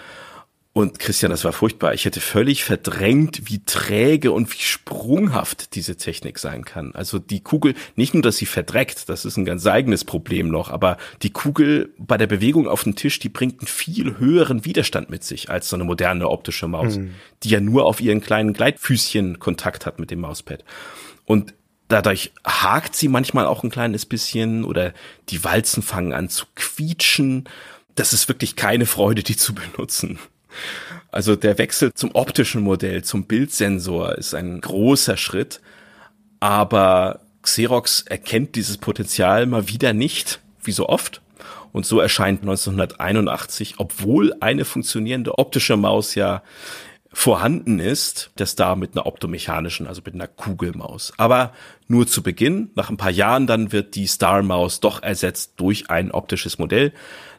Und Christian, das war furchtbar. Ich hätte völlig verdrängt, wie träge und wie sprunghaft diese Technik sein kann. Also die Kugel, nicht nur, dass sie verdreckt, das ist ein ganz eigenes Problem noch, aber die Kugel bei der Bewegung auf den Tisch, die bringt einen viel höheren Widerstand mit sich als so eine moderne optische Maus, mhm. die ja nur auf ihren kleinen Gleitfüßchen Kontakt hat mit dem Mauspad. Und dadurch hakt sie manchmal auch ein kleines bisschen oder die Walzen fangen an zu quietschen. Das ist wirklich keine Freude, die zu benutzen. Also der Wechsel zum optischen Modell, zum Bildsensor ist ein großer Schritt, aber Xerox erkennt dieses Potenzial mal wieder nicht, wie so oft. Und so erscheint 1981, obwohl eine funktionierende optische Maus ja vorhanden ist, das da mit einer optomechanischen, also mit einer Kugelmaus. Aber nur zu Beginn, nach ein paar Jahren dann wird die Star Maus doch ersetzt durch ein optisches Modell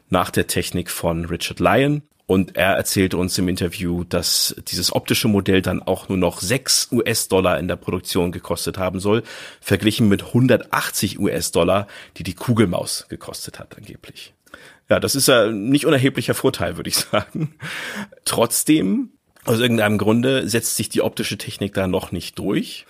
nach der Technik von Richard Lyon. Und er erzählte uns im Interview, dass dieses optische Modell dann auch nur noch 6 US-Dollar in der Produktion gekostet haben soll, verglichen mit 180 US-Dollar, die die Kugelmaus gekostet hat angeblich. Ja, das ist ein nicht unerheblicher Vorteil, würde ich sagen. Trotzdem, aus irgendeinem Grunde setzt sich die optische Technik da noch nicht durch.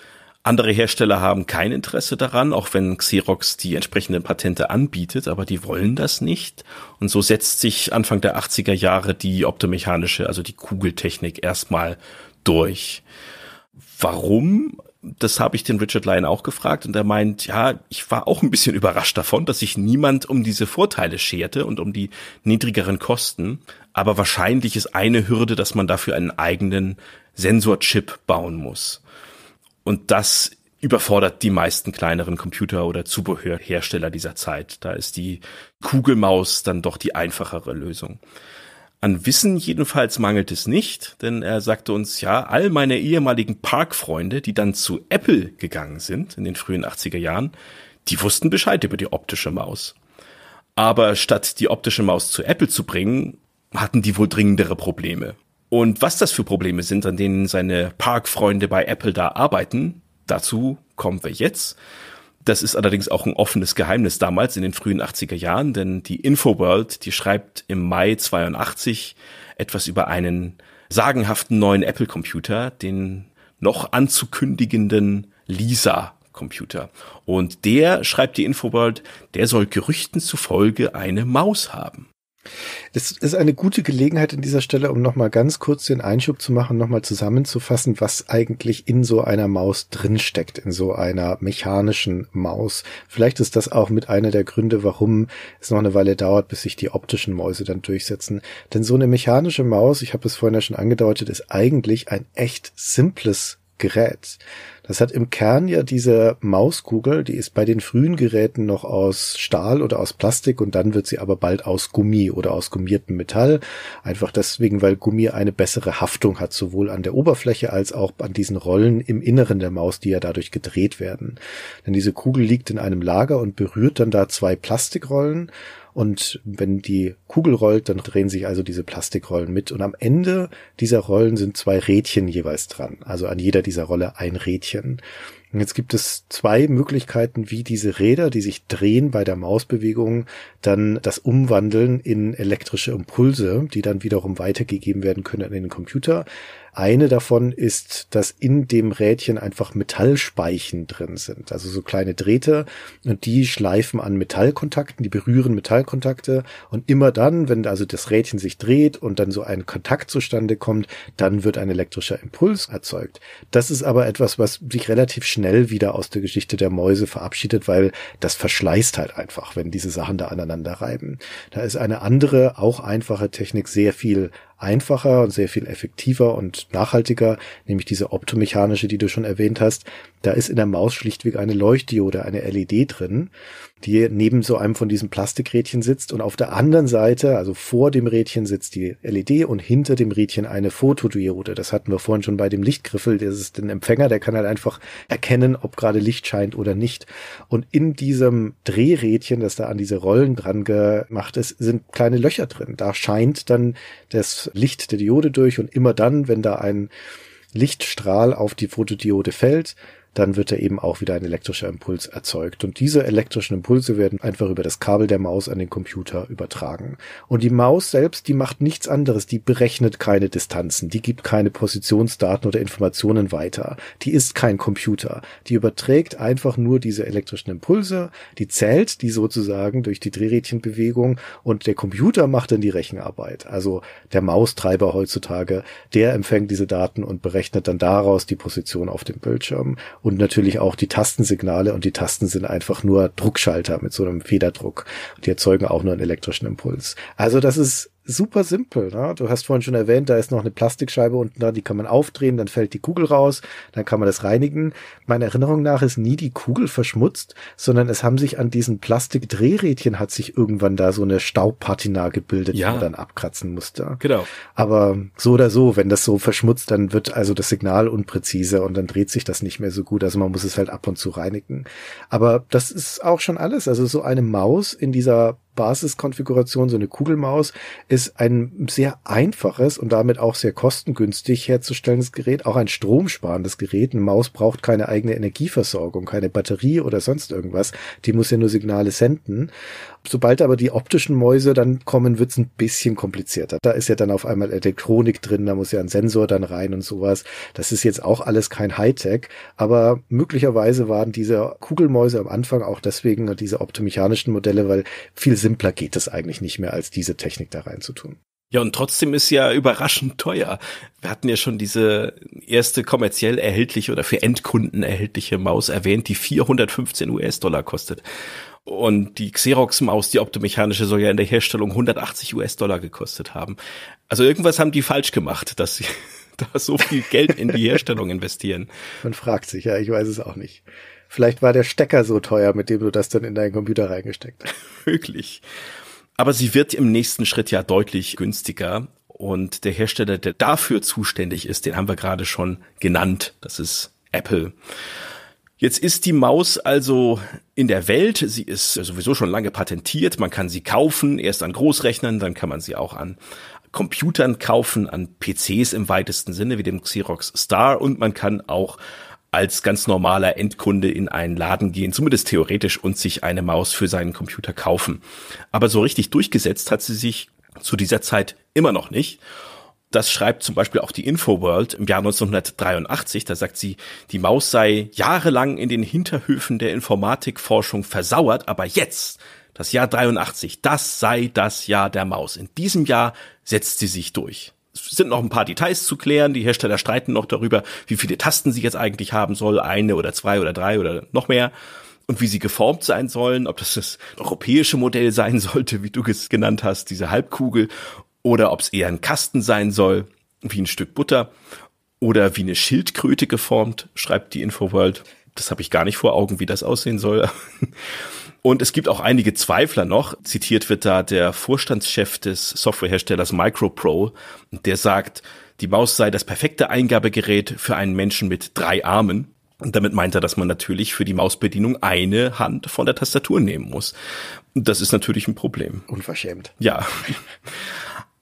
Andere Hersteller haben kein Interesse daran, auch wenn Xerox die entsprechenden Patente anbietet, aber die wollen das nicht. Und so setzt sich Anfang der 80er Jahre die optomechanische, also die Kugeltechnik erstmal durch. Warum? Das habe ich den Richard Lyon auch gefragt und er meint, ja, ich war auch ein bisschen überrascht davon, dass sich niemand um diese Vorteile scherte und um die niedrigeren Kosten. Aber wahrscheinlich ist eine Hürde, dass man dafür einen eigenen Sensorchip bauen muss. Und das überfordert die meisten kleineren Computer- oder Zubehörhersteller dieser Zeit. Da ist die Kugelmaus dann doch die einfachere Lösung. An Wissen jedenfalls mangelt es nicht, denn er sagte uns, ja, all meine ehemaligen Parkfreunde, die dann zu Apple gegangen sind in den frühen 80er Jahren, die wussten Bescheid über die optische Maus. Aber statt die optische Maus zu Apple zu bringen, hatten die wohl dringendere Probleme. Und was das für Probleme sind, an denen seine Parkfreunde bei Apple da arbeiten, dazu kommen wir jetzt. Das ist allerdings auch ein offenes Geheimnis damals in den frühen 80er Jahren, denn die Infoworld, die schreibt im Mai 82 etwas über einen sagenhaften neuen Apple-Computer, den noch anzukündigenden Lisa Computer. Und der, schreibt die Infoworld, der soll Gerüchten zufolge eine Maus haben. Es ist eine gute Gelegenheit an dieser Stelle, um nochmal ganz kurz den Einschub zu machen, nochmal zusammenzufassen, was eigentlich in so einer Maus drinsteckt, in so einer mechanischen Maus. Vielleicht ist das auch mit einer der Gründe, warum es noch eine Weile dauert, bis sich die optischen Mäuse dann durchsetzen. Denn so eine mechanische Maus, ich habe es vorhin ja schon angedeutet, ist eigentlich ein echt simples Gerät. Das hat im Kern ja diese Mauskugel, die ist bei den frühen Geräten noch aus Stahl oder aus Plastik und dann wird sie aber bald aus Gummi oder aus gummiertem Metall. Einfach deswegen, weil Gummi eine bessere Haftung hat, sowohl an der Oberfläche als auch an diesen Rollen im Inneren der Maus, die ja dadurch gedreht werden. Denn diese Kugel liegt in einem Lager und berührt dann da zwei Plastikrollen und wenn die Kugel rollt, dann drehen sich also diese Plastikrollen mit. Und am Ende dieser Rollen sind zwei Rädchen jeweils dran. Also an jeder dieser Rolle ein Rädchen. Und jetzt gibt es zwei Möglichkeiten, wie diese Räder, die sich drehen bei der Mausbewegung, dann das umwandeln in elektrische Impulse, die dann wiederum weitergegeben werden können an den Computer. Eine davon ist, dass in dem Rädchen einfach Metallspeichen drin sind, also so kleine Drähte und die schleifen an Metallkontakten, die berühren Metallkontakte und immer dann, wenn also das Rädchen sich dreht und dann so ein Kontakt zustande kommt, dann wird ein elektrischer Impuls erzeugt. Das ist aber etwas, was sich relativ schnell wieder aus der Geschichte der Mäuse verabschiedet, weil das verschleißt halt einfach, wenn diese Sachen da aneinander reiben. Da ist eine andere, auch einfache Technik sehr viel einfacher und sehr viel effektiver und nachhaltiger, nämlich diese optomechanische, die du schon erwähnt hast. Da ist in der Maus schlichtweg eine Leuchtdiode, eine LED drin die neben so einem von diesen Plastikrädchen sitzt und auf der anderen Seite, also vor dem Rädchen sitzt die LED und hinter dem Rädchen eine Fotodiode. Das hatten wir vorhin schon bei dem Lichtgriffel. Das ist ein Empfänger, der kann halt einfach erkennen, ob gerade Licht scheint oder nicht. Und in diesem Drehrädchen, das da an diese Rollen dran gemacht ist, sind kleine Löcher drin. Da scheint dann das Licht der Diode durch und immer dann, wenn da ein Lichtstrahl auf die Fotodiode fällt, dann wird da eben auch wieder ein elektrischer Impuls erzeugt. Und diese elektrischen Impulse werden einfach über das Kabel der Maus an den Computer übertragen. Und die Maus selbst, die macht nichts anderes. Die berechnet keine Distanzen. Die gibt keine Positionsdaten oder Informationen weiter. Die ist kein Computer. Die überträgt einfach nur diese elektrischen Impulse. Die zählt die sozusagen durch die Drehrädchenbewegung und der Computer macht dann die Rechenarbeit. Also der Maustreiber heutzutage, der empfängt diese Daten und berechnet dann daraus die Position auf dem Bildschirm und natürlich auch die Tastensignale und die Tasten sind einfach nur Druckschalter mit so einem Federdruck. Die erzeugen auch nur einen elektrischen Impuls. Also das ist super simpel. Ne? Du hast vorhin schon erwähnt, da ist noch eine Plastikscheibe unten da, die kann man aufdrehen, dann fällt die Kugel raus, dann kann man das reinigen. Meiner Erinnerung nach ist nie die Kugel verschmutzt, sondern es haben sich an diesen Plastikdrehrädchen hat sich irgendwann da so eine Staubpatina gebildet, ja. die man dann abkratzen musste. Genau. Aber so oder so, wenn das so verschmutzt, dann wird also das Signal unpräzise und dann dreht sich das nicht mehr so gut. Also man muss es halt ab und zu reinigen. Aber das ist auch schon alles. Also so eine Maus in dieser Basiskonfiguration, so eine Kugelmaus, ist ein sehr einfaches und damit auch sehr kostengünstig herzustellendes Gerät, auch ein stromsparendes Gerät. Eine Maus braucht keine eigene Energieversorgung, keine Batterie oder sonst irgendwas. Die muss ja nur Signale senden. Sobald aber die optischen Mäuse dann kommen, wird's ein bisschen komplizierter. Da ist ja dann auf einmal Elektronik drin, da muss ja ein Sensor dann rein und sowas. Das ist jetzt auch alles kein Hightech, aber möglicherweise waren diese Kugelmäuse am Anfang auch deswegen diese optomechanischen Modelle, weil viel simpler geht es eigentlich nicht mehr, als diese Technik da reinzutun. Ja, und trotzdem ist ja überraschend teuer. Wir hatten ja schon diese erste kommerziell erhältliche oder für Endkunden erhältliche Maus erwähnt, die 415 US-Dollar kostet. Und die Xerox-Maus, die optomechanische, soll ja in der Herstellung 180 US-Dollar gekostet haben. Also irgendwas haben die falsch gemacht, dass sie da so viel Geld in die Herstellung investieren. Man fragt sich, ja, ich weiß es auch nicht. Vielleicht war der Stecker so teuer, mit dem du das dann in deinen Computer reingesteckt hast. Möglich. Aber sie wird im nächsten Schritt ja deutlich günstiger. Und der Hersteller, der dafür zuständig ist, den haben wir gerade schon genannt. Das ist Apple. Jetzt ist die Maus also in der Welt. Sie ist sowieso schon lange patentiert. Man kann sie kaufen, erst an Großrechnern, dann kann man sie auch an Computern kaufen, an PCs im weitesten Sinne, wie dem Xerox Star. Und man kann auch als ganz normaler Endkunde in einen Laden gehen, zumindest theoretisch, und sich eine Maus für seinen Computer kaufen. Aber so richtig durchgesetzt hat sie sich zu dieser Zeit immer noch nicht das schreibt zum Beispiel auch die Infoworld im Jahr 1983. Da sagt sie, die Maus sei jahrelang in den Hinterhöfen der Informatikforschung versauert, aber jetzt, das Jahr 83, das sei das Jahr der Maus. In diesem Jahr setzt sie sich durch. Es sind noch ein paar Details zu klären. Die Hersteller streiten noch darüber, wie viele Tasten sie jetzt eigentlich haben soll. Eine oder zwei oder drei oder noch mehr und wie sie geformt sein sollen, ob das das europäische Modell sein sollte, wie du es genannt hast, diese Halbkugel, oder ob es eher ein Kasten sein soll, wie ein Stück Butter oder wie eine Schildkröte geformt, schreibt die Infoworld. Das habe ich gar nicht vor Augen, wie das aussehen soll. Und es gibt auch einige Zweifler noch. Zitiert wird da der Vorstandschef des Softwareherstellers MicroPro, der sagt, die Maus sei das perfekte Eingabegerät für einen Menschen mit drei Armen. Und damit meint er, dass man natürlich für die Mausbedienung eine Hand von der Tastatur nehmen muss. Das ist natürlich ein Problem. Unverschämt. Ja.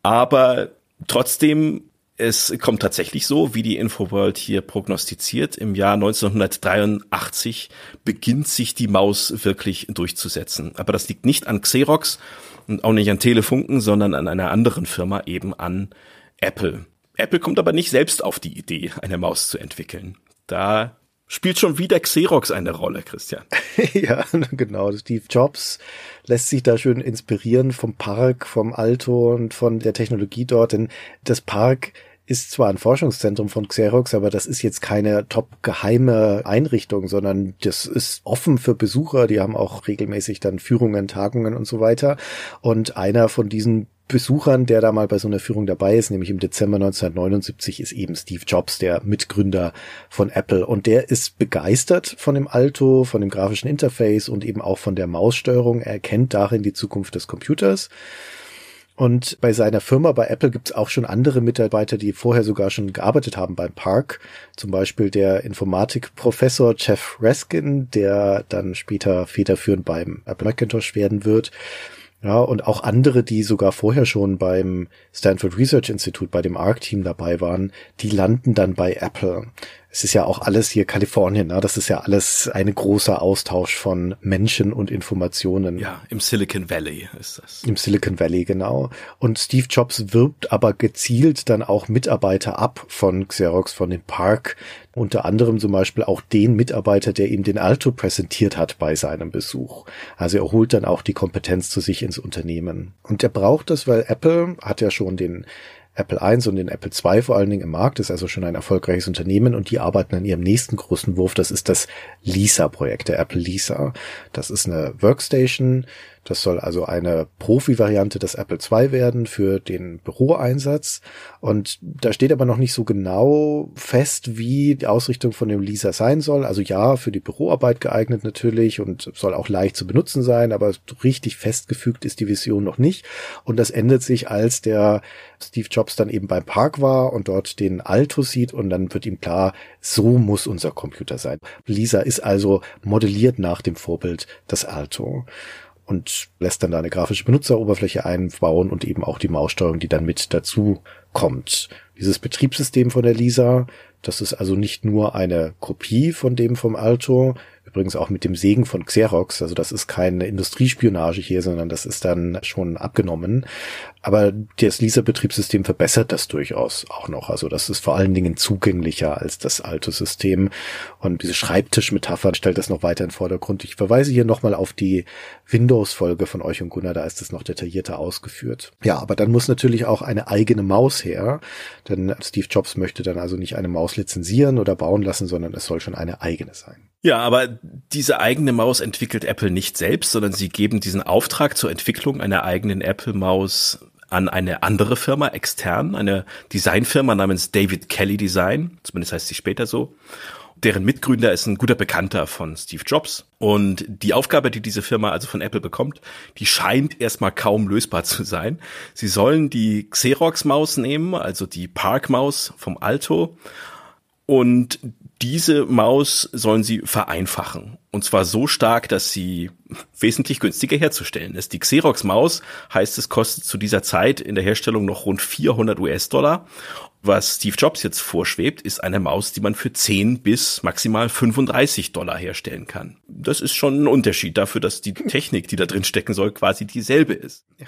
Aber trotzdem, es kommt tatsächlich so, wie die Infoworld hier prognostiziert. Im Jahr 1983 beginnt sich die Maus wirklich durchzusetzen. Aber das liegt nicht an Xerox und auch nicht an Telefunken, sondern an einer anderen Firma, eben an Apple. Apple kommt aber nicht selbst auf die Idee, eine Maus zu entwickeln. Da spielt schon wieder Xerox eine Rolle, Christian. ja, genau. Steve Jobs lässt sich da schön inspirieren vom Park, vom Alto und von der Technologie dort, denn das Park ist zwar ein Forschungszentrum von Xerox, aber das ist jetzt keine top geheime Einrichtung, sondern das ist offen für Besucher. Die haben auch regelmäßig dann Führungen, Tagungen und so weiter. Und einer von diesen Besuchern, der da mal bei so einer Führung dabei ist, nämlich im Dezember 1979, ist eben Steve Jobs, der Mitgründer von Apple. Und der ist begeistert von dem Alto, von dem grafischen Interface und eben auch von der Maussteuerung. Er erkennt darin die Zukunft des Computers. Und bei seiner Firma, bei Apple, gibt's auch schon andere Mitarbeiter, die vorher sogar schon gearbeitet haben beim Park. Zum Beispiel der Informatikprofessor Jeff Raskin, der dann später federführend beim Apple Macintosh werden wird. Ja, und auch andere, die sogar vorher schon beim Stanford Research Institute, bei dem ARC-Team dabei waren, die landen dann bei Apple es ist ja auch alles hier Kalifornien, ne? das ist ja alles ein großer Austausch von Menschen und Informationen. Ja, im Silicon Valley ist das. Im Silicon Valley, genau. Und Steve Jobs wirbt aber gezielt dann auch Mitarbeiter ab von Xerox, von dem Park. Unter anderem zum Beispiel auch den Mitarbeiter, der ihm den Alto präsentiert hat bei seinem Besuch. Also er holt dann auch die Kompetenz zu sich ins Unternehmen. Und er braucht das, weil Apple hat ja schon den Apple I und den Apple II vor allen Dingen im Markt, ist also schon ein erfolgreiches Unternehmen und die arbeiten an ihrem nächsten großen Wurf. Das ist das Lisa-Projekt, der Apple Lisa. Das ist eine Workstation, das soll also eine Profi-Variante des Apple II werden für den Büroeinsatz. Und da steht aber noch nicht so genau fest, wie die Ausrichtung von dem Lisa sein soll. Also ja, für die Büroarbeit geeignet natürlich und soll auch leicht zu benutzen sein, aber richtig festgefügt ist die Vision noch nicht. Und das ändert sich, als der Steve Jobs dann eben beim Park war und dort den Alto sieht und dann wird ihm klar, so muss unser Computer sein. Lisa ist also modelliert nach dem Vorbild des Alto und lässt dann da eine grafische Benutzeroberfläche einbauen und eben auch die Maussteuerung, die dann mit dazu kommt. Dieses Betriebssystem von der Lisa, das ist also nicht nur eine Kopie von dem vom Alto, übrigens auch mit dem Segen von Xerox, also das ist keine Industriespionage hier, sondern das ist dann schon abgenommen. Aber das Lisa-Betriebssystem verbessert das durchaus auch noch. Also das ist vor allen Dingen zugänglicher als das alte System. Und diese Schreibtischmetapher stellt das noch weiter in den Vordergrund. Ich verweise hier nochmal auf die Windows-Folge von euch und Gunnar, da ist das noch detaillierter ausgeführt. Ja, aber dann muss natürlich auch eine eigene Maus her, denn Steve Jobs möchte dann also nicht eine Maus lizenzieren oder bauen lassen, sondern es soll schon eine eigene sein. Ja, aber diese eigene Maus entwickelt Apple nicht selbst, sondern sie geben diesen Auftrag zur Entwicklung einer eigenen Apple-Maus an eine andere Firma extern, eine Designfirma namens David Kelly Design, zumindest heißt sie später so. Deren Mitgründer ist ein guter Bekannter von Steve Jobs. Und die Aufgabe, die diese Firma also von Apple bekommt, die scheint erstmal kaum lösbar zu sein. Sie sollen die Xerox-Maus nehmen, also die Park-Maus vom Alto, und diese Maus sollen sie vereinfachen. Und zwar so stark, dass sie wesentlich günstiger herzustellen ist. Die Xerox-Maus, heißt es, kostet zu dieser Zeit in der Herstellung noch rund 400 US-Dollar. Was Steve Jobs jetzt vorschwebt, ist eine Maus, die man für 10 bis maximal 35 Dollar herstellen kann. Das ist schon ein Unterschied dafür, dass die Technik, die da drin stecken soll, quasi dieselbe ist. Ja.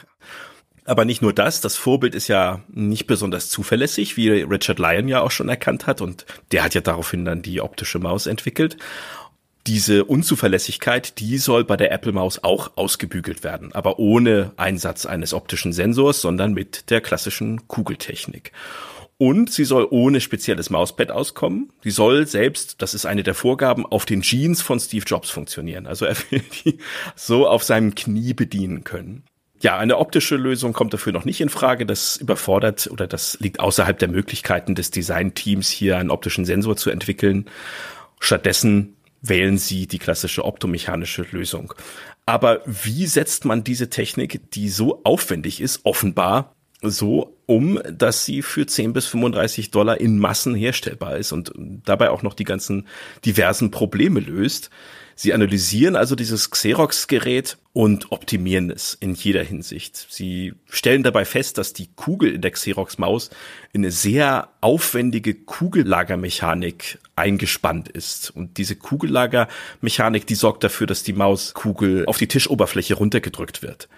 Aber nicht nur das, das Vorbild ist ja nicht besonders zuverlässig, wie Richard Lyon ja auch schon erkannt hat und der hat ja daraufhin dann die optische Maus entwickelt. Diese Unzuverlässigkeit, die soll bei der Apple Maus auch ausgebügelt werden, aber ohne Einsatz eines optischen Sensors, sondern mit der klassischen Kugeltechnik. Und sie soll ohne spezielles Mauspad auskommen. Sie soll selbst, das ist eine der Vorgaben, auf den Jeans von Steve Jobs funktionieren. Also er will die so auf seinem Knie bedienen können. Ja, eine optische Lösung kommt dafür noch nicht in Frage. Das überfordert oder das liegt außerhalb der Möglichkeiten des Designteams, hier einen optischen Sensor zu entwickeln. Stattdessen wählen sie die klassische optomechanische Lösung. Aber wie setzt man diese Technik, die so aufwendig ist, offenbar so um, dass sie für 10 bis 35 Dollar in Massen herstellbar ist und dabei auch noch die ganzen diversen Probleme löst, Sie analysieren also dieses Xerox-Gerät und optimieren es in jeder Hinsicht. Sie stellen dabei fest, dass die Kugel in der Xerox-Maus in eine sehr aufwendige Kugellagermechanik eingespannt ist. Und diese Kugellagermechanik, die sorgt dafür, dass die Mauskugel auf die Tischoberfläche runtergedrückt wird.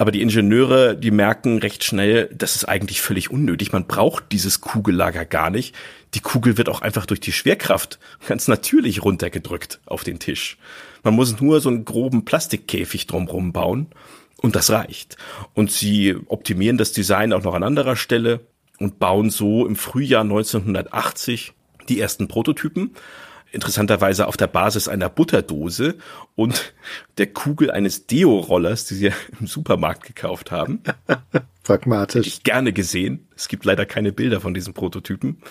Aber die Ingenieure, die merken recht schnell, das ist eigentlich völlig unnötig. Man braucht dieses Kugellager gar nicht. Die Kugel wird auch einfach durch die Schwerkraft ganz natürlich runtergedrückt auf den Tisch. Man muss nur so einen groben Plastikkäfig drumherum bauen und das reicht. Und sie optimieren das Design auch noch an anderer Stelle und bauen so im Frühjahr 1980 die ersten Prototypen interessanterweise auf der Basis einer Butterdose und der Kugel eines Deo-Rollers, die sie im Supermarkt gekauft haben. Pragmatisch. Hätte ich gerne gesehen. Es gibt leider keine Bilder von diesen Prototypen.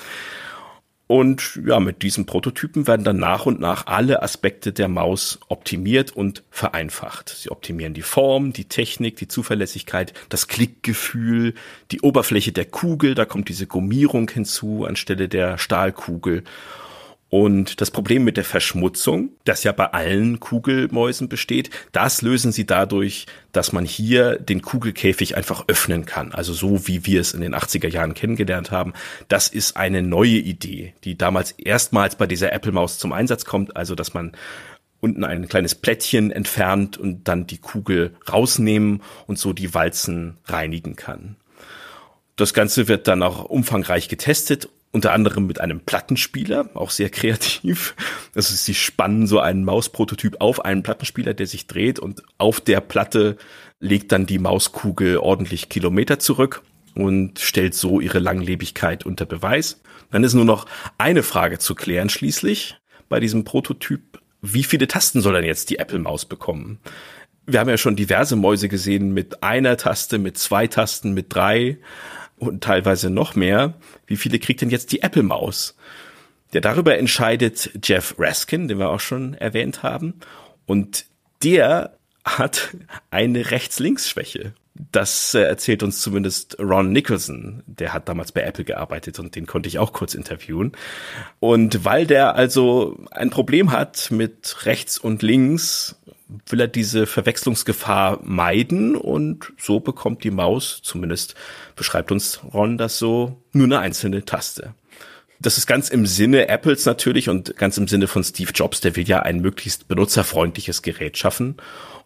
Und ja, mit diesen Prototypen werden dann nach und nach alle Aspekte der Maus optimiert und vereinfacht. Sie optimieren die Form, die Technik, die Zuverlässigkeit, das Klickgefühl, die Oberfläche der Kugel, da kommt diese Gummierung hinzu anstelle der Stahlkugel und das Problem mit der Verschmutzung, das ja bei allen Kugelmäusen besteht, das lösen sie dadurch, dass man hier den Kugelkäfig einfach öffnen kann. Also so wie wir es in den 80er Jahren kennengelernt haben. Das ist eine neue Idee, die damals erstmals bei dieser Apple Maus zum Einsatz kommt. Also dass man unten ein kleines Plättchen entfernt und dann die Kugel rausnehmen und so die Walzen reinigen kann. Das Ganze wird dann auch umfangreich getestet unter anderem mit einem Plattenspieler, auch sehr kreativ. Also sie spannen so einen Mausprototyp auf einen Plattenspieler, der sich dreht und auf der Platte legt dann die Mauskugel ordentlich Kilometer zurück und stellt so ihre Langlebigkeit unter Beweis. Dann ist nur noch eine Frage zu klären schließlich bei diesem Prototyp. Wie viele Tasten soll dann jetzt die Apple Maus bekommen? Wir haben ja schon diverse Mäuse gesehen mit einer Taste, mit zwei Tasten, mit drei und teilweise noch mehr wie viele kriegt denn jetzt die Apple-Maus? Der darüber entscheidet Jeff Raskin, den wir auch schon erwähnt haben. Und der hat eine Rechts-Links-Schwäche. Das äh, erzählt uns zumindest Ron Nicholson. Der hat damals bei Apple gearbeitet und den konnte ich auch kurz interviewen. Und weil der also ein Problem hat mit rechts und links, will er diese Verwechslungsgefahr meiden und so bekommt die Maus zumindest beschreibt uns Ron das so, nur eine einzelne Taste. Das ist ganz im Sinne Apples natürlich und ganz im Sinne von Steve Jobs, der will ja ein möglichst benutzerfreundliches Gerät schaffen.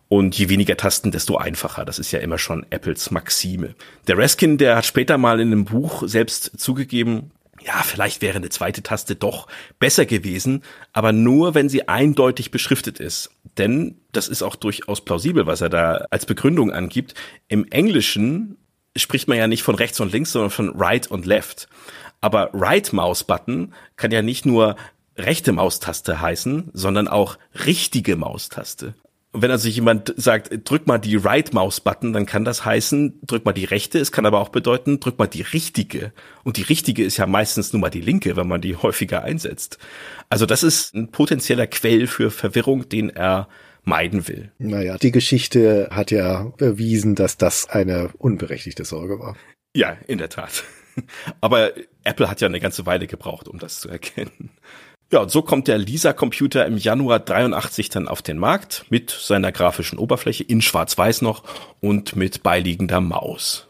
Und je weniger Tasten, desto einfacher. Das ist ja immer schon Apples Maxime. Der Reskin, der hat später mal in einem Buch selbst zugegeben, ja, vielleicht wäre eine zweite Taste doch besser gewesen, aber nur, wenn sie eindeutig beschriftet ist. Denn das ist auch durchaus plausibel, was er da als Begründung angibt. Im Englischen spricht man ja nicht von rechts und links, sondern von right und left. Aber right mouse button kann ja nicht nur rechte Maustaste heißen, sondern auch richtige Maustaste. Und wenn also jemand sagt, drück mal die right mouse button dann kann das heißen, drück mal die rechte. Es kann aber auch bedeuten, drück mal die richtige. Und die richtige ist ja meistens nur mal die linke, wenn man die häufiger einsetzt. Also das ist ein potenzieller Quell für Verwirrung, den er meiden will. Naja, die Geschichte hat ja bewiesen, dass das eine unberechtigte Sorge war. Ja, in der Tat. Aber Apple hat ja eine ganze Weile gebraucht, um das zu erkennen. Ja, und so kommt der Lisa-Computer im Januar 83 dann auf den Markt mit seiner grafischen Oberfläche in Schwarz-Weiß noch und mit beiliegender Maus.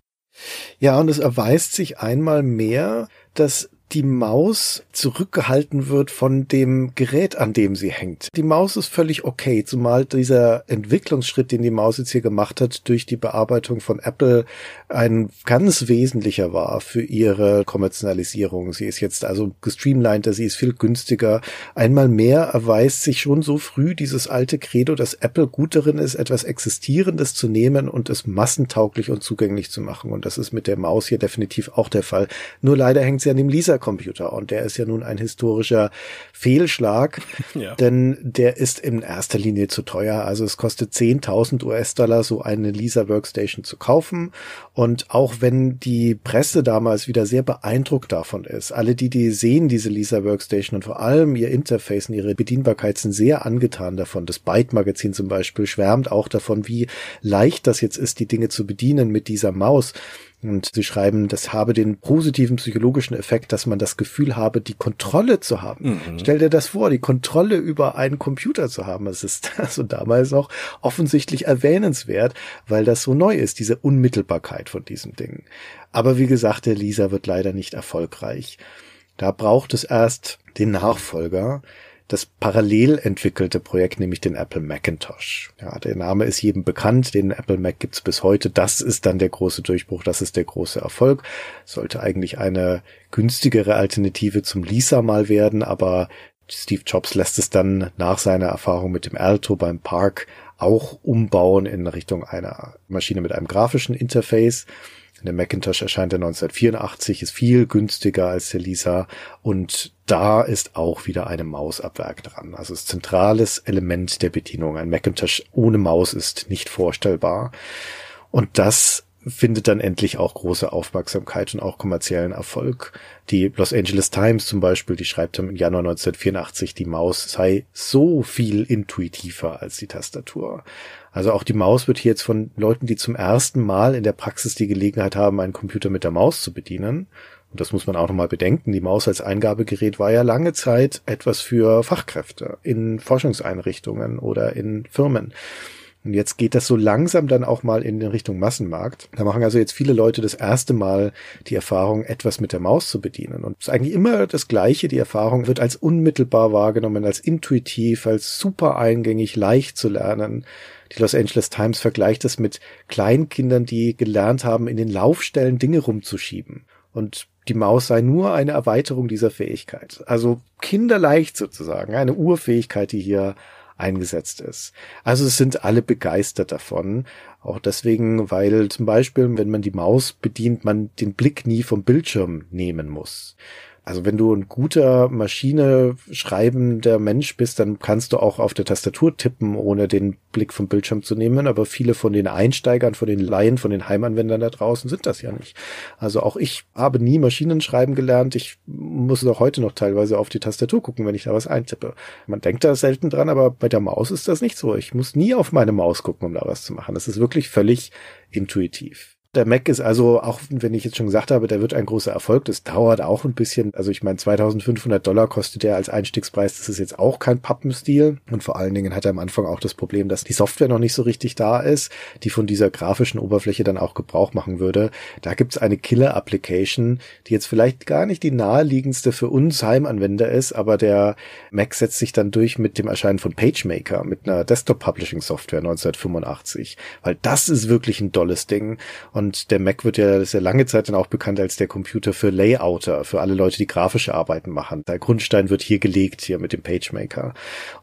Ja, und es erweist sich einmal mehr, dass die Maus zurückgehalten wird von dem Gerät, an dem sie hängt. Die Maus ist völlig okay, zumal dieser Entwicklungsschritt, den die Maus jetzt hier gemacht hat, durch die Bearbeitung von Apple ein ganz wesentlicher war für ihre Kommerzialisierung. Sie ist jetzt also gestreamliner, sie ist viel günstiger. Einmal mehr erweist sich schon so früh dieses alte Credo, dass Apple gut darin ist, etwas Existierendes zu nehmen und es massentauglich und zugänglich zu machen. Und das ist mit der Maus hier definitiv auch der Fall. Nur leider hängt sie an dem Lisa dieser Computer. Und der ist ja nun ein historischer Fehlschlag, ja. denn der ist in erster Linie zu teuer. Also es kostet 10.000 US-Dollar, so eine Lisa Workstation zu kaufen. Und auch wenn die Presse damals wieder sehr beeindruckt davon ist, alle die, die sehen diese Lisa Workstation und vor allem ihr Interface und ihre Bedienbarkeit sind sehr angetan davon. Das Byte-Magazin zum Beispiel schwärmt auch davon, wie leicht das jetzt ist, die Dinge zu bedienen mit dieser Maus. Und sie schreiben, das habe den positiven psychologischen Effekt, dass man das Gefühl habe, die Kontrolle zu haben. Mhm. Stell dir das vor, die Kontrolle über einen Computer zu haben. Das ist also damals auch offensichtlich erwähnenswert, weil das so neu ist, diese Unmittelbarkeit von diesem Ding. Aber wie gesagt, der Lisa wird leider nicht erfolgreich. Da braucht es erst den Nachfolger, das parallel entwickelte Projekt, nämlich den Apple Macintosh. Ja, der Name ist jedem bekannt, den Apple Mac gibt's bis heute. Das ist dann der große Durchbruch, das ist der große Erfolg. Sollte eigentlich eine günstigere Alternative zum Lisa mal werden, aber Steve Jobs lässt es dann nach seiner Erfahrung mit dem Alto beim Park auch umbauen in Richtung einer Maschine mit einem grafischen Interface. In der Macintosh erscheint er 1984, ist viel günstiger als der Lisa und da ist auch wieder eine Maus ab Werk dran. Also das zentrales Element der Bedienung. Ein Macintosh ohne Maus ist nicht vorstellbar. Und das findet dann endlich auch große Aufmerksamkeit und auch kommerziellen Erfolg. Die Los Angeles Times zum Beispiel, die schreibt im Januar 1984, die Maus sei so viel intuitiver als die Tastatur. Also auch die Maus wird hier jetzt von Leuten, die zum ersten Mal in der Praxis die Gelegenheit haben, einen Computer mit der Maus zu bedienen, und das muss man auch nochmal bedenken, die Maus als Eingabegerät war ja lange Zeit etwas für Fachkräfte in Forschungseinrichtungen oder in Firmen. Und jetzt geht das so langsam dann auch mal in Richtung Massenmarkt. Da machen also jetzt viele Leute das erste Mal die Erfahrung, etwas mit der Maus zu bedienen. Und es ist eigentlich immer das Gleiche. Die Erfahrung wird als unmittelbar wahrgenommen, als intuitiv, als super eingängig, leicht zu lernen. Die Los Angeles Times vergleicht das mit Kleinkindern, die gelernt haben, in den Laufstellen Dinge rumzuschieben. Und die Maus sei nur eine Erweiterung dieser Fähigkeit. Also kinderleicht sozusagen, eine Urfähigkeit, die hier eingesetzt ist. Also es sind alle begeistert davon. Auch deswegen, weil zum Beispiel, wenn man die Maus bedient, man den Blick nie vom Bildschirm nehmen muss. Also wenn du ein guter Maschine schreibender Mensch bist, dann kannst du auch auf der Tastatur tippen, ohne den Blick vom Bildschirm zu nehmen. Aber viele von den Einsteigern, von den Laien, von den Heimanwendern da draußen sind das ja nicht. Also auch ich habe nie Maschinenschreiben gelernt. Ich muss auch heute noch teilweise auf die Tastatur gucken, wenn ich da was eintippe. Man denkt da selten dran, aber bei der Maus ist das nicht so. Ich muss nie auf meine Maus gucken, um da was zu machen. Das ist wirklich völlig intuitiv. Der Mac ist also, auch wenn ich jetzt schon gesagt habe, der wird ein großer Erfolg. Das dauert auch ein bisschen. Also ich meine, 2500 Dollar kostet der als Einstiegspreis. Das ist jetzt auch kein Pappenstil. Und vor allen Dingen hat er am Anfang auch das Problem, dass die Software noch nicht so richtig da ist, die von dieser grafischen Oberfläche dann auch Gebrauch machen würde. Da gibt's eine Killer-Application, die jetzt vielleicht gar nicht die naheliegendste für uns Heimanwender ist, aber der Mac setzt sich dann durch mit dem Erscheinen von PageMaker, mit einer Desktop-Publishing-Software 1985. Weil das ist wirklich ein dolles Ding. Und und der Mac wird ja sehr lange Zeit dann auch bekannt als der Computer für Layouter, für alle Leute, die grafische Arbeiten machen. Der Grundstein wird hier gelegt, hier mit dem PageMaker.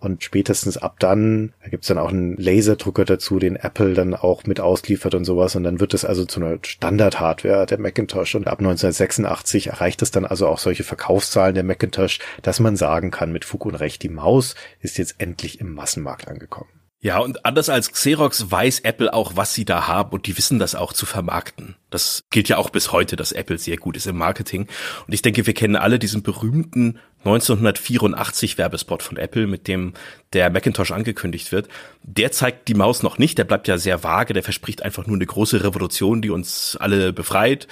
Und spätestens ab dann, da gibt's dann auch einen Laserdrucker dazu, den Apple dann auch mit ausliefert und sowas. Und dann wird das also zu einer Standard-Hardware der Macintosh. Und ab 1986 erreicht es dann also auch solche Verkaufszahlen der Macintosh, dass man sagen kann mit Fug und Recht, die Maus ist jetzt endlich im Massenmarkt angekommen. Ja, und anders als Xerox weiß Apple auch, was sie da haben und die wissen das auch zu vermarkten. Das gilt ja auch bis heute, dass Apple sehr gut ist im Marketing. Und ich denke, wir kennen alle diesen berühmten 1984 Werbespot von Apple, mit dem der Macintosh angekündigt wird. Der zeigt die Maus noch nicht, der bleibt ja sehr vage, der verspricht einfach nur eine große Revolution, die uns alle befreit.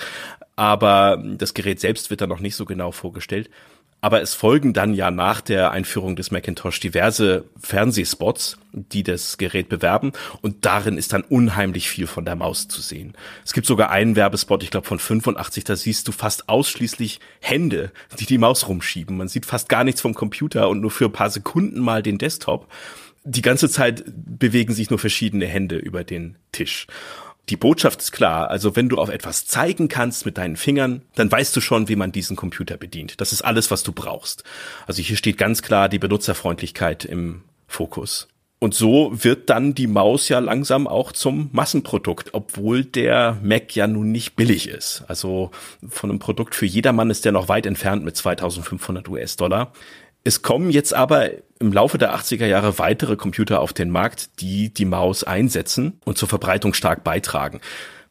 Aber das Gerät selbst wird da noch nicht so genau vorgestellt. Aber es folgen dann ja nach der Einführung des Macintosh diverse Fernsehspots, die das Gerät bewerben. Und darin ist dann unheimlich viel von der Maus zu sehen. Es gibt sogar einen Werbespot, ich glaube von 85, da siehst du fast ausschließlich Hände, die die Maus rumschieben. Man sieht fast gar nichts vom Computer und nur für ein paar Sekunden mal den Desktop. Die ganze Zeit bewegen sich nur verschiedene Hände über den Tisch die Botschaft ist klar. Also wenn du auf etwas zeigen kannst mit deinen Fingern, dann weißt du schon, wie man diesen Computer bedient. Das ist alles, was du brauchst. Also hier steht ganz klar die Benutzerfreundlichkeit im Fokus. Und so wird dann die Maus ja langsam auch zum Massenprodukt, obwohl der Mac ja nun nicht billig ist. Also von einem Produkt für jedermann ist der noch weit entfernt mit 2500 US-Dollar. Es kommen jetzt aber im Laufe der 80er Jahre weitere Computer auf den Markt, die die Maus einsetzen und zur Verbreitung stark beitragen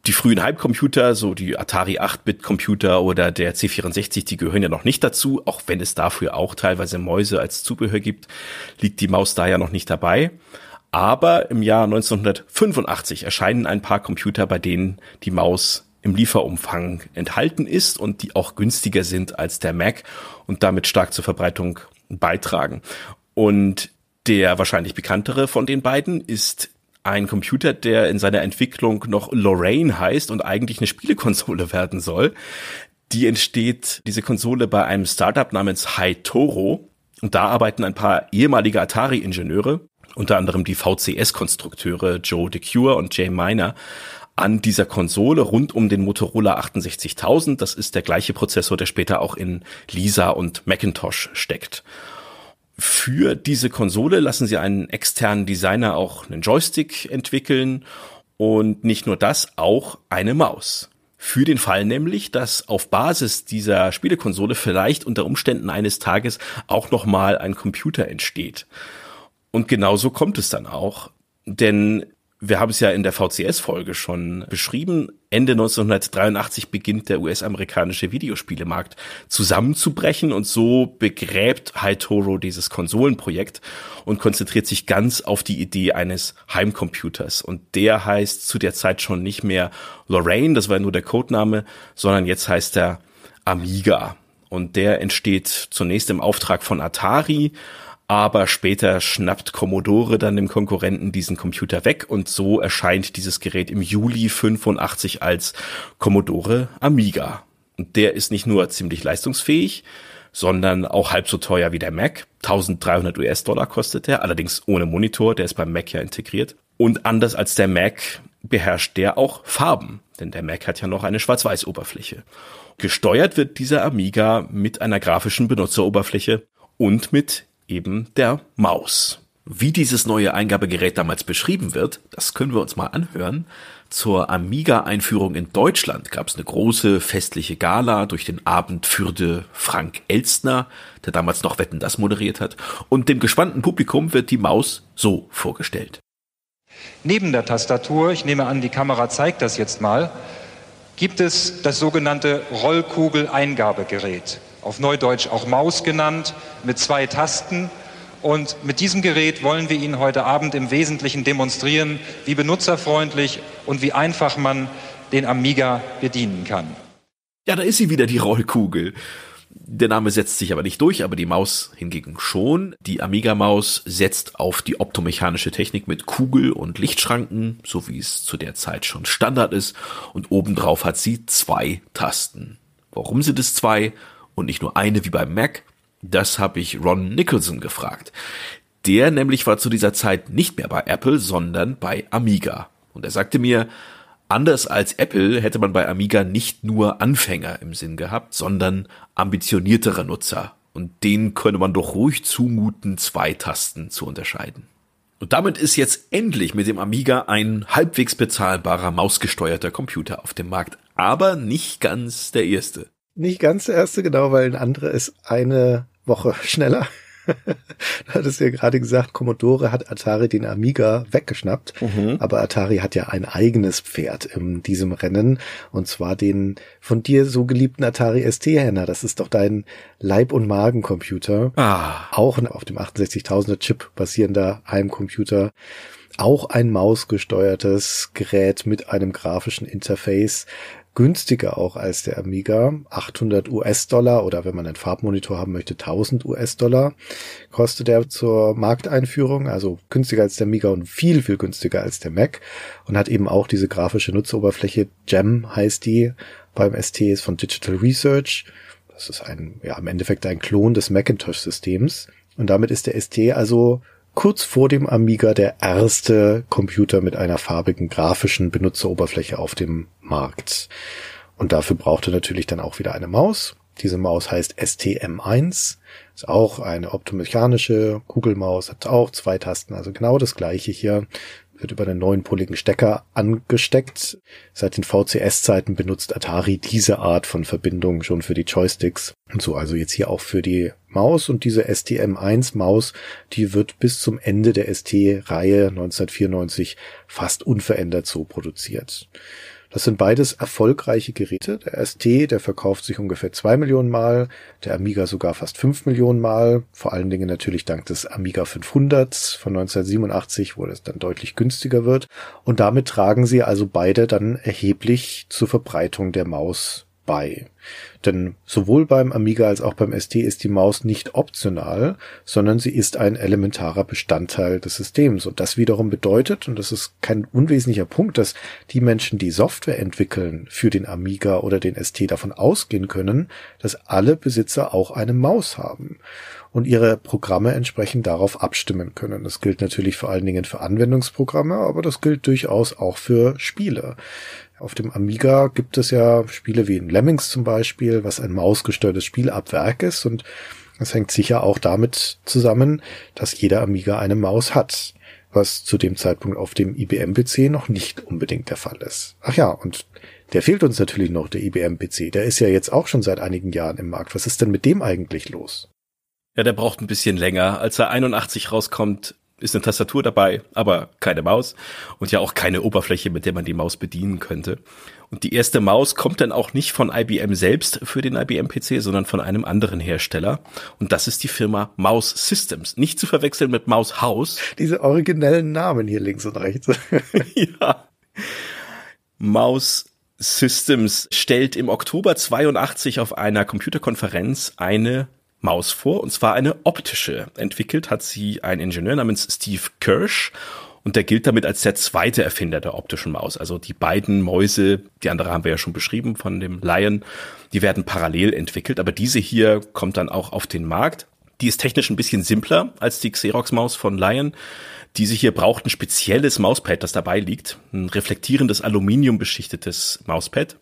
die frühen Hype-Computer, so die Atari 8-Bit-Computer oder der C64, die gehören ja noch nicht dazu, auch wenn es dafür auch teilweise Mäuse als Zubehör gibt, liegt die Maus da ja noch nicht dabei. Aber im Jahr 1985 erscheinen ein paar Computer, bei denen die Maus im Lieferumfang enthalten ist und die auch günstiger sind als der Mac und damit stark zur Verbreitung beitragen. Und der wahrscheinlich bekanntere von den beiden ist ein Computer, der in seiner Entwicklung noch Lorraine heißt und eigentlich eine Spielekonsole werden soll. Die entsteht, diese Konsole, bei einem Startup namens Haitoro. Und da arbeiten ein paar ehemalige Atari-Ingenieure, unter anderem die VCS-Konstrukteure Joe DeCure und Jay Miner, an dieser Konsole rund um den Motorola 68000. Das ist der gleiche Prozessor, der später auch in Lisa und Macintosh steckt. Für diese Konsole lassen sie einen externen Designer auch einen Joystick entwickeln und nicht nur das, auch eine Maus. Für den Fall nämlich, dass auf Basis dieser Spielekonsole vielleicht unter Umständen eines Tages auch nochmal ein Computer entsteht. Und genauso kommt es dann auch. Denn wir haben es ja in der VCS-Folge schon beschrieben. Ende 1983 beginnt der US-amerikanische Videospielemarkt zusammenzubrechen und so begräbt Hightoro dieses Konsolenprojekt und konzentriert sich ganz auf die Idee eines Heimcomputers. Und der heißt zu der Zeit schon nicht mehr Lorraine, das war nur der Codename, sondern jetzt heißt er Amiga. Und der entsteht zunächst im Auftrag von Atari aber später schnappt Commodore dann dem Konkurrenten diesen Computer weg und so erscheint dieses Gerät im Juli 85 als Commodore Amiga. Und der ist nicht nur ziemlich leistungsfähig, sondern auch halb so teuer wie der Mac. 1300 US-Dollar kostet er, allerdings ohne Monitor, der ist beim Mac ja integriert. Und anders als der Mac beherrscht der auch Farben, denn der Mac hat ja noch eine Schwarz-Weiß-Oberfläche. Gesteuert wird dieser Amiga mit einer grafischen Benutzeroberfläche und mit eben der Maus. Wie dieses neue Eingabegerät damals beschrieben wird, das können wir uns mal anhören. Zur Amiga-Einführung in Deutschland gab es eine große festliche Gala durch den Abend führte Frank Elstner, der damals noch Wetten das moderiert hat, und dem gespannten Publikum wird die Maus so vorgestellt. Neben der Tastatur, ich nehme an, die Kamera zeigt das jetzt mal, gibt es das sogenannte Rollkugel-Eingabegerät auf Neudeutsch auch Maus genannt, mit zwei Tasten. Und mit diesem Gerät wollen wir Ihnen heute Abend im Wesentlichen demonstrieren, wie benutzerfreundlich und wie einfach man den Amiga bedienen kann. Ja, da ist sie wieder, die Rollkugel. Der Name setzt sich aber nicht durch, aber die Maus hingegen schon. Die Amiga-Maus setzt auf die optomechanische Technik mit Kugel und Lichtschranken, so wie es zu der Zeit schon Standard ist. Und obendrauf hat sie zwei Tasten. Warum sind es zwei? und nicht nur eine wie beim Mac? Das habe ich Ron Nicholson gefragt. Der nämlich war zu dieser Zeit nicht mehr bei Apple, sondern bei Amiga. Und er sagte mir, Anders als Apple hätte man bei Amiga nicht nur Anfänger im Sinn gehabt, sondern ambitioniertere Nutzer. Und denen könne man doch ruhig zumuten, zwei Tasten zu unterscheiden. Und damit ist jetzt endlich mit dem Amiga ein halbwegs bezahlbarer mausgesteuerter Computer auf dem Markt, aber nicht ganz der erste nicht ganz der erste, genau, weil ein anderer ist eine Woche schneller. du hattest ja gerade gesagt, Commodore hat Atari den Amiga weggeschnappt, mhm. aber Atari hat ja ein eigenes Pferd in diesem Rennen und zwar den von dir so geliebten Atari ST, Henna. Das ist doch dein Leib- und Magencomputer. Ah. Auch auf dem 68000er Chip basierender Heimcomputer. Auch ein mausgesteuertes Gerät mit einem grafischen Interface günstiger auch als der Amiga. 800 US-Dollar oder wenn man einen Farbmonitor haben möchte, 1000 US-Dollar kostet er zur Markteinführung. Also günstiger als der Amiga und viel, viel günstiger als der Mac. Und hat eben auch diese grafische Nutzeroberfläche. GEM heißt die beim ST, ist von Digital Research. Das ist ein, ja, im Endeffekt ein Klon des Macintosh-Systems. Und damit ist der ST also kurz vor dem Amiga der erste Computer mit einer farbigen grafischen Benutzeroberfläche auf dem Markt. Und dafür brauchte natürlich dann auch wieder eine Maus. Diese Maus heißt STM1. Ist auch eine optomechanische Kugelmaus, hat auch zwei Tasten, also genau das gleiche hier wird über einen neuen Stecker angesteckt. Seit den VCS-Zeiten benutzt Atari diese Art von Verbindung schon für die Joysticks. Und so also jetzt hier auch für die Maus und diese STM1-Maus, die wird bis zum Ende der ST-Reihe 1994 fast unverändert so produziert. Das sind beides erfolgreiche Geräte. Der ST, der verkauft sich ungefähr zwei Millionen Mal, der Amiga sogar fast fünf Millionen Mal, vor allen Dingen natürlich dank des Amiga 500 s von 1987, wo es dann deutlich günstiger wird. Und damit tragen sie also beide dann erheblich zur Verbreitung der Maus bei. Denn sowohl beim Amiga als auch beim ST ist die Maus nicht optional, sondern sie ist ein elementarer Bestandteil des Systems. Und das wiederum bedeutet, und das ist kein unwesentlicher Punkt, dass die Menschen, die Software entwickeln für den Amiga oder den ST davon ausgehen können, dass alle Besitzer auch eine Maus haben und ihre Programme entsprechend darauf abstimmen können. Das gilt natürlich vor allen Dingen für Anwendungsprogramme, aber das gilt durchaus auch für Spiele. Auf dem Amiga gibt es ja Spiele wie in Lemmings zum Beispiel, was ein mausgesteuertes Spiel ab Werk ist und das hängt sicher auch damit zusammen, dass jeder Amiga eine Maus hat, was zu dem Zeitpunkt auf dem IBM-PC noch nicht unbedingt der Fall ist. Ach ja, und der fehlt uns natürlich noch, der IBM-PC. Der ist ja jetzt auch schon seit einigen Jahren im Markt. Was ist denn mit dem eigentlich los? Ja, der braucht ein bisschen länger. Als er 81 rauskommt, ist eine Tastatur dabei, aber keine Maus und ja auch keine Oberfläche, mit der man die Maus bedienen könnte. Und die erste Maus kommt dann auch nicht von IBM selbst für den IBM PC, sondern von einem anderen Hersteller. Und das ist die Firma Mouse Systems. Nicht zu verwechseln mit Maus House. Diese originellen Namen hier links und rechts. ja. Mouse Systems stellt im Oktober 82 auf einer Computerkonferenz eine Maus vor, und zwar eine optische. Entwickelt hat sie ein Ingenieur namens Steve Kirsch und der gilt damit als der zweite Erfinder der optischen Maus. Also die beiden Mäuse, die andere haben wir ja schon beschrieben von dem Lion, die werden parallel entwickelt, aber diese hier kommt dann auch auf den Markt. Die ist technisch ein bisschen simpler als die Xerox-Maus von Lion. Diese hier braucht ein spezielles Mauspad, das dabei liegt. Ein reflektierendes, aluminiumbeschichtetes Mauspad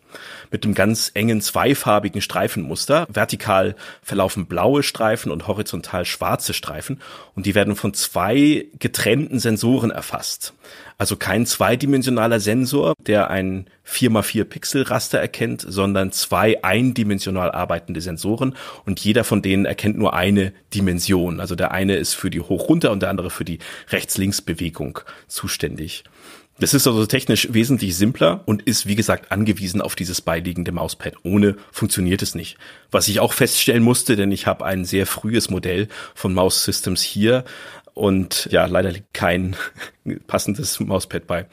mit dem ganz engen zweifarbigen Streifenmuster. Vertikal verlaufen blaue Streifen und horizontal schwarze Streifen und die werden von zwei getrennten Sensoren erfasst. Also kein zweidimensionaler Sensor, der ein 4x4 Pixel Raster erkennt, sondern zwei eindimensional arbeitende Sensoren und jeder von denen erkennt nur eine Dimension. Also der eine ist für die Hoch-Runter und der andere für die Rechts-Links-Bewegung zuständig. Das ist also technisch wesentlich simpler und ist, wie gesagt, angewiesen auf dieses beiliegende Mauspad. Ohne funktioniert es nicht. Was ich auch feststellen musste, denn ich habe ein sehr frühes Modell von Mouse Systems hier und ja, leider liegt kein passendes Mauspad bei.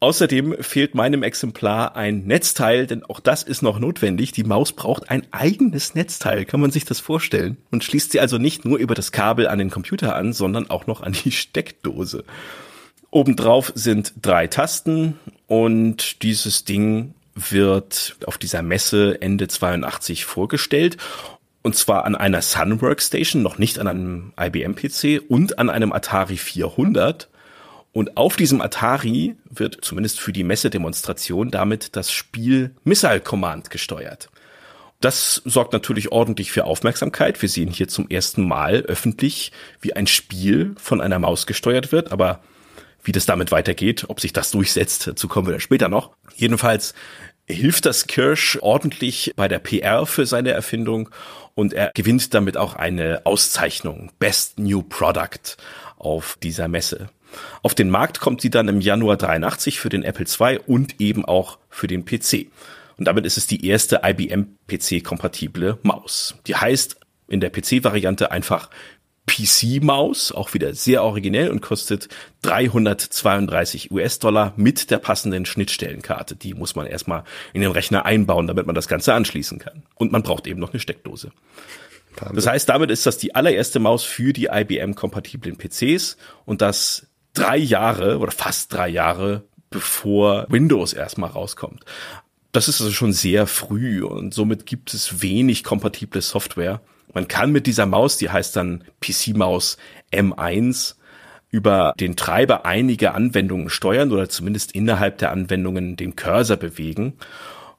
Außerdem fehlt meinem Exemplar ein Netzteil, denn auch das ist noch notwendig. Die Maus braucht ein eigenes Netzteil, kann man sich das vorstellen? Und schließt sie also nicht nur über das Kabel an den Computer an, sondern auch noch an die Steckdose. Obendrauf sind drei Tasten und dieses Ding wird auf dieser Messe Ende 82 vorgestellt. Und zwar an einer Sun Workstation, noch nicht an einem IBM PC und an einem Atari 400. Und auf diesem Atari wird zumindest für die Messedemonstration damit das Spiel Missile Command gesteuert. Das sorgt natürlich ordentlich für Aufmerksamkeit. Wir sehen hier zum ersten Mal öffentlich, wie ein Spiel von einer Maus gesteuert wird, aber wie das damit weitergeht, ob sich das durchsetzt, dazu kommen wir dann später noch. Jedenfalls hilft das Kirsch ordentlich bei der PR für seine Erfindung und er gewinnt damit auch eine Auszeichnung, Best New Product auf dieser Messe. Auf den Markt kommt sie dann im Januar 83 für den Apple II und eben auch für den PC. Und damit ist es die erste IBM PC-kompatible Maus. Die heißt in der PC-Variante einfach PC-Maus, auch wieder sehr originell und kostet 332 US-Dollar mit der passenden Schnittstellenkarte. Die muss man erstmal in den Rechner einbauen, damit man das Ganze anschließen kann. Und man braucht eben noch eine Steckdose. Das heißt, damit ist das die allererste Maus für die IBM-kompatiblen PCs und das drei Jahre oder fast drei Jahre bevor Windows erstmal rauskommt. Das ist also schon sehr früh und somit gibt es wenig kompatible Software. Man kann mit dieser Maus, die heißt dann PC-Maus M1, über den Treiber einige Anwendungen steuern oder zumindest innerhalb der Anwendungen den Cursor bewegen.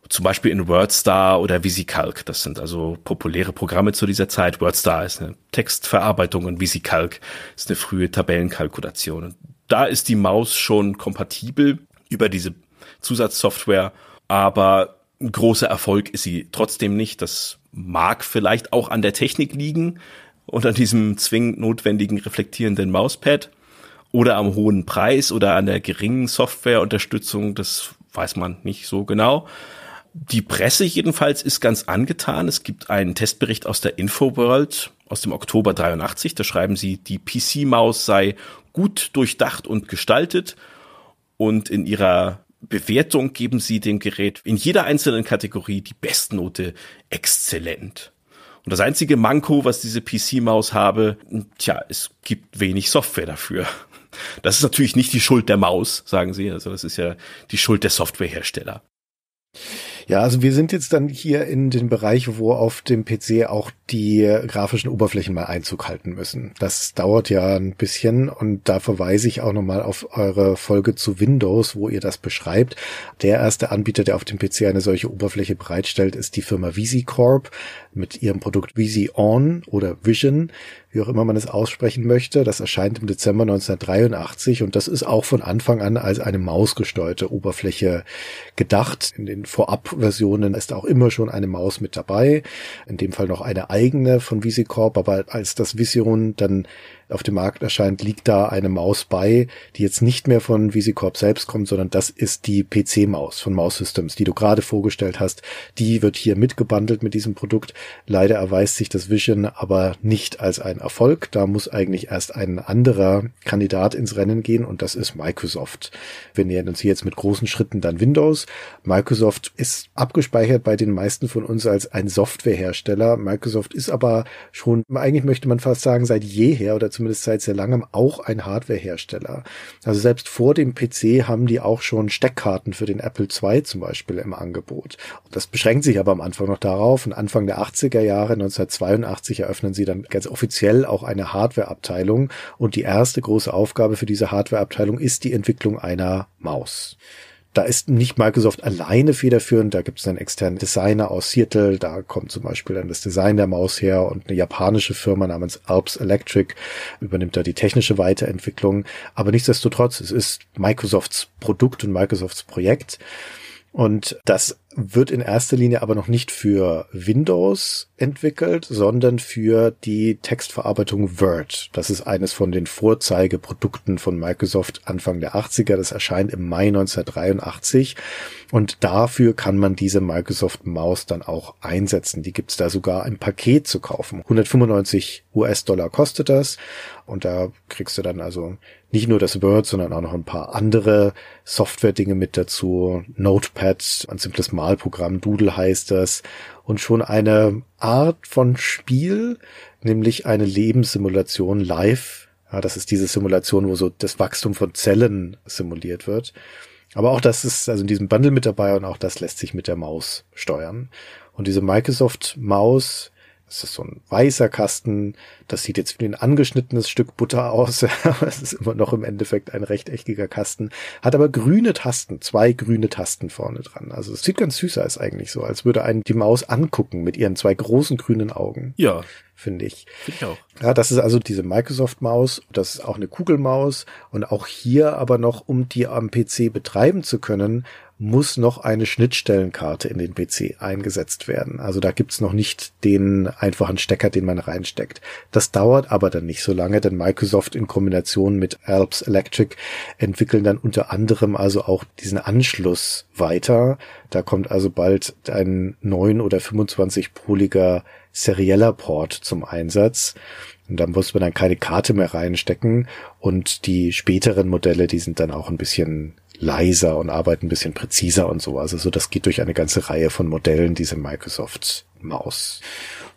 Zum Beispiel in WordStar oder VisiCalc. Das sind also populäre Programme zu dieser Zeit. WordStar ist eine Textverarbeitung und VisiCalc ist eine frühe Tabellenkalkulation. Und da ist die Maus schon kompatibel über diese Zusatzsoftware, aber ein großer Erfolg ist sie trotzdem nicht. Das mag vielleicht auch an der Technik liegen und an diesem zwingend notwendigen reflektierenden Mauspad oder am hohen Preis oder an der geringen Softwareunterstützung, das weiß man nicht so genau. Die Presse jedenfalls ist ganz angetan. Es gibt einen Testbericht aus der Infoworld aus dem Oktober 83. Da schreiben sie, die PC-Maus sei gut durchdacht und gestaltet. Und in ihrer Bewertung geben sie dem Gerät in jeder einzelnen Kategorie die Bestnote exzellent. Und das einzige Manko, was diese PC-Maus habe, tja, es gibt wenig Software dafür. Das ist natürlich nicht die Schuld der Maus, sagen sie. Also das ist ja die Schuld der Softwarehersteller. Ja, also wir sind jetzt dann hier in den Bereich, wo auf dem PC auch die grafischen Oberflächen mal Einzug halten müssen. Das dauert ja ein bisschen und da verweise ich auch nochmal auf eure Folge zu Windows, wo ihr das beschreibt. Der erste Anbieter, der auf dem PC eine solche Oberfläche bereitstellt, ist die Firma VisiCorp mit ihrem Produkt VisiOn oder Vision wie auch immer man es aussprechen möchte. Das erscheint im Dezember 1983 und das ist auch von Anfang an als eine mausgesteuerte Oberfläche gedacht. In den Vorabversionen ist auch immer schon eine Maus mit dabei, in dem Fall noch eine eigene von VisiCorp, aber als das Vision dann auf dem Markt erscheint, liegt da eine Maus bei, die jetzt nicht mehr von VisiCorp selbst kommt, sondern das ist die PC-Maus von Mouse Systems, die du gerade vorgestellt hast. Die wird hier mitgebundelt mit diesem Produkt. Leider erweist sich das Vision aber nicht als ein Erfolg. Da muss eigentlich erst ein anderer Kandidat ins Rennen gehen und das ist Microsoft. Wir nähern uns hier jetzt mit großen Schritten dann Windows. Microsoft ist abgespeichert bei den meisten von uns als ein Softwarehersteller. Microsoft ist aber schon, eigentlich möchte man fast sagen, seit jeher oder zumindest seit sehr langem auch ein Hardwarehersteller. Also selbst vor dem PC haben die auch schon Steckkarten für den Apple II zum Beispiel im Angebot. Das beschränkt sich aber am Anfang noch darauf. Und Anfang der 80er Jahre, 1982, eröffnen sie dann ganz offiziell auch eine Hardwareabteilung. Und die erste große Aufgabe für diese Hardwareabteilung ist die Entwicklung einer Maus. Da ist nicht Microsoft alleine federführend, da gibt es einen externen Designer aus Seattle, da kommt zum Beispiel dann das Design der Maus her und eine japanische Firma namens Alps Electric übernimmt da die technische Weiterentwicklung. Aber nichtsdestotrotz, es ist Microsofts Produkt und Microsofts Projekt. Und das wird in erster Linie aber noch nicht für Windows entwickelt, sondern für die Textverarbeitung Word. Das ist eines von den Vorzeigeprodukten von Microsoft Anfang der 80er. Das erscheint im Mai 1983 und dafür kann man diese Microsoft Maus dann auch einsetzen. Die gibt's da sogar im Paket zu kaufen. 195 US-Dollar kostet das. Und da kriegst du dann also nicht nur das Word, sondern auch noch ein paar andere Software-Dinge mit dazu. Notepad, ein simples Malprogramm, Doodle heißt das. Und schon eine Art von Spiel, nämlich eine Lebenssimulation live. Ja, das ist diese Simulation, wo so das Wachstum von Zellen simuliert wird. Aber auch das ist also in diesem Bundle mit dabei und auch das lässt sich mit der Maus steuern. Und diese Microsoft Maus das ist so ein weißer Kasten. Das sieht jetzt wie ein angeschnittenes Stück Butter aus. es ist immer noch im Endeffekt ein rechteckiger Kasten. Hat aber grüne Tasten, zwei grüne Tasten vorne dran. Also es sieht ganz süß aus eigentlich so, als würde einen die Maus angucken mit ihren zwei großen grünen Augen. Ja. Finde ich. Finde ich auch. Ja, das ist also diese Microsoft-Maus. Das ist auch eine Kugelmaus. Und auch hier aber noch, um die am PC betreiben zu können, muss noch eine Schnittstellenkarte in den PC eingesetzt werden. Also da gibt's noch nicht den einfachen Stecker, den man reinsteckt. Das dauert aber dann nicht so lange, denn Microsoft in Kombination mit Alps Electric entwickeln dann unter anderem also auch diesen Anschluss weiter. Da kommt also bald ein 9 oder 25-poliger serieller Port zum Einsatz. Und da muss man dann keine Karte mehr reinstecken. Und die späteren Modelle, die sind dann auch ein bisschen leiser und arbeiten ein bisschen präziser und so. Also so, das geht durch eine ganze Reihe von Modellen, diese Microsoft Maus.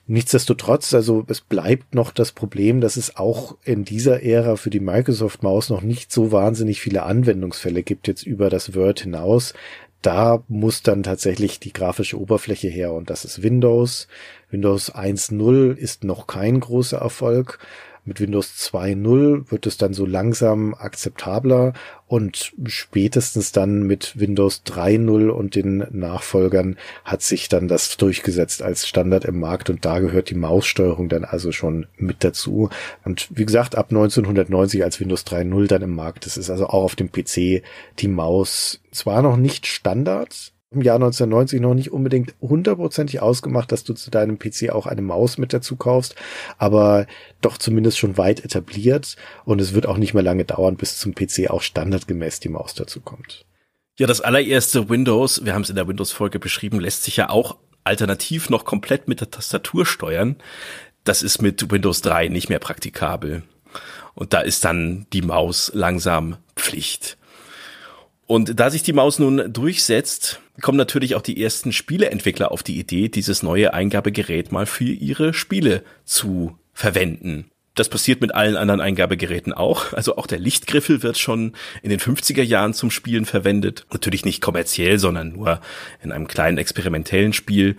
Nichtsdestotrotz, also es bleibt noch das Problem, dass es auch in dieser Ära für die Microsoft Maus noch nicht so wahnsinnig viele Anwendungsfälle gibt, jetzt über das Word hinaus. Da muss dann tatsächlich die grafische Oberfläche her und das ist Windows. Windows 1.0 ist noch kein großer Erfolg. Mit Windows 2.0 wird es dann so langsam akzeptabler und spätestens dann mit Windows 3.0 und den Nachfolgern hat sich dann das durchgesetzt als Standard im Markt und da gehört die Maussteuerung dann also schon mit dazu. Und wie gesagt, ab 1990 als Windows 3.0 dann im Markt, das ist also auch auf dem PC die Maus zwar noch nicht Standard, im Jahr 1990 noch nicht unbedingt hundertprozentig ausgemacht, dass du zu deinem PC auch eine Maus mit dazu kaufst, aber doch zumindest schon weit etabliert und es wird auch nicht mehr lange dauern, bis zum PC auch standardgemäß die Maus dazu kommt. Ja, das allererste Windows, wir haben es in der Windows-Folge beschrieben, lässt sich ja auch alternativ noch komplett mit der Tastatur steuern. Das ist mit Windows 3 nicht mehr praktikabel. Und da ist dann die Maus langsam Pflicht. Und da sich die Maus nun durchsetzt, kommen natürlich auch die ersten Spieleentwickler auf die Idee, dieses neue Eingabegerät mal für ihre Spiele zu verwenden. Das passiert mit allen anderen Eingabegeräten auch. Also auch der Lichtgriffel wird schon in den 50er Jahren zum Spielen verwendet. Natürlich nicht kommerziell, sondern nur in einem kleinen experimentellen Spiel.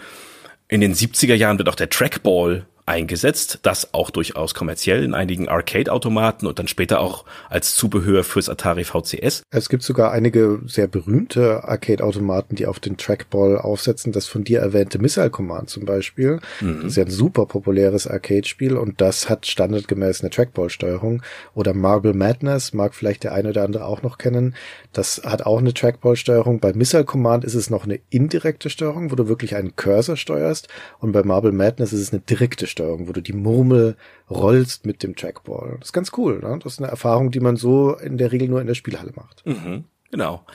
In den 70er Jahren wird auch der Trackball eingesetzt, das auch durchaus kommerziell in einigen Arcade-Automaten und dann später auch als Zubehör fürs Atari VCS. Es gibt sogar einige sehr berühmte Arcade-Automaten, die auf den Trackball aufsetzen. Das von dir erwähnte Missile Command zum Beispiel. Mhm. Das ist ja ein super populäres Arcade-Spiel und das hat standardgemäß eine Trackball-Steuerung. Oder Marble Madness mag vielleicht der eine oder andere auch noch kennen. Das hat auch eine Trackball-Steuerung. Bei Missile Command ist es noch eine indirekte Steuerung, wo du wirklich einen Cursor steuerst und bei Marble Madness ist es eine direkte Steuerung. Steuerung, wo du die Murmel rollst mit dem Trackball. Das ist ganz cool. Ne? Das ist eine Erfahrung, die man so in der Regel nur in der Spielhalle macht. Mhm, genau.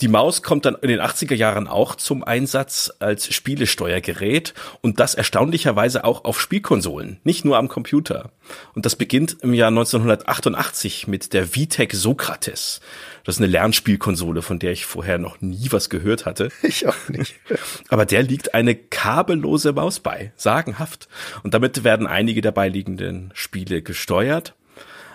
Die Maus kommt dann in den 80er Jahren auch zum Einsatz als Spielesteuergerät und das erstaunlicherweise auch auf Spielkonsolen, nicht nur am Computer. Und das beginnt im Jahr 1988 mit der Vitec Sokrates. Das ist eine Lernspielkonsole, von der ich vorher noch nie was gehört hatte. Ich auch nicht. Aber der liegt eine kabellose Maus bei, sagenhaft. Und damit werden einige der beiliegenden Spiele gesteuert.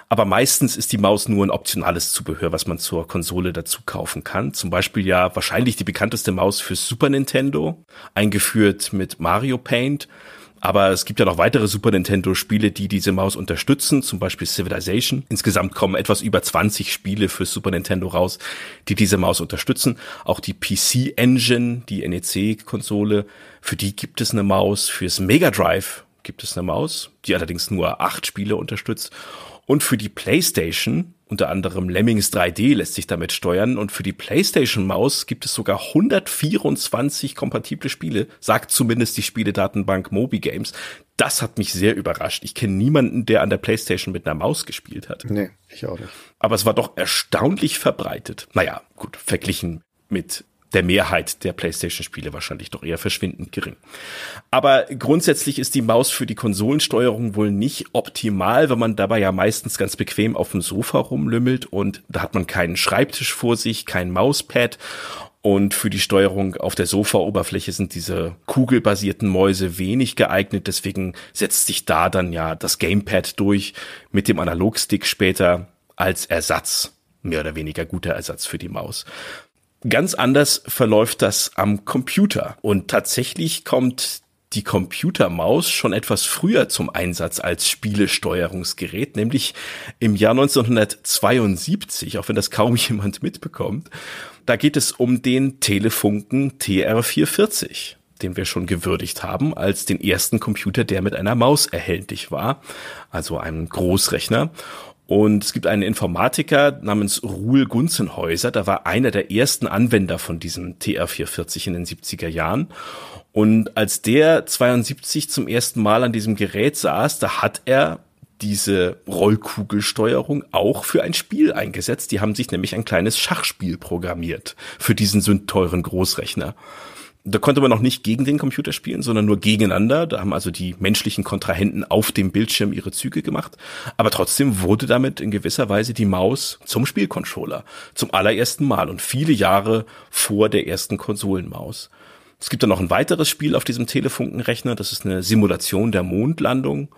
Aber meistens ist die Maus nur ein optionales Zubehör, was man zur Konsole dazu kaufen kann. Zum Beispiel ja wahrscheinlich die bekannteste Maus für Super Nintendo, eingeführt mit Mario Paint. Aber es gibt ja noch weitere Super Nintendo-Spiele, die diese Maus unterstützen, zum Beispiel Civilization. Insgesamt kommen etwas über 20 Spiele für Super Nintendo raus, die diese Maus unterstützen. Auch die PC Engine, die NEC-Konsole, für die gibt es eine Maus. Fürs Mega Drive gibt es eine Maus, die allerdings nur acht Spiele unterstützt. Und für die PlayStation unter anderem Lemmings 3D lässt sich damit steuern und für die PlayStation Maus gibt es sogar 124 kompatible Spiele, sagt zumindest die Spieledatenbank Mobi Games. Das hat mich sehr überrascht. Ich kenne niemanden, der an der PlayStation mit einer Maus gespielt hat. Nee, ich auch nicht. Aber es war doch erstaunlich verbreitet. Naja, gut, verglichen mit der Mehrheit der PlayStation-Spiele wahrscheinlich doch eher verschwindend gering. Aber grundsätzlich ist die Maus für die Konsolensteuerung wohl nicht optimal, wenn man dabei ja meistens ganz bequem auf dem Sofa rumlümmelt und da hat man keinen Schreibtisch vor sich, kein Mauspad und für die Steuerung auf der Sofa-Oberfläche sind diese kugelbasierten Mäuse wenig geeignet. Deswegen setzt sich da dann ja das Gamepad durch mit dem Analogstick später als Ersatz. Mehr oder weniger guter Ersatz für die Maus. Ganz anders verläuft das am Computer. Und tatsächlich kommt die Computermaus schon etwas früher zum Einsatz als Spielesteuerungsgerät, nämlich im Jahr 1972, auch wenn das kaum jemand mitbekommt. Da geht es um den Telefunken TR440 den wir schon gewürdigt haben, als den ersten Computer, der mit einer Maus erhältlich war, also einem Großrechner. Und es gibt einen Informatiker namens Ruhl Gunzenhäuser, der war einer der ersten Anwender von diesem TR440 in den 70er Jahren. Und als der 72 zum ersten Mal an diesem Gerät saß, da hat er diese Rollkugelsteuerung auch für ein Spiel eingesetzt. Die haben sich nämlich ein kleines Schachspiel programmiert für diesen sündteuren Großrechner. Da konnte man noch nicht gegen den Computer spielen, sondern nur gegeneinander. Da haben also die menschlichen Kontrahenten auf dem Bildschirm ihre Züge gemacht. Aber trotzdem wurde damit in gewisser Weise die Maus zum Spielcontroller. Zum allerersten Mal und viele Jahre vor der ersten Konsolenmaus. Es gibt dann noch ein weiteres Spiel auf diesem Telefunkenrechner. Das ist eine Simulation der Mondlandung.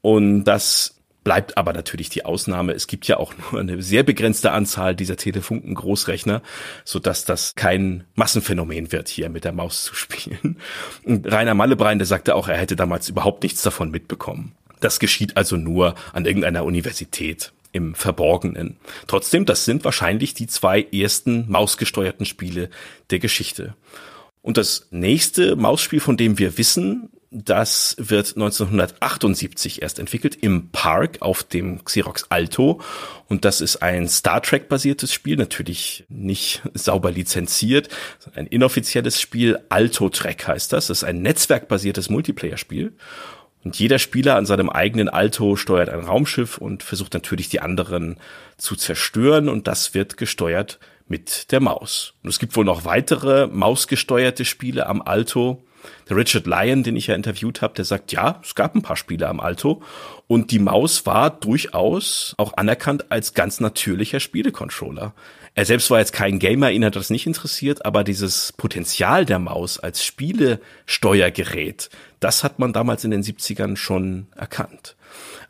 Und das bleibt aber natürlich die Ausnahme. Es gibt ja auch nur eine sehr begrenzte Anzahl dieser Telefunken Großrechner, so dass das kein Massenphänomen wird, hier mit der Maus zu spielen. Und Rainer Mallebrein, der sagte auch, er hätte damals überhaupt nichts davon mitbekommen. Das geschieht also nur an irgendeiner Universität im Verborgenen. Trotzdem, das sind wahrscheinlich die zwei ersten mausgesteuerten Spiele der Geschichte. Und das nächste Mausspiel, von dem wir wissen, das wird 1978 erst entwickelt im Park auf dem Xerox Alto. Und das ist ein Star Trek basiertes Spiel, natürlich nicht sauber lizenziert. Ein inoffizielles Spiel, Alto Trek heißt das. Das ist ein netzwerkbasiertes Multiplayer-Spiel. Und jeder Spieler an seinem eigenen Alto steuert ein Raumschiff und versucht natürlich die anderen zu zerstören. Und das wird gesteuert mit der Maus. Und es gibt wohl noch weitere mausgesteuerte Spiele am Alto der Richard Lyon, den ich ja interviewt habe, der sagt, ja, es gab ein paar Spiele am Alto und die Maus war durchaus auch anerkannt als ganz natürlicher Spielecontroller. Er selbst war jetzt kein Gamer, ihn hat das nicht interessiert, aber dieses Potenzial der Maus als Spielesteuergerät, das hat man damals in den 70ern schon erkannt.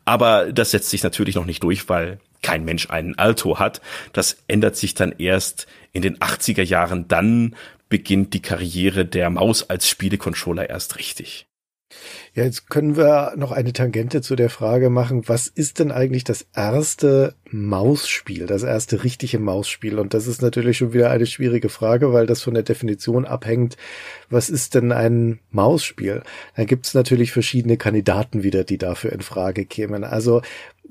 Aber das setzt sich natürlich noch nicht durch, weil kein Mensch einen Alto hat. Das ändert sich dann erst in den 80er Jahren dann beginnt die Karriere der Maus als Spielecontroller erst richtig. Ja, jetzt können wir noch eine Tangente zu der Frage machen, was ist denn eigentlich das erste Mausspiel, das erste richtige Mausspiel? Und das ist natürlich schon wieder eine schwierige Frage, weil das von der Definition abhängt, was ist denn ein Mausspiel? Dann gibt es natürlich verschiedene Kandidaten wieder, die dafür in Frage kämen. Also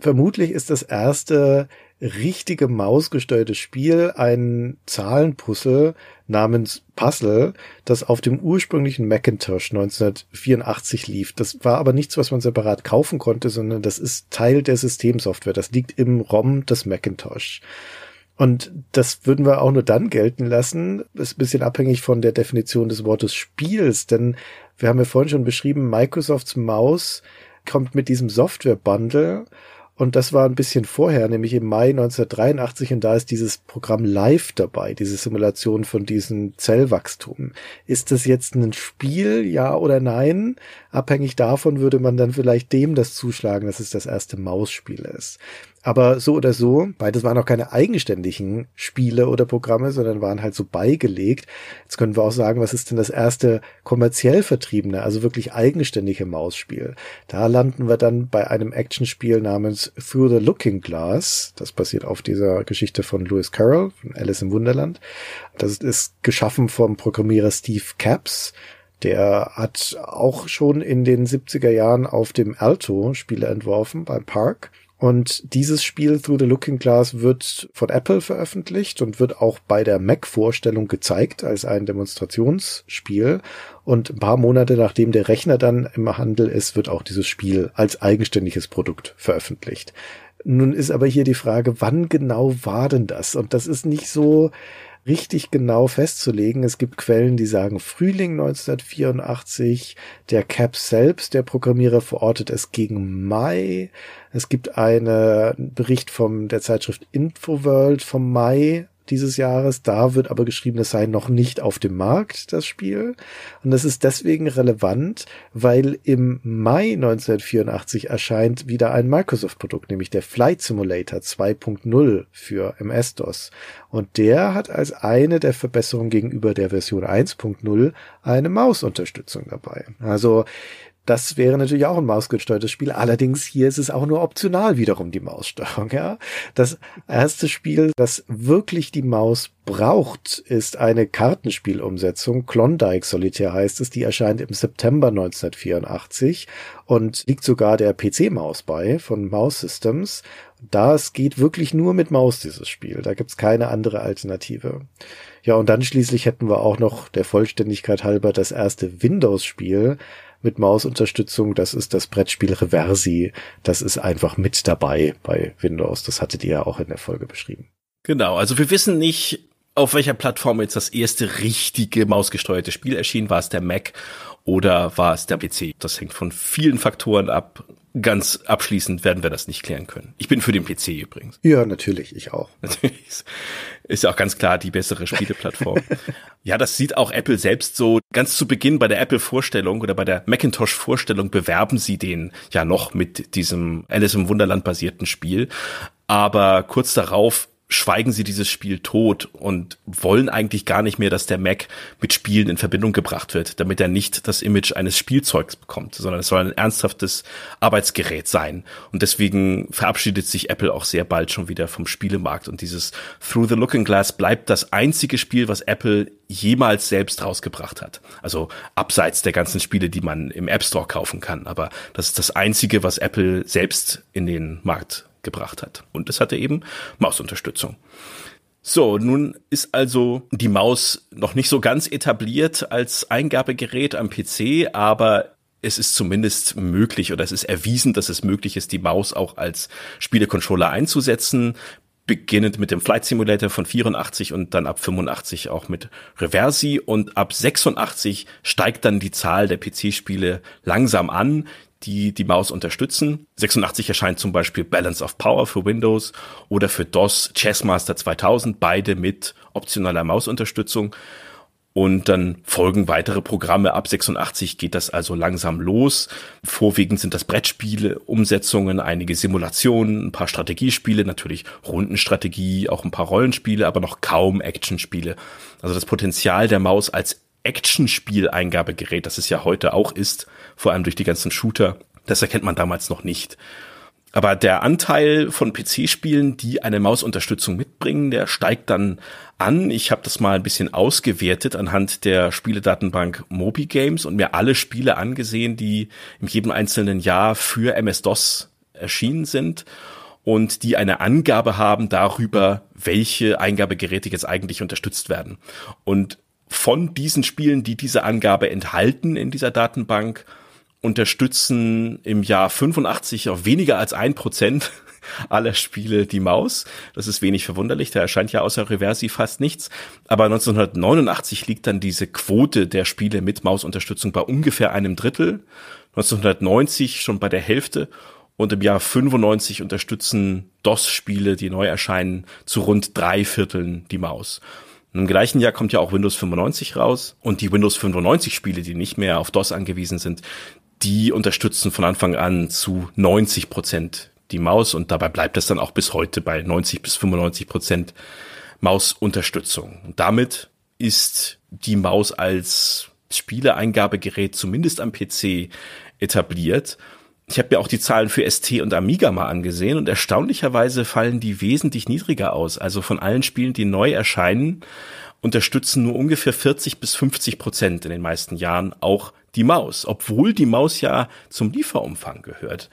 vermutlich ist das erste richtige Maus gesteuertes Spiel ein Zahlenpuzzle namens Puzzle, das auf dem ursprünglichen Macintosh 1984 lief. Das war aber nichts, was man separat kaufen konnte, sondern das ist Teil der Systemsoftware. Das liegt im ROM des Macintosh. Und das würden wir auch nur dann gelten lassen. Das ist ein bisschen abhängig von der Definition des Wortes Spiels, denn wir haben ja vorhin schon beschrieben, Microsofts Maus kommt mit diesem Software-Bundle und das war ein bisschen vorher, nämlich im Mai 1983. Und da ist dieses Programm live dabei, diese Simulation von diesem Zellwachstum. Ist das jetzt ein Spiel, ja oder nein? Abhängig davon würde man dann vielleicht dem das zuschlagen, dass es das erste Mausspiel ist. Aber so oder so, beides waren auch keine eigenständigen Spiele oder Programme, sondern waren halt so beigelegt. Jetzt können wir auch sagen, was ist denn das erste kommerziell vertriebene, also wirklich eigenständige Mausspiel? Da landen wir dann bei einem Actionspiel namens Through the Looking Glass. Das basiert auf dieser Geschichte von Lewis Carroll, von Alice im Wunderland. Das ist geschaffen vom Programmierer Steve Capps der hat auch schon in den 70er Jahren auf dem Alto Spiele entworfen beim Park. Und dieses Spiel Through the Looking Glass wird von Apple veröffentlicht und wird auch bei der Mac-Vorstellung gezeigt als ein Demonstrationsspiel. Und ein paar Monate nachdem der Rechner dann im Handel ist, wird auch dieses Spiel als eigenständiges Produkt veröffentlicht. Nun ist aber hier die Frage, wann genau war denn das? Und das ist nicht so, richtig genau festzulegen. Es gibt Quellen, die sagen Frühling 1984. Der Cap selbst, der Programmierer, verortet es gegen Mai. Es gibt einen Bericht von der Zeitschrift InfoWorld vom Mai dieses Jahres. Da wird aber geschrieben, das sei noch nicht auf dem Markt, das Spiel. Und das ist deswegen relevant, weil im Mai 1984 erscheint wieder ein Microsoft-Produkt, nämlich der Flight Simulator 2.0 für MS-DOS. Und der hat als eine der Verbesserungen gegenüber der Version 1.0 eine Mausunterstützung dabei. Also das wäre natürlich auch ein mausgesteuertes Spiel. Allerdings hier ist es auch nur optional wiederum die Maussteuerung, ja. Das erste Spiel, das wirklich die Maus braucht, ist eine Kartenspielumsetzung. Klondike Solitär heißt es. Die erscheint im September 1984 und liegt sogar der PC-Maus bei von Mouse Systems. Das geht wirklich nur mit Maus, dieses Spiel. Da gibt's keine andere Alternative. Ja, und dann schließlich hätten wir auch noch der Vollständigkeit halber das erste Windows-Spiel, mit Mausunterstützung. Das ist das Brettspiel Reversi. Das ist einfach mit dabei bei Windows. Das hattet ihr ja auch in der Folge beschrieben. Genau. Also wir wissen nicht, auf welcher Plattform jetzt das erste richtige mausgesteuerte Spiel erschien. War es der Mac oder war es der PC? Das hängt von vielen Faktoren ab. Ganz abschließend werden wir das nicht klären können. Ich bin für den PC übrigens. Ja, natürlich, ich auch. Natürlich. Ist ja auch ganz klar die bessere Spieleplattform. ja, das sieht auch Apple selbst so. Ganz zu Beginn bei der Apple-Vorstellung oder bei der Macintosh-Vorstellung bewerben sie den ja noch mit diesem Alice im Wunderland basierten Spiel. Aber kurz darauf schweigen sie dieses Spiel tot und wollen eigentlich gar nicht mehr, dass der Mac mit Spielen in Verbindung gebracht wird, damit er nicht das Image eines Spielzeugs bekommt, sondern es soll ein ernsthaftes Arbeitsgerät sein. Und deswegen verabschiedet sich Apple auch sehr bald schon wieder vom Spielemarkt und dieses Through the Looking Glass bleibt das einzige Spiel, was Apple jemals selbst rausgebracht hat. Also abseits der ganzen Spiele, die man im App Store kaufen kann. Aber das ist das einzige, was Apple selbst in den Markt gebracht hat. Und es hatte eben Mausunterstützung. So, nun ist also die Maus noch nicht so ganz etabliert als Eingabegerät am PC, aber es ist zumindest möglich oder es ist erwiesen, dass es möglich ist, die Maus auch als Spielecontroller einzusetzen, beginnend mit dem Flight Simulator von 84 und dann ab 85 auch mit Reversi und ab 86 steigt dann die Zahl der PC-Spiele langsam an die die Maus unterstützen. 86 erscheint zum Beispiel Balance of Power für Windows oder für DOS Chessmaster 2000, beide mit optionaler Mausunterstützung. Und dann folgen weitere Programme. Ab 86 geht das also langsam los. Vorwiegend sind das Brettspiele, Umsetzungen, einige Simulationen, ein paar Strategiespiele, natürlich Rundenstrategie, auch ein paar Rollenspiele, aber noch kaum Actionspiele. Also das Potenzial der Maus als Actionspiel-Eingabegerät, das es ja heute auch ist, vor allem durch die ganzen Shooter. Das erkennt man damals noch nicht. Aber der Anteil von PC-Spielen, die eine Mausunterstützung mitbringen, der steigt dann an. Ich habe das mal ein bisschen ausgewertet anhand der Spieledatenbank Mobi Games und mir alle Spiele angesehen, die in jedem einzelnen Jahr für MS-DOS erschienen sind und die eine Angabe haben darüber, welche Eingabegeräte jetzt eigentlich unterstützt werden. Und von diesen Spielen, die diese Angabe enthalten in dieser Datenbank, unterstützen im Jahr 85 auf weniger als ein Prozent aller Spiele die Maus. Das ist wenig verwunderlich, da erscheint ja außer Reversi fast nichts. Aber 1989 liegt dann diese Quote der Spiele mit Mausunterstützung bei ungefähr einem Drittel, 1990 schon bei der Hälfte und im Jahr 95 unterstützen DOS-Spiele, die neu erscheinen, zu rund drei Vierteln die Maus. Und Im gleichen Jahr kommt ja auch Windows 95 raus und die Windows 95 Spiele, die nicht mehr auf DOS angewiesen sind, die unterstützen von Anfang an zu 90 Prozent die Maus und dabei bleibt es dann auch bis heute bei 90 bis 95 Prozent Mausunterstützung. Und damit ist die Maus als Spieleeingabegerät zumindest am PC etabliert. Ich habe mir auch die Zahlen für ST und Amiga mal angesehen und erstaunlicherweise fallen die wesentlich niedriger aus. Also von allen Spielen, die neu erscheinen, unterstützen nur ungefähr 40 bis 50 Prozent in den meisten Jahren auch die Maus, obwohl die Maus ja zum Lieferumfang gehört.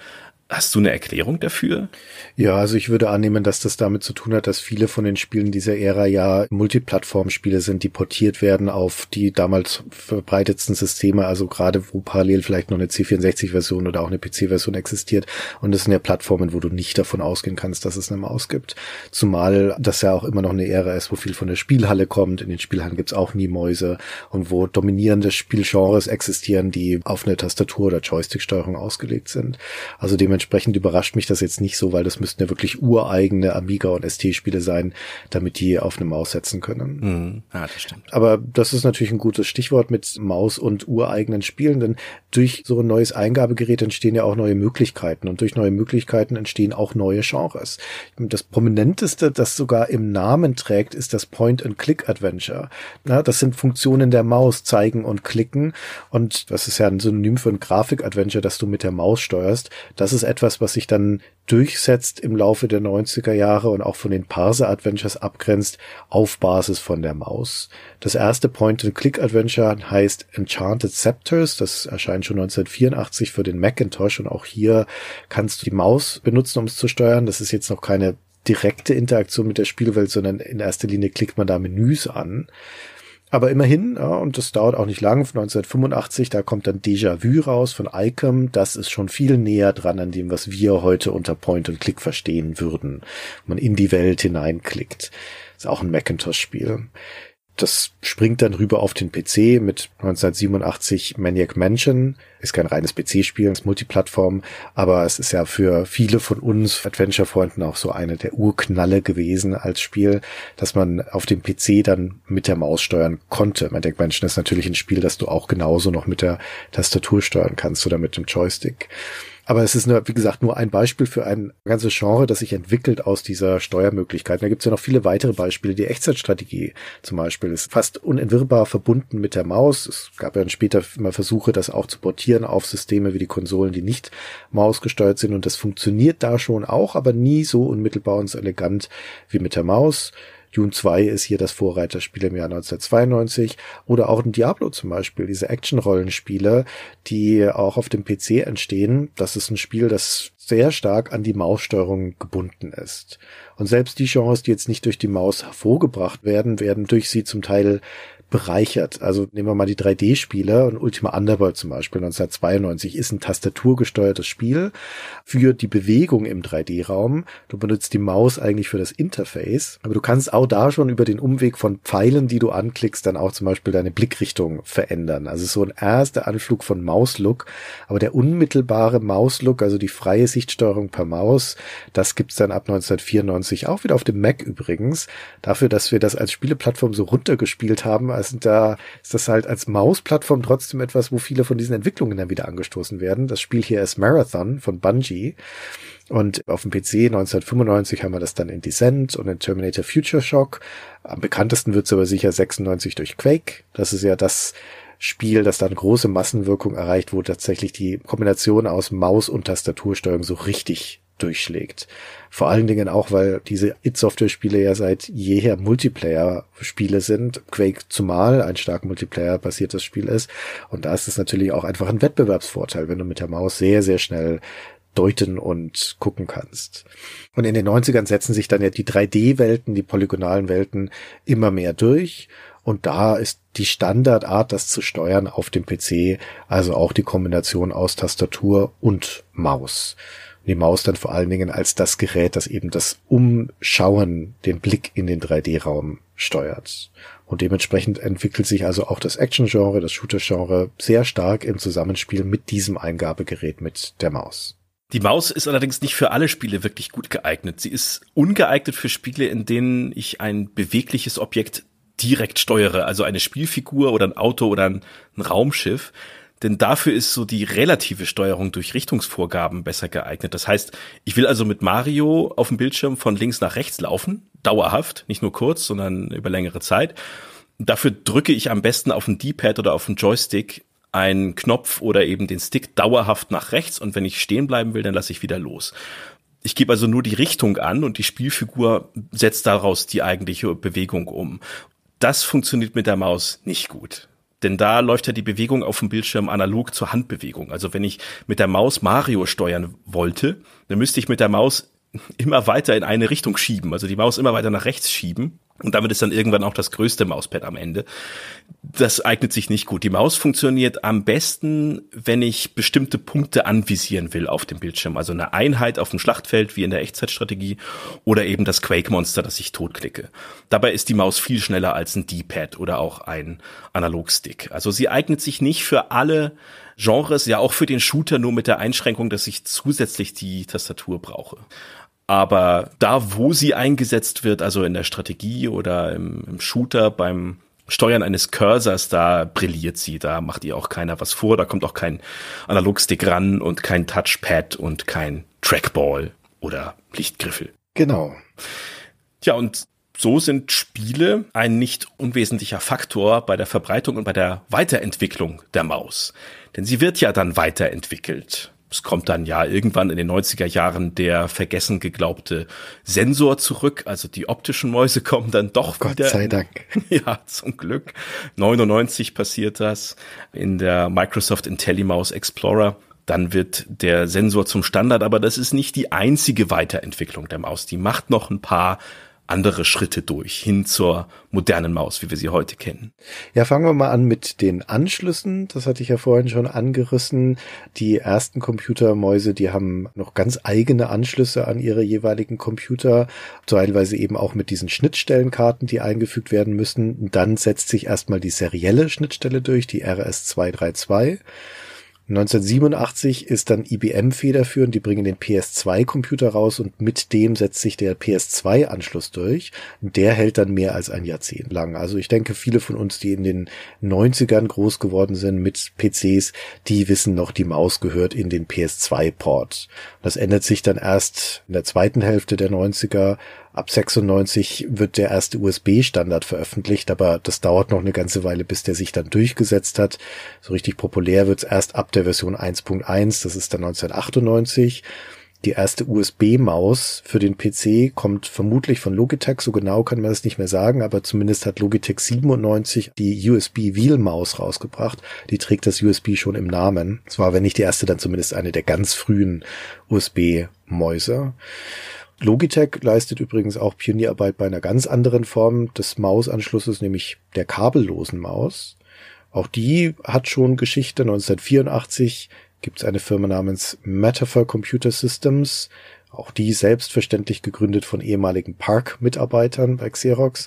Hast du eine Erklärung dafür? Ja, also ich würde annehmen, dass das damit zu tun hat, dass viele von den Spielen dieser Ära ja Multiplattform-Spiele sind, die portiert werden auf die damals verbreitetsten Systeme, also gerade wo parallel vielleicht noch eine C64-Version oder auch eine PC-Version existiert. Und das sind ja Plattformen, wo du nicht davon ausgehen kannst, dass es eine Maus gibt. Zumal das ja auch immer noch eine Ära ist, wo viel von der Spielhalle kommt. In den Spielhallen gibt's auch nie Mäuse und wo dominierende Spielgenres existieren, die auf eine Tastatur oder Joystick-Steuerung ausgelegt sind. Also dementsprechend Dementsprechend überrascht mich das jetzt nicht so, weil das müssten ja wirklich ureigene Amiga und ST-Spiele sein, damit die auf eine Maus setzen können. Mhm. Ja, das stimmt. Aber das ist natürlich ein gutes Stichwort mit Maus und ureigenen Spielen, denn durch so ein neues Eingabegerät entstehen ja auch neue Möglichkeiten und durch neue Möglichkeiten entstehen auch neue Genres. Das prominenteste, das sogar im Namen trägt, ist das Point-and-Click-Adventure. Das sind Funktionen der Maus, zeigen und klicken und das ist ja ein Synonym für ein Grafik-Adventure, das du mit der Maus steuerst. Das ist ist etwas, was sich dann durchsetzt im Laufe der 90er Jahre und auch von den Parser-Adventures abgrenzt auf Basis von der Maus. Das erste Point-and-Click-Adventure heißt Enchanted Scepters. Das erscheint schon 1984 für den Macintosh und auch hier kannst du die Maus benutzen, um es zu steuern. Das ist jetzt noch keine direkte Interaktion mit der Spielwelt, sondern in erster Linie klickt man da Menüs an. Aber immerhin, ja, und das dauert auch nicht lang, 1985, da kommt dann Déjà-vu raus von ICOM. Das ist schon viel näher dran an dem, was wir heute unter Point und Click verstehen würden. Man in die Welt hineinklickt. Ist auch ein Macintosh-Spiel. Das springt dann rüber auf den PC mit 1987 Maniac Mansion. Ist kein reines PC-Spiel, ist Multiplattform, aber es ist ja für viele von uns Adventure-Freunden auch so eine der Urknalle gewesen als Spiel, dass man auf dem PC dann mit der Maus steuern konnte. Maniac Mansion ist natürlich ein Spiel, das du auch genauso noch mit der Tastatur steuern kannst oder mit dem Joystick. Aber es ist nur, wie gesagt, nur ein Beispiel für ein ganzes Genre, das sich entwickelt aus dieser Steuermöglichkeit. Da gibt es ja noch viele weitere Beispiele. Die Echtzeitstrategie zum Beispiel ist fast unentwirrbar verbunden mit der Maus. Es gab ja dann später immer Versuche, das auch zu portieren auf Systeme wie die Konsolen, die nicht mausgesteuert sind. Und das funktioniert da schon auch, aber nie so unmittelbar und so elegant wie mit der Maus. Dune 2 ist hier das Vorreiterspiel im Jahr 1992 oder auch ein Diablo zum Beispiel, diese Action-Rollenspiele, die auch auf dem PC entstehen. Das ist ein Spiel, das sehr stark an die Maussteuerung gebunden ist. Und selbst die Genres, die jetzt nicht durch die Maus hervorgebracht werden, werden durch sie zum Teil bereichert. Also nehmen wir mal die 3D-Spiele und Ultima Underworld zum Beispiel 1992 ist ein tastaturgesteuertes Spiel für die Bewegung im 3D-Raum. Du benutzt die Maus eigentlich für das Interface, aber du kannst auch da schon über den Umweg von Pfeilen, die du anklickst, dann auch zum Beispiel deine Blickrichtung verändern. Also so ein erster Anflug von Mauslook, aber der unmittelbare Mauslook, also die freie Sichtsteuerung per Maus, das gibt's dann ab 1994 auch wieder auf dem Mac übrigens. Dafür, dass wir das als Spieleplattform so runtergespielt haben, sind da, ist das halt als Mausplattform trotzdem etwas, wo viele von diesen Entwicklungen dann wieder angestoßen werden. Das Spiel hier ist Marathon von Bungie. Und auf dem PC 1995 haben wir das dann in Descent und in Terminator Future Shock. Am bekanntesten wird's aber sicher 96 durch Quake. Das ist ja das Spiel, das dann große Massenwirkung erreicht, wo tatsächlich die Kombination aus Maus und Tastatursteuerung so richtig durchschlägt. Vor allen Dingen auch, weil diese It-Software-Spiele ja seit jeher Multiplayer-Spiele sind. Quake zumal ein stark Multiplayer-basiertes Spiel ist. Und da ist es natürlich auch einfach ein Wettbewerbsvorteil, wenn du mit der Maus sehr, sehr schnell deuten und gucken kannst. Und in den 90ern setzen sich dann ja die 3D-Welten, die polygonalen Welten immer mehr durch. Und da ist die Standardart, das zu steuern auf dem PC, also auch die Kombination aus Tastatur und Maus die Maus dann vor allen Dingen als das Gerät, das eben das Umschauen, den Blick in den 3D-Raum steuert. Und dementsprechend entwickelt sich also auch das Action-Genre, das Shooter-Genre sehr stark im Zusammenspiel mit diesem Eingabegerät, mit der Maus. Die Maus ist allerdings nicht für alle Spiele wirklich gut geeignet. Sie ist ungeeignet für Spiele, in denen ich ein bewegliches Objekt direkt steuere, also eine Spielfigur oder ein Auto oder ein, ein Raumschiff, denn dafür ist so die relative Steuerung durch Richtungsvorgaben besser geeignet. Das heißt, ich will also mit Mario auf dem Bildschirm von links nach rechts laufen, dauerhaft, nicht nur kurz, sondern über längere Zeit. Dafür drücke ich am besten auf dem D-Pad oder auf dem Joystick einen Knopf oder eben den Stick dauerhaft nach rechts und wenn ich stehen bleiben will, dann lasse ich wieder los. Ich gebe also nur die Richtung an und die Spielfigur setzt daraus die eigentliche Bewegung um. Das funktioniert mit der Maus nicht gut. Denn da läuft ja die Bewegung auf dem Bildschirm analog zur Handbewegung. Also wenn ich mit der Maus Mario steuern wollte, dann müsste ich mit der Maus immer weiter in eine Richtung schieben, also die Maus immer weiter nach rechts schieben. Und damit ist dann irgendwann auch das größte Mauspad am Ende. Das eignet sich nicht gut. Die Maus funktioniert am besten, wenn ich bestimmte Punkte anvisieren will auf dem Bildschirm. Also eine Einheit auf dem Schlachtfeld, wie in der Echtzeitstrategie, oder eben das Quake-Monster, das ich totklicke. Dabei ist die Maus viel schneller als ein D-Pad oder auch ein Analogstick. Also sie eignet sich nicht für alle Genres, ja auch für den Shooter nur mit der Einschränkung, dass ich zusätzlich die Tastatur brauche. Aber da, wo sie eingesetzt wird, also in der Strategie oder im, im Shooter, beim Steuern eines Cursors, da brilliert sie, da macht ihr auch keiner was vor, da kommt auch kein Analogstick ran und kein Touchpad und kein Trackball oder Lichtgriffel. Genau. Tja, und so sind Spiele ein nicht unwesentlicher Faktor bei der Verbreitung und bei der Weiterentwicklung der Maus. Denn sie wird ja dann weiterentwickelt es kommt dann ja irgendwann in den 90er Jahren der vergessen geglaubte Sensor zurück. Also die optischen Mäuse kommen dann doch Gott wieder. Gott sei Dank. ja, zum Glück. 99 passiert das in der Microsoft IntelliMouse Explorer. Dann wird der Sensor zum Standard, aber das ist nicht die einzige Weiterentwicklung der Maus. Die macht noch ein paar andere Schritte durch hin zur modernen Maus, wie wir sie heute kennen. Ja, fangen wir mal an mit den Anschlüssen. Das hatte ich ja vorhin schon angerissen. Die ersten Computermäuse, die haben noch ganz eigene Anschlüsse an ihre jeweiligen Computer, teilweise eben auch mit diesen Schnittstellenkarten, die eingefügt werden müssen. Dann setzt sich erstmal die serielle Schnittstelle durch, die RS232. 1987 ist dann IBM federführend, die bringen den PS2-Computer raus und mit dem setzt sich der PS2-Anschluss durch. Der hält dann mehr als ein Jahrzehnt lang. Also ich denke, viele von uns, die in den 90ern groß geworden sind mit PCs, die wissen noch, die Maus gehört in den PS2-Port. Das ändert sich dann erst in der zweiten Hälfte der 90er, ab 96 wird der erste USB-Standard veröffentlicht, aber das dauert noch eine ganze Weile, bis der sich dann durchgesetzt hat. So richtig populär wird's erst ab der Version 1.1, das ist dann 1998. Die erste USB-Maus für den PC kommt vermutlich von Logitech, so genau kann man das nicht mehr sagen, aber zumindest hat Logitech 97 die USB-Wheel-Maus rausgebracht. Die trägt das USB schon im Namen. Es war, wenn nicht die erste, dann zumindest eine der ganz frühen USB-Mäuse. Logitech leistet übrigens auch Pionierarbeit bei einer ganz anderen Form des Mausanschlusses, nämlich der kabellosen Maus. Auch die hat schon Geschichte. 1984 gibt es eine Firma namens Metaphor Computer Systems. Auch die selbstverständlich gegründet von ehemaligen Park-Mitarbeitern bei Xerox.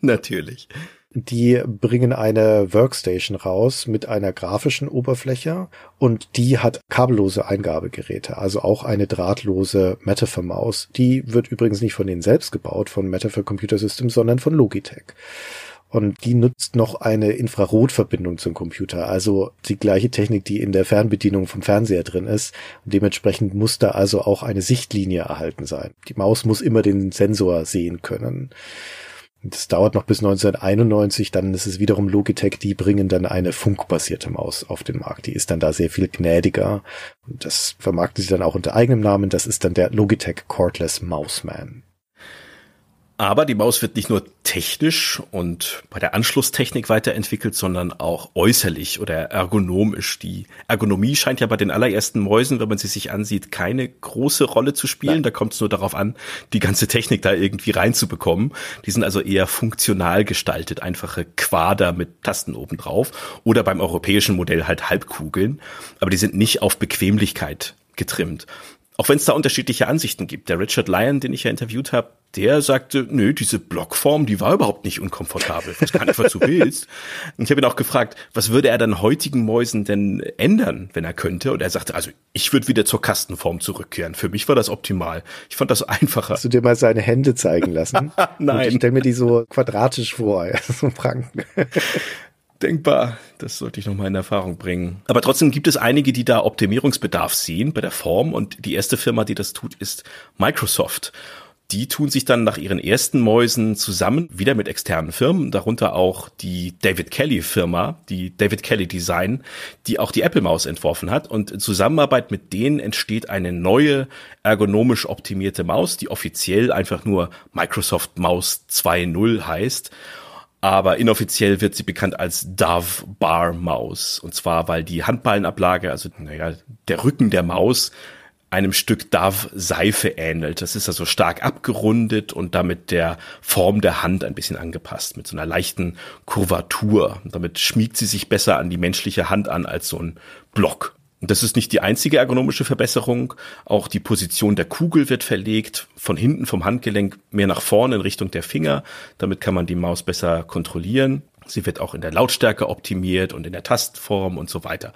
Natürlich. Die bringen eine Workstation raus mit einer grafischen Oberfläche und die hat kabellose Eingabegeräte, also auch eine drahtlose Metaphor Maus. Die wird übrigens nicht von denen selbst gebaut, von Metaphor Computer Systems, sondern von Logitech. Und die nutzt noch eine Infrarotverbindung zum Computer, also die gleiche Technik, die in der Fernbedienung vom Fernseher drin ist. Und dementsprechend muss da also auch eine Sichtlinie erhalten sein. Die Maus muss immer den Sensor sehen können. Das dauert noch bis 1991, dann ist es wiederum Logitech, die bringen dann eine funkbasierte Maus auf den Markt. Die ist dann da sehr viel gnädiger. und Das vermarkten sie dann auch unter eigenem Namen. Das ist dann der Logitech Cordless Mouseman. Aber die Maus wird nicht nur technisch und bei der Anschlusstechnik weiterentwickelt, sondern auch äußerlich oder ergonomisch. Die Ergonomie scheint ja bei den allerersten Mäusen, wenn man sie sich ansieht, keine große Rolle zu spielen. Nein. Da kommt es nur darauf an, die ganze Technik da irgendwie reinzubekommen. Die sind also eher funktional gestaltet, einfache Quader mit Tasten obendrauf oder beim europäischen Modell halt Halbkugeln. Aber die sind nicht auf Bequemlichkeit getrimmt. Auch wenn es da unterschiedliche Ansichten gibt. Der Richard Lyon, den ich ja interviewt habe, der sagte, nö, diese Blockform, die war überhaupt nicht unkomfortabel. Das kann einfach zu was willst. Und ich habe ihn auch gefragt, was würde er dann heutigen Mäusen denn ändern, wenn er könnte? Und er sagte, also ich würde wieder zur Kastenform zurückkehren. Für mich war das optimal. Ich fand das einfacher. Hast du dir mal seine Hände zeigen lassen? Nein. Und ich stell mir die so quadratisch vor, so Pranken denkbar. Das sollte ich nochmal in Erfahrung bringen. Aber trotzdem gibt es einige, die da Optimierungsbedarf sehen bei der Form. Und die erste Firma, die das tut, ist Microsoft. Die tun sich dann nach ihren ersten Mäusen zusammen, wieder mit externen Firmen, darunter auch die David Kelly Firma, die David Kelly Design, die auch die Apple Maus entworfen hat. Und in Zusammenarbeit mit denen entsteht eine neue ergonomisch optimierte Maus, die offiziell einfach nur Microsoft Maus 2.0 heißt aber inoffiziell wird sie bekannt als Dove Bar Maus. Und zwar, weil die Handballenablage, also naja, der Rücken der Maus, einem Stück Dove Seife ähnelt. Das ist also stark abgerundet und damit der Form der Hand ein bisschen angepasst, mit so einer leichten Kurvatur. Und damit schmiegt sie sich besser an die menschliche Hand an als so ein Block. Und das ist nicht die einzige ergonomische Verbesserung. Auch die Position der Kugel wird verlegt, von hinten vom Handgelenk mehr nach vorne in Richtung der Finger. Damit kann man die Maus besser kontrollieren. Sie wird auch in der Lautstärke optimiert und in der Tastform und so weiter.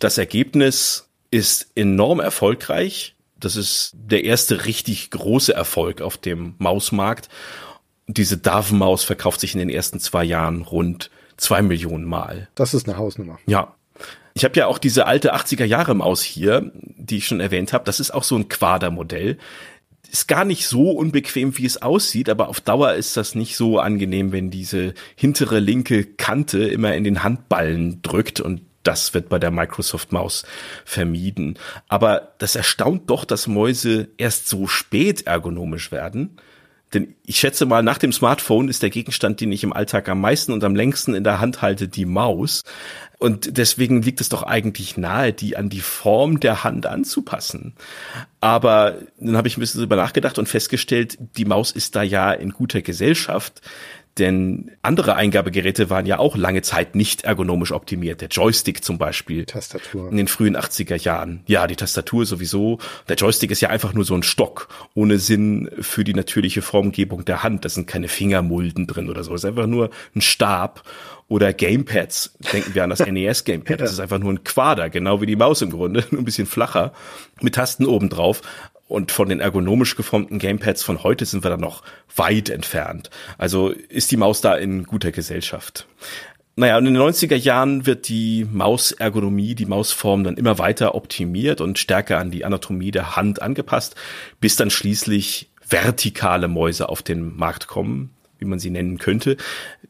Das Ergebnis ist enorm erfolgreich. Das ist der erste richtig große Erfolg auf dem Mausmarkt. Diese Davenmaus verkauft sich in den ersten zwei Jahren rund zwei Millionen Mal. Das ist eine Hausnummer. Ja, ich habe ja auch diese alte 80er Jahre Maus hier, die ich schon erwähnt habe. Das ist auch so ein Quadermodell. Ist gar nicht so unbequem, wie es aussieht, aber auf Dauer ist das nicht so angenehm, wenn diese hintere linke Kante immer in den Handballen drückt und das wird bei der Microsoft Maus vermieden. Aber das erstaunt doch, dass Mäuse erst so spät ergonomisch werden. Denn ich schätze mal, nach dem Smartphone ist der Gegenstand, den ich im Alltag am meisten und am längsten in der Hand halte, die Maus. Und deswegen liegt es doch eigentlich nahe, die an die Form der Hand anzupassen. Aber dann habe ich ein bisschen drüber nachgedacht und festgestellt, die Maus ist da ja in guter Gesellschaft. Denn andere Eingabegeräte waren ja auch lange Zeit nicht ergonomisch optimiert. Der Joystick zum Beispiel. Tastatur. In den frühen 80er Jahren. Ja, die Tastatur sowieso. Der Joystick ist ja einfach nur so ein Stock ohne Sinn für die natürliche Formgebung der Hand. Da sind keine Fingermulden drin oder so. Es ist einfach nur ein Stab oder Gamepads. Denken wir an das NES e Gamepad. Das ist einfach nur ein Quader, genau wie die Maus im Grunde, nur ein bisschen flacher mit Tasten oben drauf. Und von den ergonomisch geformten Gamepads von heute sind wir da noch weit entfernt. Also ist die Maus da in guter Gesellschaft. Naja, und in den 90er Jahren wird die Mausergonomie, die Mausform dann immer weiter optimiert und stärker an die Anatomie der Hand angepasst, bis dann schließlich vertikale Mäuse auf den Markt kommen, wie man sie nennen könnte.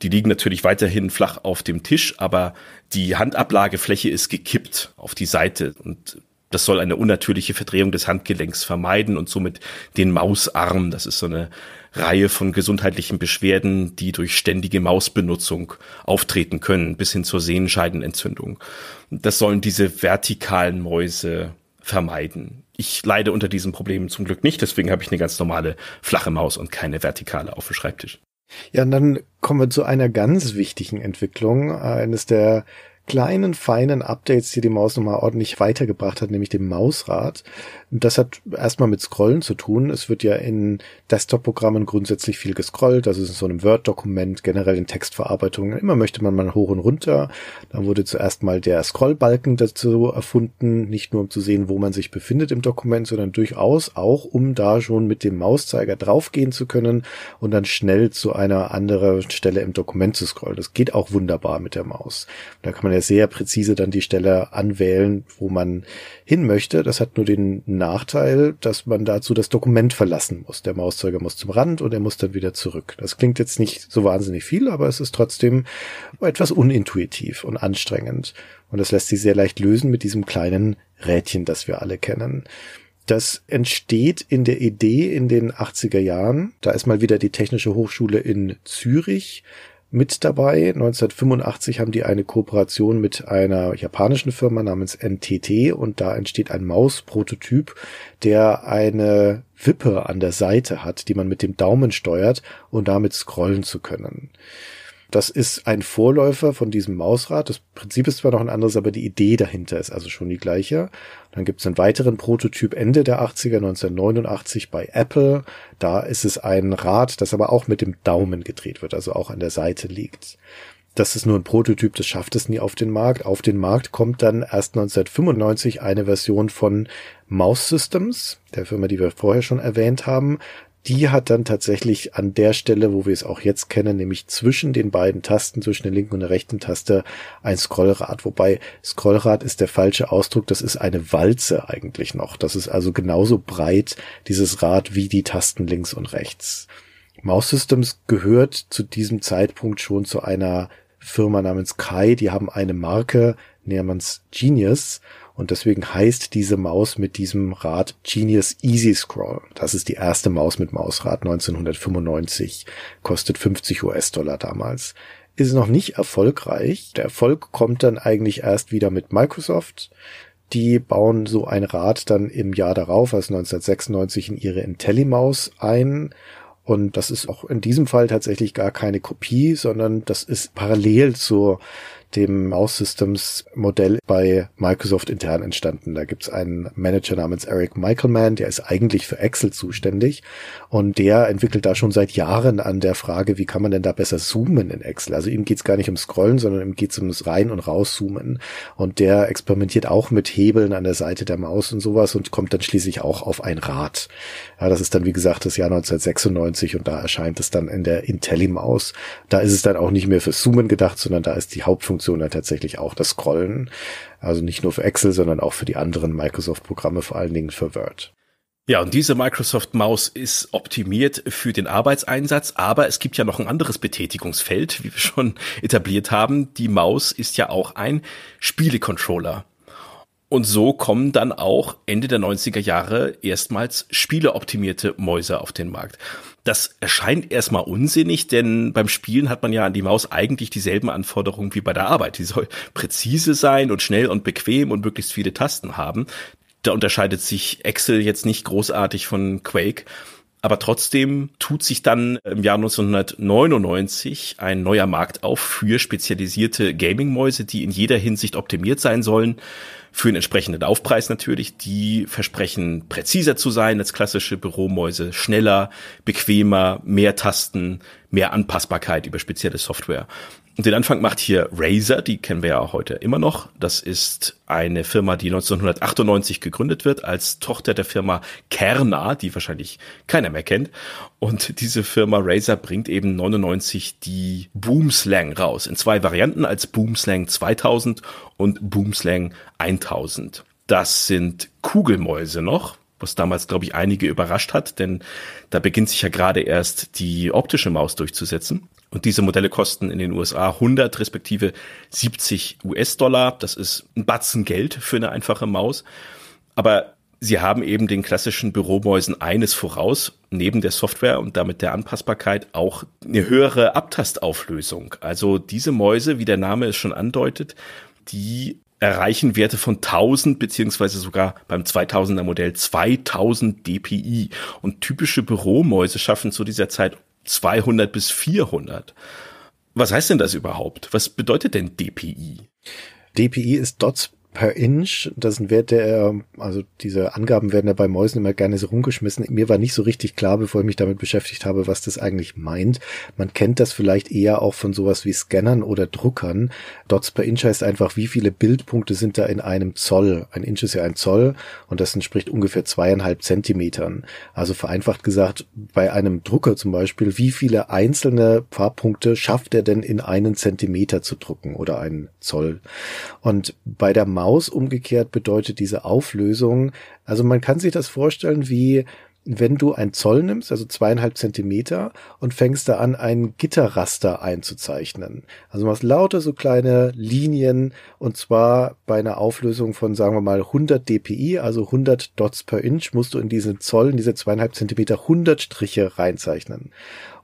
Die liegen natürlich weiterhin flach auf dem Tisch, aber die Handablagefläche ist gekippt auf die Seite und das soll eine unnatürliche Verdrehung des Handgelenks vermeiden und somit den Mausarm. Das ist so eine Reihe von gesundheitlichen Beschwerden, die durch ständige Mausbenutzung auftreten können, bis hin zur Sehenscheidenentzündung. Das sollen diese vertikalen Mäuse vermeiden. Ich leide unter diesen Problemen zum Glück nicht, deswegen habe ich eine ganz normale flache Maus und keine vertikale auf dem Schreibtisch. Ja, und dann kommen wir zu einer ganz wichtigen Entwicklung, äh, eines der kleinen, feinen Updates, die die Maus nochmal ordentlich weitergebracht hat, nämlich dem Mausrad, und das hat erstmal mit Scrollen zu tun. Es wird ja in Desktop-Programmen grundsätzlich viel gescrollt. Das also ist in so einem Word-Dokument, generell in Textverarbeitungen. Immer möchte man mal hoch und runter. Dann wurde zuerst mal der Scrollbalken dazu erfunden. Nicht nur, um zu sehen, wo man sich befindet im Dokument, sondern durchaus auch, um da schon mit dem Mauszeiger draufgehen zu können und dann schnell zu einer anderen Stelle im Dokument zu scrollen. Das geht auch wunderbar mit der Maus. Da kann man ja sehr präzise dann die Stelle anwählen, wo man hin möchte. Das hat nur den Nachteil, dass man dazu das Dokument verlassen muss. Der Mauszeiger muss zum Rand und er muss dann wieder zurück. Das klingt jetzt nicht so wahnsinnig viel, aber es ist trotzdem etwas unintuitiv und anstrengend. Und das lässt sich sehr leicht lösen mit diesem kleinen Rädchen, das wir alle kennen. Das entsteht in der Idee in den 80er Jahren. Da ist mal wieder die Technische Hochschule in Zürich mit dabei. 1985 haben die eine Kooperation mit einer japanischen Firma namens NTT und da entsteht ein Mausprototyp, der eine Wippe an der Seite hat, die man mit dem Daumen steuert, um damit scrollen zu können. Das ist ein Vorläufer von diesem Mausrad. Das Prinzip ist zwar noch ein anderes, aber die Idee dahinter ist also schon die gleiche. Dann gibt es einen weiteren Prototyp Ende der 80er, 1989 bei Apple. Da ist es ein Rad, das aber auch mit dem Daumen gedreht wird, also auch an der Seite liegt. Das ist nur ein Prototyp, das schafft es nie auf den Markt. Auf den Markt kommt dann erst 1995 eine Version von Mouse Systems, der Firma, die wir vorher schon erwähnt haben die hat dann tatsächlich an der Stelle, wo wir es auch jetzt kennen, nämlich zwischen den beiden Tasten, zwischen der linken und der rechten Taste, ein Scrollrad. Wobei Scrollrad ist der falsche Ausdruck, das ist eine Walze eigentlich noch. Das ist also genauso breit, dieses Rad, wie die Tasten links und rechts. Mouse Systems gehört zu diesem Zeitpunkt schon zu einer Firma namens Kai, die haben eine Marke namens Genius und deswegen heißt diese Maus mit diesem Rad Genius Easy Scroll. Das ist die erste Maus mit Mausrad 1995. Kostet 50 US-Dollar damals. Ist noch nicht erfolgreich. Der Erfolg kommt dann eigentlich erst wieder mit Microsoft. Die bauen so ein Rad dann im Jahr darauf, also 1996, in ihre IntelliMaus ein. Und das ist auch in diesem Fall tatsächlich gar keine Kopie, sondern das ist parallel zur dem Mouse Systems Modell bei Microsoft intern entstanden. Da gibt's einen Manager namens Eric Michaelman, der ist eigentlich für Excel zuständig und der entwickelt da schon seit Jahren an der Frage, wie kann man denn da besser zoomen in Excel. Also ihm geht's gar nicht ums Scrollen, sondern ihm geht's ums Rein- und Rauszoomen und der experimentiert auch mit Hebeln an der Seite der Maus und sowas und kommt dann schließlich auch auf ein Rad. Ja, das ist dann wie gesagt das Jahr 1996 und da erscheint es dann in der IntelliMaus. Da ist es dann auch nicht mehr für Zoomen gedacht, sondern da ist die Hauptfunktion Funktion hat tatsächlich auch das Scrollen. Also nicht nur für Excel, sondern auch für die anderen Microsoft-Programme, vor allen Dingen für Word. Ja, und diese Microsoft Maus ist optimiert für den Arbeitseinsatz, aber es gibt ja noch ein anderes Betätigungsfeld, wie wir schon etabliert haben. Die Maus ist ja auch ein Spielecontroller. Und so kommen dann auch Ende der 90er Jahre erstmals spieleoptimierte Mäuse auf den Markt. Das erscheint erstmal unsinnig, denn beim Spielen hat man ja an die Maus eigentlich dieselben Anforderungen wie bei der Arbeit. Die soll präzise sein und schnell und bequem und möglichst viele Tasten haben. Da unterscheidet sich Excel jetzt nicht großartig von Quake. Aber trotzdem tut sich dann im Jahr 1999 ein neuer Markt auf für spezialisierte Gaming-Mäuse, die in jeder Hinsicht optimiert sein sollen. Für einen entsprechenden Aufpreis natürlich. Die versprechen präziser zu sein als klassische Büromäuse, schneller, bequemer, mehr Tasten, mehr Anpassbarkeit über spezielle Software. Und den Anfang macht hier Razer, die kennen wir ja heute immer noch. Das ist eine Firma, die 1998 gegründet wird als Tochter der Firma Kerner, die wahrscheinlich keiner mehr kennt. Und diese Firma Razer bringt eben 99 die Boomslang raus in zwei Varianten als Boomslang 2000 und Boomslang 1000. Das sind Kugelmäuse noch was damals, glaube ich, einige überrascht hat, denn da beginnt sich ja gerade erst die optische Maus durchzusetzen. Und diese Modelle kosten in den USA 100 respektive 70 US-Dollar. Das ist ein Batzen Geld für eine einfache Maus. Aber sie haben eben den klassischen Büromäusen eines voraus, neben der Software und damit der Anpassbarkeit auch eine höhere Abtastauflösung. Also diese Mäuse, wie der Name es schon andeutet, die erreichen Werte von 1000 beziehungsweise sogar beim 2000er Modell 2000 dpi. Und typische Büromäuse schaffen zu dieser Zeit 200 bis 400. Was heißt denn das überhaupt? Was bedeutet denn DPI? DPI ist Dots per Inch. Das ist ein Wert, der, äh, also diese Angaben werden ja bei Mäusen immer gerne so rumgeschmissen. Mir war nicht so richtig klar, bevor ich mich damit beschäftigt habe, was das eigentlich meint. Man kennt das vielleicht eher auch von sowas wie Scannern oder Druckern. Dots per Inch heißt einfach, wie viele Bildpunkte sind da in einem Zoll. Ein Inch ist ja ein Zoll und das entspricht ungefähr zweieinhalb Zentimetern. Also vereinfacht gesagt, bei einem Drucker zum Beispiel, wie viele einzelne Farbpunkte schafft er denn in einen Zentimeter zu drucken oder einen Zoll? Und bei der Ma aus. Umgekehrt bedeutet diese Auflösung, also man kann sich das vorstellen wie wenn du ein Zoll nimmst, also zweieinhalb Zentimeter, und fängst da an, ein Gitterraster einzuzeichnen. Also machst lauter so kleine Linien, und zwar bei einer Auflösung von, sagen wir mal, 100 dpi, also 100 Dots per Inch, musst du in diesen Zoll, in diese zweieinhalb Zentimeter 100 Striche reinzeichnen.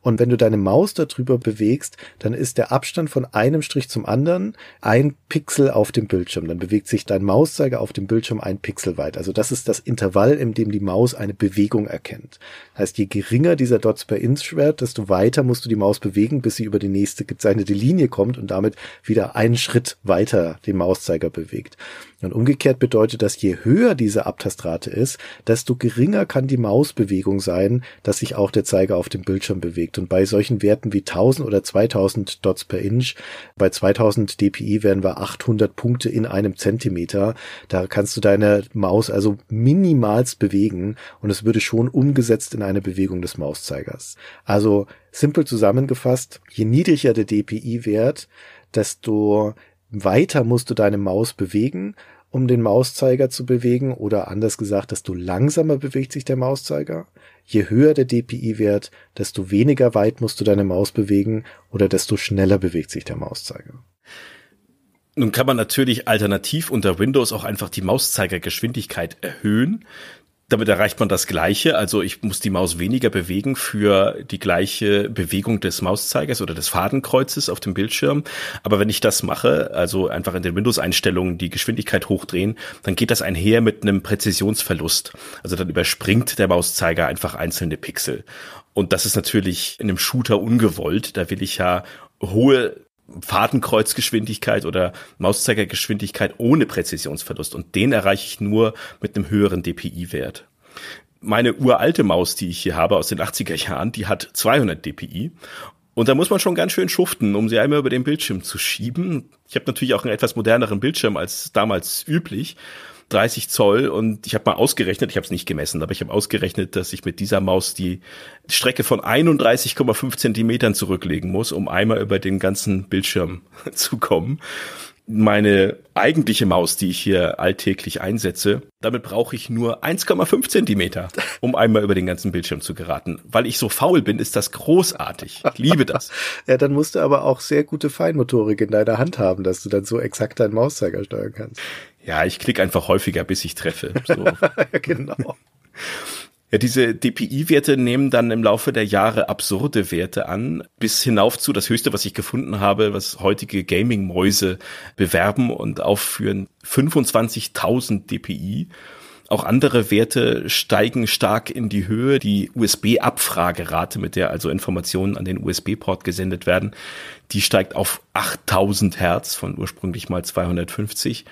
Und wenn du deine Maus darüber bewegst, dann ist der Abstand von einem Strich zum anderen ein Pixel auf dem Bildschirm. Dann bewegt sich dein Mauszeiger auf dem Bildschirm ein Pixel weit. Also das ist das Intervall, in dem die Maus eine Bewegung erkennt. Das heißt, je geringer dieser Dots per Inch Wert, desto weiter musst du die Maus bewegen, bis sie über die nächste gezeichnete Linie kommt und damit wieder einen Schritt weiter den Mauszeiger bewegt. Und umgekehrt bedeutet das, je höher diese Abtastrate ist, desto geringer kann die Mausbewegung sein, dass sich auch der Zeiger auf dem Bildschirm bewegt. Und bei solchen Werten wie 1000 oder 2000 Dots per Inch, bei 2000 DPI wären wir 800 Punkte in einem Zentimeter. Da kannst du deine Maus also minimals bewegen und es würde schon umgesetzt in eine Bewegung des Mauszeigers. Also simpel zusammengefasst, je niedriger der DPI-Wert, desto weiter musst du deine Maus bewegen, um den Mauszeiger zu bewegen oder anders gesagt, desto langsamer bewegt sich der Mauszeiger. Je höher der DPI-Wert, desto weniger weit musst du deine Maus bewegen oder desto schneller bewegt sich der Mauszeiger. Nun kann man natürlich alternativ unter Windows auch einfach die Mauszeigergeschwindigkeit erhöhen damit erreicht man das Gleiche. Also ich muss die Maus weniger bewegen für die gleiche Bewegung des Mauszeigers oder des Fadenkreuzes auf dem Bildschirm. Aber wenn ich das mache, also einfach in den Windows-Einstellungen die Geschwindigkeit hochdrehen, dann geht das einher mit einem Präzisionsverlust. Also dann überspringt der Mauszeiger einfach einzelne Pixel. Und das ist natürlich in einem Shooter ungewollt. Da will ich ja hohe Fadenkreuzgeschwindigkeit oder Mauszeigergeschwindigkeit ohne Präzisionsverlust. Und den erreiche ich nur mit einem höheren DPI-Wert. Meine uralte Maus, die ich hier habe aus den 80er Jahren, die hat 200 DPI. Und da muss man schon ganz schön schuften, um sie einmal über den Bildschirm zu schieben. Ich habe natürlich auch einen etwas moderneren Bildschirm als damals üblich. 30 Zoll und ich habe mal ausgerechnet, ich habe es nicht gemessen, aber ich habe ausgerechnet, dass ich mit dieser Maus die Strecke von 31,5 Zentimetern zurücklegen muss, um einmal über den ganzen Bildschirm zu kommen. Meine eigentliche Maus, die ich hier alltäglich einsetze, damit brauche ich nur 1,5 Zentimeter, um einmal über den ganzen Bildschirm zu geraten. Weil ich so faul bin, ist das großartig. Ich liebe das. ja, dann musst du aber auch sehr gute Feinmotorik in deiner Hand haben, dass du dann so exakt deinen Mauszeiger steuern kannst. Ja, ich klicke einfach häufiger, bis ich treffe. So. genau. Ja, diese DPI-Werte nehmen dann im Laufe der Jahre absurde Werte an, bis hinauf zu das höchste, was ich gefunden habe, was heutige Gaming-Mäuse bewerben und aufführen, 25.000 DPI. Auch andere Werte steigen stark in die Höhe. Die USB-Abfragerate, mit der also Informationen an den USB-Port gesendet werden, die steigt auf 8000 Hertz von ursprünglich mal 250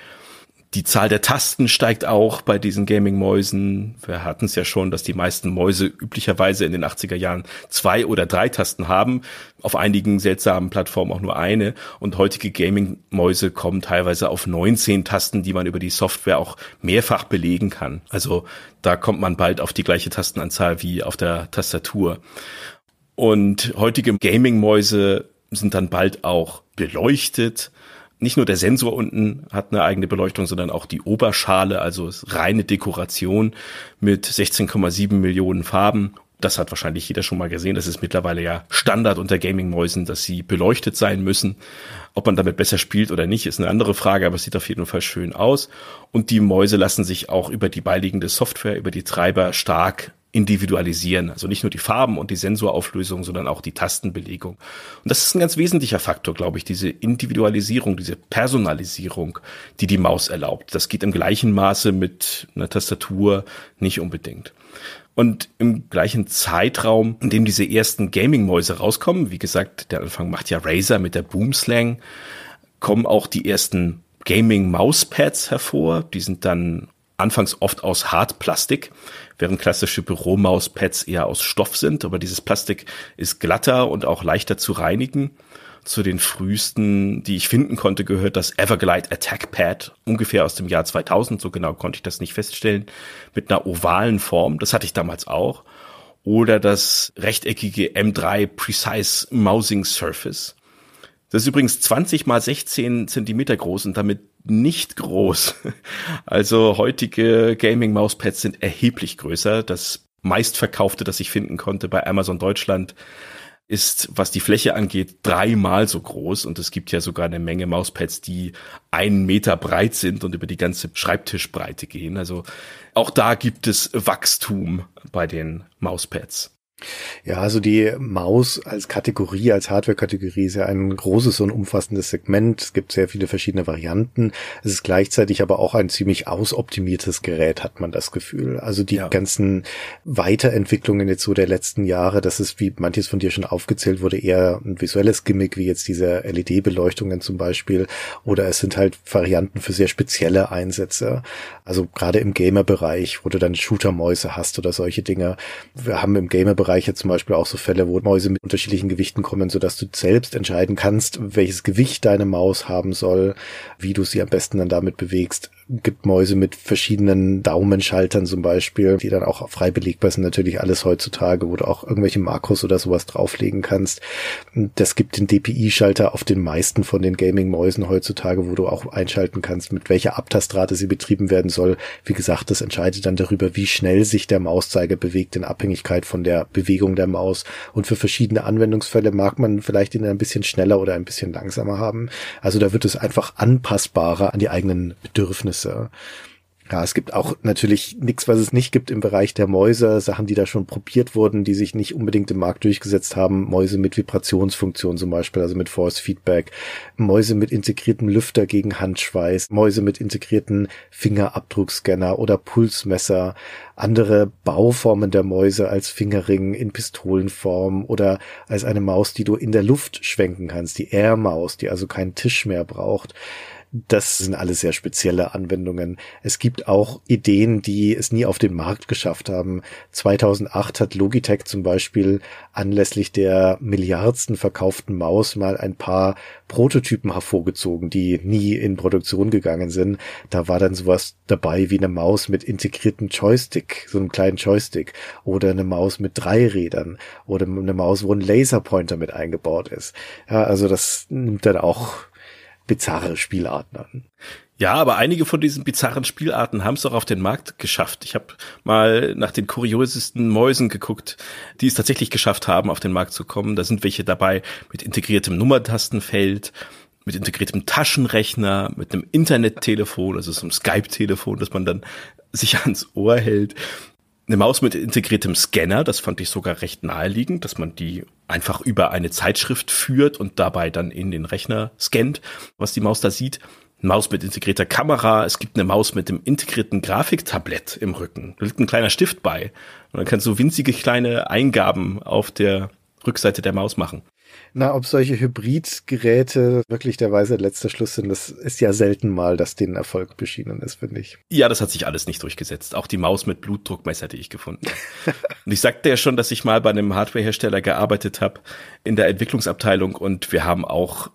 die Zahl der Tasten steigt auch bei diesen Gaming-Mäusen. Wir hatten es ja schon, dass die meisten Mäuse üblicherweise in den 80er Jahren zwei oder drei Tasten haben, auf einigen seltsamen Plattformen auch nur eine. Und heutige Gaming-Mäuse kommen teilweise auf 19 Tasten, die man über die Software auch mehrfach belegen kann. Also da kommt man bald auf die gleiche Tastenanzahl wie auf der Tastatur. Und heutige Gaming-Mäuse sind dann bald auch beleuchtet nicht nur der Sensor unten hat eine eigene Beleuchtung, sondern auch die Oberschale, also reine Dekoration mit 16,7 Millionen Farben. Das hat wahrscheinlich jeder schon mal gesehen. Das ist mittlerweile ja Standard unter Gaming-Mäusen, dass sie beleuchtet sein müssen. Ob man damit besser spielt oder nicht, ist eine andere Frage, aber es sieht auf jeden Fall schön aus. Und die Mäuse lassen sich auch über die beiliegende Software, über die Treiber stark individualisieren. Also nicht nur die Farben und die Sensorauflösung, sondern auch die Tastenbelegung. Und das ist ein ganz wesentlicher Faktor, glaube ich, diese Individualisierung, diese Personalisierung, die die Maus erlaubt. Das geht im gleichen Maße mit einer Tastatur nicht unbedingt. Und im gleichen Zeitraum, in dem diese ersten Gaming-Mäuse rauskommen, wie gesagt, der Anfang macht ja Razer mit der Boomslang, kommen auch die ersten Gaming-Mauspads hervor. Die sind dann anfangs oft aus Hartplastik, während klassische Büromauspads eher aus Stoff sind, aber dieses Plastik ist glatter und auch leichter zu reinigen. Zu den frühesten, die ich finden konnte, gehört das Everglide Attack Pad, ungefähr aus dem Jahr 2000, so genau konnte ich das nicht feststellen, mit einer ovalen Form, das hatte ich damals auch, oder das rechteckige M3 Precise Mousing Surface. Das ist übrigens 20 mal 16 Zentimeter groß und damit nicht groß. Also heutige Gaming-Mauspads sind erheblich größer. Das meistverkaufte, das ich finden konnte bei Amazon Deutschland, ist, was die Fläche angeht, dreimal so groß. Und es gibt ja sogar eine Menge Mauspads, die einen Meter breit sind und über die ganze Schreibtischbreite gehen. Also auch da gibt es Wachstum bei den Mauspads. Ja, also die Maus als Kategorie, als Hardware-Kategorie ist ja ein großes und umfassendes Segment. Es gibt sehr viele verschiedene Varianten. Es ist gleichzeitig aber auch ein ziemlich ausoptimiertes Gerät, hat man das Gefühl. Also die ja. ganzen Weiterentwicklungen jetzt so der letzten Jahre, das ist, wie manches von dir schon aufgezählt wurde, eher ein visuelles Gimmick, wie jetzt diese LED-Beleuchtungen zum Beispiel. Oder es sind halt Varianten für sehr spezielle Einsätze. Also gerade im Gamer-Bereich, wo du dann Shooter-Mäuse hast oder solche Dinge. Wir haben im Gamer-Bereich Bereiche zum Beispiel auch so Fälle, wo Mäuse mit unterschiedlichen Gewichten kommen, sodass du selbst entscheiden kannst, welches Gewicht deine Maus haben soll, wie du sie am besten dann damit bewegst gibt Mäuse mit verschiedenen Daumenschaltern zum Beispiel, die dann auch frei belegbar sind. Natürlich alles heutzutage, wo du auch irgendwelche Makros oder sowas drauflegen kannst. Das gibt den DPI-Schalter auf den meisten von den Gaming-Mäusen heutzutage, wo du auch einschalten kannst, mit welcher Abtastrate sie betrieben werden soll. Wie gesagt, das entscheidet dann darüber, wie schnell sich der Mauszeiger bewegt in Abhängigkeit von der Bewegung der Maus. Und für verschiedene Anwendungsfälle mag man vielleicht ihn ein bisschen schneller oder ein bisschen langsamer haben. Also da wird es einfach anpassbarer an die eigenen Bedürfnisse ist. Ja. Ja, es gibt auch natürlich nichts, was es nicht gibt im Bereich der Mäuse, Sachen, die da schon probiert wurden, die sich nicht unbedingt im Markt durchgesetzt haben. Mäuse mit Vibrationsfunktion zum Beispiel, also mit Force Feedback, Mäuse mit integriertem Lüfter gegen Handschweiß, Mäuse mit integrierten Fingerabdruckscanner oder Pulsmesser, andere Bauformen der Mäuse als Fingerring in Pistolenform oder als eine Maus, die du in der Luft schwenken kannst, die Air-Maus, die also keinen Tisch mehr braucht. Das sind alles sehr spezielle Anwendungen. Es gibt auch Ideen, die es nie auf den Markt geschafft haben. 2008 hat Logitech zum Beispiel anlässlich der milliardsten verkauften Maus mal ein paar Prototypen hervorgezogen, die nie in Produktion gegangen sind. Da war dann sowas dabei wie eine Maus mit integrierten Joystick, so einem kleinen Joystick oder eine Maus mit drei Rädern oder eine Maus, wo ein Laserpointer mit eingebaut ist. Ja, also das nimmt dann auch bizarre Spielarten. Ja, aber einige von diesen bizarren Spielarten haben es auch auf den Markt geschafft. Ich habe mal nach den kuriosesten Mäusen geguckt, die es tatsächlich geschafft haben, auf den Markt zu kommen. Da sind welche dabei mit integriertem Nummertastenfeld, mit integriertem Taschenrechner, mit einem Internettelefon, also so einem Skype-Telefon, das man dann sich ans Ohr hält eine Maus mit integriertem Scanner, das fand ich sogar recht naheliegend, dass man die einfach über eine Zeitschrift führt und dabei dann in den Rechner scannt, was die Maus da sieht. Eine Maus mit integrierter Kamera, es gibt eine Maus mit dem integrierten Grafiktablett im Rücken. Da liegt ein kleiner Stift bei. Und dann kannst du winzige kleine Eingaben auf der Rückseite der Maus machen. Na, ob solche Hybridgeräte wirklich der Weise letzter Schluss sind, das ist ja selten mal, dass denen Erfolg beschienen ist, finde ich. Ja, das hat sich alles nicht durchgesetzt. Auch die Maus mit Blutdruckmesser, die ich gefunden habe. und ich sagte ja schon, dass ich mal bei einem Hardwarehersteller gearbeitet habe in der Entwicklungsabteilung und wir haben auch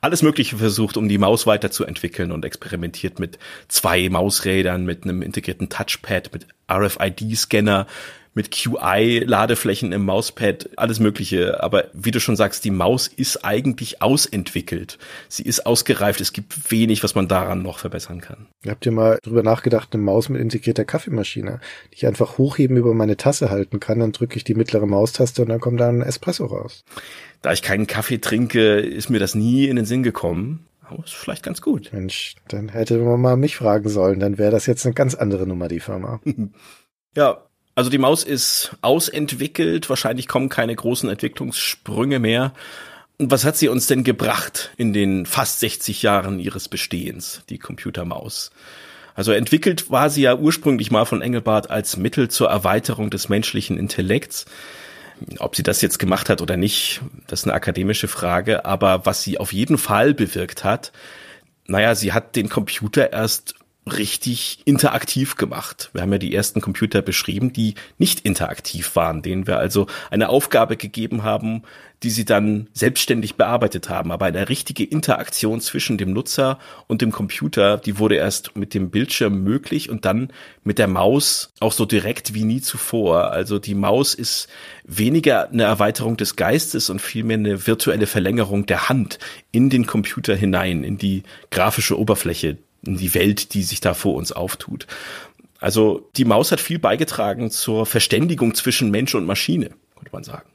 alles Mögliche versucht, um die Maus weiterzuentwickeln und experimentiert mit zwei Mausrädern, mit einem integrierten Touchpad, mit RFID-Scanner, mit QI, Ladeflächen im Mauspad, alles Mögliche. Aber wie du schon sagst, die Maus ist eigentlich ausentwickelt. Sie ist ausgereift. Es gibt wenig, was man daran noch verbessern kann. Habt ihr mal drüber nachgedacht, eine Maus mit integrierter Kaffeemaschine, die ich einfach hochheben über meine Tasse halten kann, dann drücke ich die mittlere Maustaste und dann kommt da ein Espresso raus. Da ich keinen Kaffee trinke, ist mir das nie in den Sinn gekommen. Aber ist vielleicht ganz gut. Mensch, dann hätte man mal mich fragen sollen, dann wäre das jetzt eine ganz andere Nummer, die Firma. ja, also die Maus ist ausentwickelt, wahrscheinlich kommen keine großen Entwicklungssprünge mehr. Und was hat sie uns denn gebracht in den fast 60 Jahren ihres Bestehens, die Computermaus? Also entwickelt war sie ja ursprünglich mal von Engelbart als Mittel zur Erweiterung des menschlichen Intellekts. Ob sie das jetzt gemacht hat oder nicht, das ist eine akademische Frage, aber was sie auf jeden Fall bewirkt hat, naja, sie hat den Computer erst richtig interaktiv gemacht. Wir haben ja die ersten Computer beschrieben, die nicht interaktiv waren, denen wir also eine Aufgabe gegeben haben, die sie dann selbstständig bearbeitet haben. Aber eine richtige Interaktion zwischen dem Nutzer und dem Computer, die wurde erst mit dem Bildschirm möglich und dann mit der Maus auch so direkt wie nie zuvor. Also die Maus ist weniger eine Erweiterung des Geistes und vielmehr eine virtuelle Verlängerung der Hand in den Computer hinein, in die grafische Oberfläche die Welt, die sich da vor uns auftut. Also die Maus hat viel beigetragen zur Verständigung zwischen Mensch und Maschine könnte man sagen.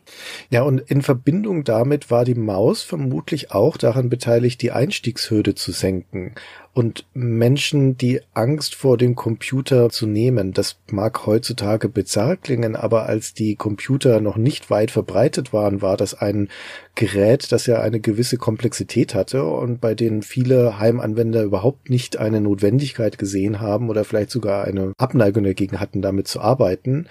Ja, und in Verbindung damit war die Maus vermutlich auch daran beteiligt, die Einstiegshürde zu senken und Menschen die Angst vor dem Computer zu nehmen. Das mag heutzutage bizarr klingen, aber als die Computer noch nicht weit verbreitet waren, war das ein Gerät, das ja eine gewisse Komplexität hatte und bei denen viele Heimanwender überhaupt nicht eine Notwendigkeit gesehen haben oder vielleicht sogar eine Abneigung dagegen hatten, damit zu arbeiten.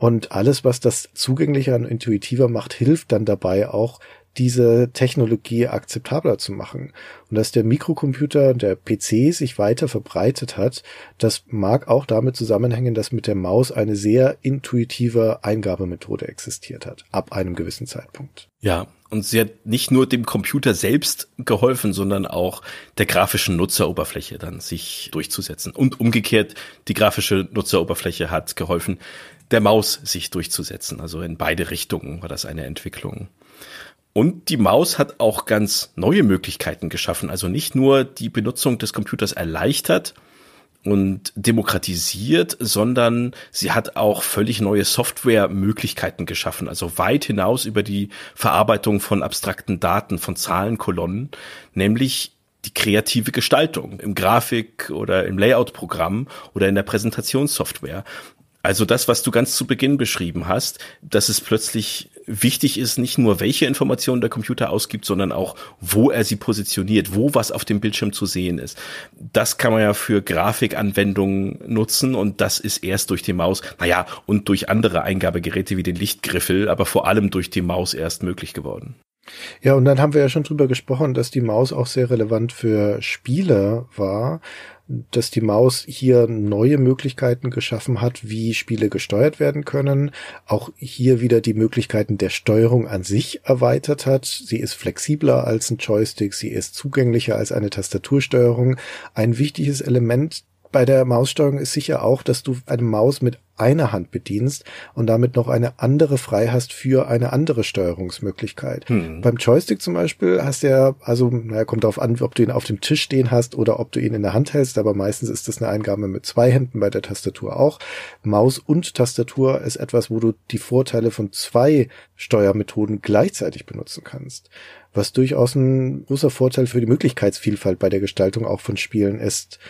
Und alles, was das zugänglicher und intuitiver macht, hilft dann dabei auch, diese Technologie akzeptabler zu machen. Und dass der Mikrocomputer und der PC sich weiter verbreitet hat, das mag auch damit zusammenhängen, dass mit der Maus eine sehr intuitive Eingabemethode existiert hat, ab einem gewissen Zeitpunkt. Ja, und sie hat nicht nur dem Computer selbst geholfen, sondern auch der grafischen Nutzeroberfläche dann sich durchzusetzen. Und umgekehrt, die grafische Nutzeroberfläche hat geholfen, der Maus sich durchzusetzen. Also in beide Richtungen war das eine Entwicklung. Und die Maus hat auch ganz neue Möglichkeiten geschaffen. Also nicht nur die Benutzung des Computers erleichtert und demokratisiert, sondern sie hat auch völlig neue Softwaremöglichkeiten geschaffen. Also weit hinaus über die Verarbeitung von abstrakten Daten, von Zahlenkolonnen, nämlich die kreative Gestaltung im Grafik oder im Layout-Programm oder in der Präsentationssoftware. Also das, was du ganz zu Beginn beschrieben hast, dass es plötzlich wichtig ist, nicht nur welche Informationen der Computer ausgibt, sondern auch, wo er sie positioniert, wo was auf dem Bildschirm zu sehen ist. Das kann man ja für Grafikanwendungen nutzen und das ist erst durch die Maus, naja, und durch andere Eingabegeräte wie den Lichtgriffel, aber vor allem durch die Maus erst möglich geworden. Ja, und dann haben wir ja schon drüber gesprochen, dass die Maus auch sehr relevant für Spiele war, dass die Maus hier neue Möglichkeiten geschaffen hat, wie Spiele gesteuert werden können, auch hier wieder die Möglichkeiten der Steuerung an sich erweitert hat. Sie ist flexibler als ein Joystick, sie ist zugänglicher als eine Tastatursteuerung. Ein wichtiges Element bei der Maussteuerung ist sicher auch, dass du eine Maus mit einer Hand bedienst und damit noch eine andere frei hast für eine andere Steuerungsmöglichkeit. Hm. Beim Joystick zum Beispiel hast du ja, also naja, kommt darauf an, ob du ihn auf dem Tisch stehen hast oder ob du ihn in der Hand hältst, aber meistens ist das eine Eingabe mit zwei Händen bei der Tastatur auch. Maus und Tastatur ist etwas, wo du die Vorteile von zwei Steuermethoden gleichzeitig benutzen kannst was durchaus ein großer Vorteil für die Möglichkeitsvielfalt bei der Gestaltung auch von Spielen ist.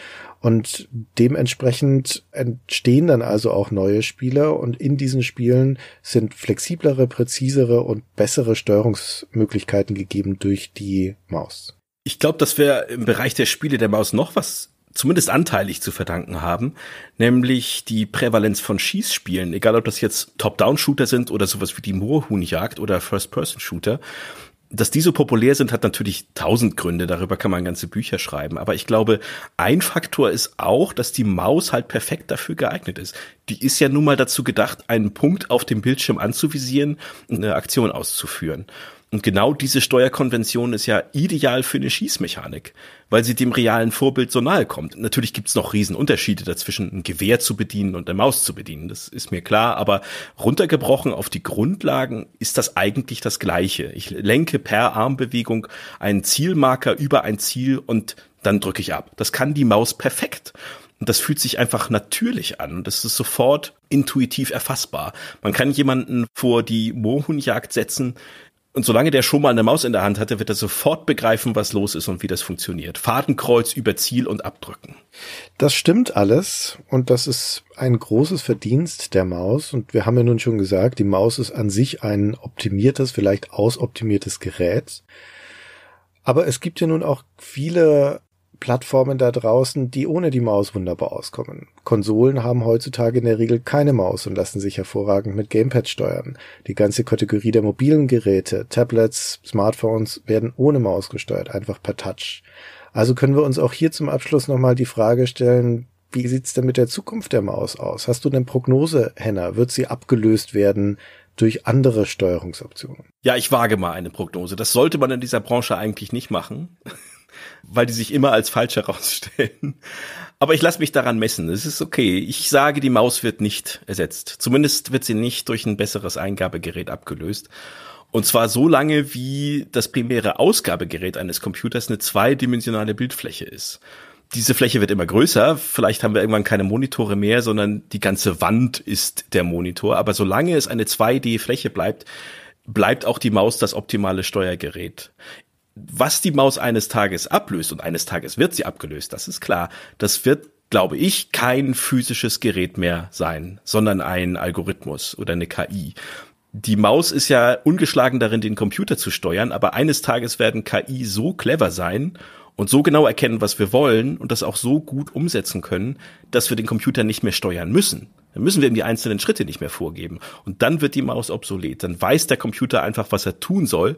Und dementsprechend entstehen dann also auch neue Spiele und in diesen Spielen sind flexiblere, präzisere und bessere Steuerungsmöglichkeiten gegeben durch die Maus. Ich glaube, dass wir im Bereich der Spiele der Maus noch was zumindest anteilig zu verdanken haben, nämlich die Prävalenz von Schießspielen, egal ob das jetzt Top-Down-Shooter sind oder sowas wie die Moorhuhnjagd oder First-Person-Shooter dass die so populär sind, hat natürlich tausend Gründe. Darüber kann man ganze Bücher schreiben. Aber ich glaube, ein Faktor ist auch, dass die Maus halt perfekt dafür geeignet ist. Die ist ja nun mal dazu gedacht, einen Punkt auf dem Bildschirm anzuvisieren und eine Aktion auszuführen. Und genau diese Steuerkonvention ist ja ideal für eine Schießmechanik, weil sie dem realen Vorbild so nahe kommt. Natürlich gibt's noch Riesenunterschiede dazwischen, ein Gewehr zu bedienen und eine Maus zu bedienen, das ist mir klar, aber runtergebrochen auf die Grundlagen ist das eigentlich das Gleiche. Ich lenke per Armbewegung einen Zielmarker über ein Ziel und dann drücke ich ab. Das kann die Maus perfekt. Und das fühlt sich einfach natürlich an. Das ist sofort intuitiv erfassbar. Man kann jemanden vor die Mohunjagd setzen, und solange der schon mal eine Maus in der Hand hatte, wird er sofort begreifen, was los ist und wie das funktioniert. Fadenkreuz über Ziel und abdrücken. Das stimmt alles und das ist ein großes Verdienst der Maus. Und wir haben ja nun schon gesagt, die Maus ist an sich ein optimiertes, vielleicht ausoptimiertes Gerät. Aber es gibt ja nun auch viele Plattformen da draußen, die ohne die Maus wunderbar auskommen. Konsolen haben heutzutage in der Regel keine Maus und lassen sich hervorragend mit Gamepad steuern. Die ganze Kategorie der mobilen Geräte, Tablets, Smartphones werden ohne Maus gesteuert, einfach per Touch. Also können wir uns auch hier zum Abschluss nochmal die Frage stellen, wie sieht's denn mit der Zukunft der Maus aus? Hast du eine Prognose, Henna? Wird sie abgelöst werden durch andere Steuerungsoptionen? Ja, ich wage mal eine Prognose. Das sollte man in dieser Branche eigentlich nicht machen weil die sich immer als falsch herausstellen. Aber ich lasse mich daran messen. Es ist okay. Ich sage, die Maus wird nicht ersetzt. Zumindest wird sie nicht durch ein besseres Eingabegerät abgelöst. Und zwar so lange, wie das primäre Ausgabegerät eines Computers eine zweidimensionale Bildfläche ist. Diese Fläche wird immer größer. Vielleicht haben wir irgendwann keine Monitore mehr, sondern die ganze Wand ist der Monitor. Aber solange es eine 2D-Fläche bleibt, bleibt auch die Maus das optimale Steuergerät was die Maus eines Tages ablöst, und eines Tages wird sie abgelöst, das ist klar, das wird, glaube ich, kein physisches Gerät mehr sein, sondern ein Algorithmus oder eine KI. Die Maus ist ja ungeschlagen darin, den Computer zu steuern, aber eines Tages werden KI so clever sein und so genau erkennen, was wir wollen und das auch so gut umsetzen können, dass wir den Computer nicht mehr steuern müssen. Dann müssen wir ihm die einzelnen Schritte nicht mehr vorgeben. Und dann wird die Maus obsolet. Dann weiß der Computer einfach, was er tun soll.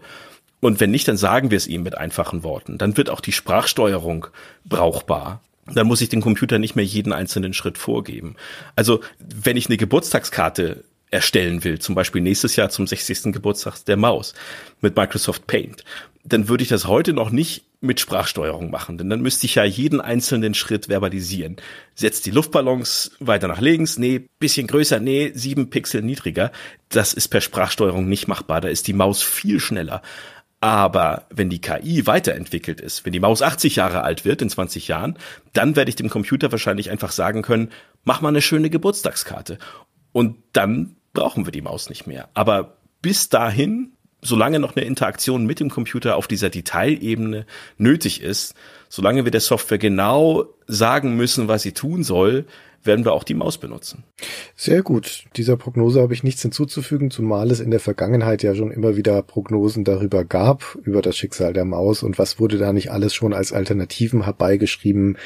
Und wenn nicht, dann sagen wir es ihm mit einfachen Worten. Dann wird auch die Sprachsteuerung brauchbar. Dann muss ich den Computer nicht mehr jeden einzelnen Schritt vorgeben. Also wenn ich eine Geburtstagskarte erstellen will, zum Beispiel nächstes Jahr zum 60. Geburtstag der Maus mit Microsoft Paint, dann würde ich das heute noch nicht mit Sprachsteuerung machen, denn dann müsste ich ja jeden einzelnen Schritt verbalisieren. Setzt die Luftballons weiter nach links, nee, bisschen größer, nee, sieben Pixel niedriger. Das ist per Sprachsteuerung nicht machbar, da ist die Maus viel schneller. Aber wenn die KI weiterentwickelt ist, wenn die Maus 80 Jahre alt wird in 20 Jahren, dann werde ich dem Computer wahrscheinlich einfach sagen können, mach mal eine schöne Geburtstagskarte. Und dann brauchen wir die Maus nicht mehr. Aber bis dahin, solange noch eine Interaktion mit dem Computer auf dieser Detailebene nötig ist, solange wir der Software genau sagen müssen, was sie tun soll, werden wir auch die Maus benutzen. Sehr gut. Dieser Prognose habe ich nichts hinzuzufügen, zumal es in der Vergangenheit ja schon immer wieder Prognosen darüber gab, über das Schicksal der Maus und was wurde da nicht alles schon als Alternativen herbeigeschrieben.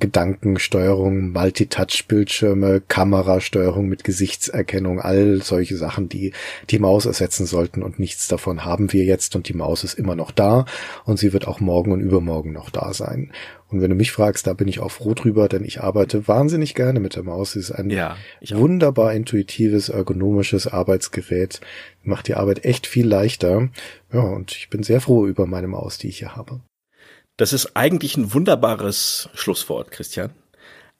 Gedankensteuerung, Multitouch-Bildschirme, Kamerasteuerung mit Gesichtserkennung, all solche Sachen, die die Maus ersetzen sollten und nichts davon haben wir jetzt und die Maus ist immer noch da und sie wird auch morgen und übermorgen noch da sein. Und wenn du mich fragst, da bin ich auch froh drüber, denn ich arbeite wahnsinnig gerne mit der Maus. Sie ist ein ja, wunderbar intuitives, ergonomisches Arbeitsgerät. Macht die Arbeit echt viel leichter. Ja, und ich bin sehr froh über meine Maus, die ich hier habe. Das ist eigentlich ein wunderbares Schlusswort, Christian.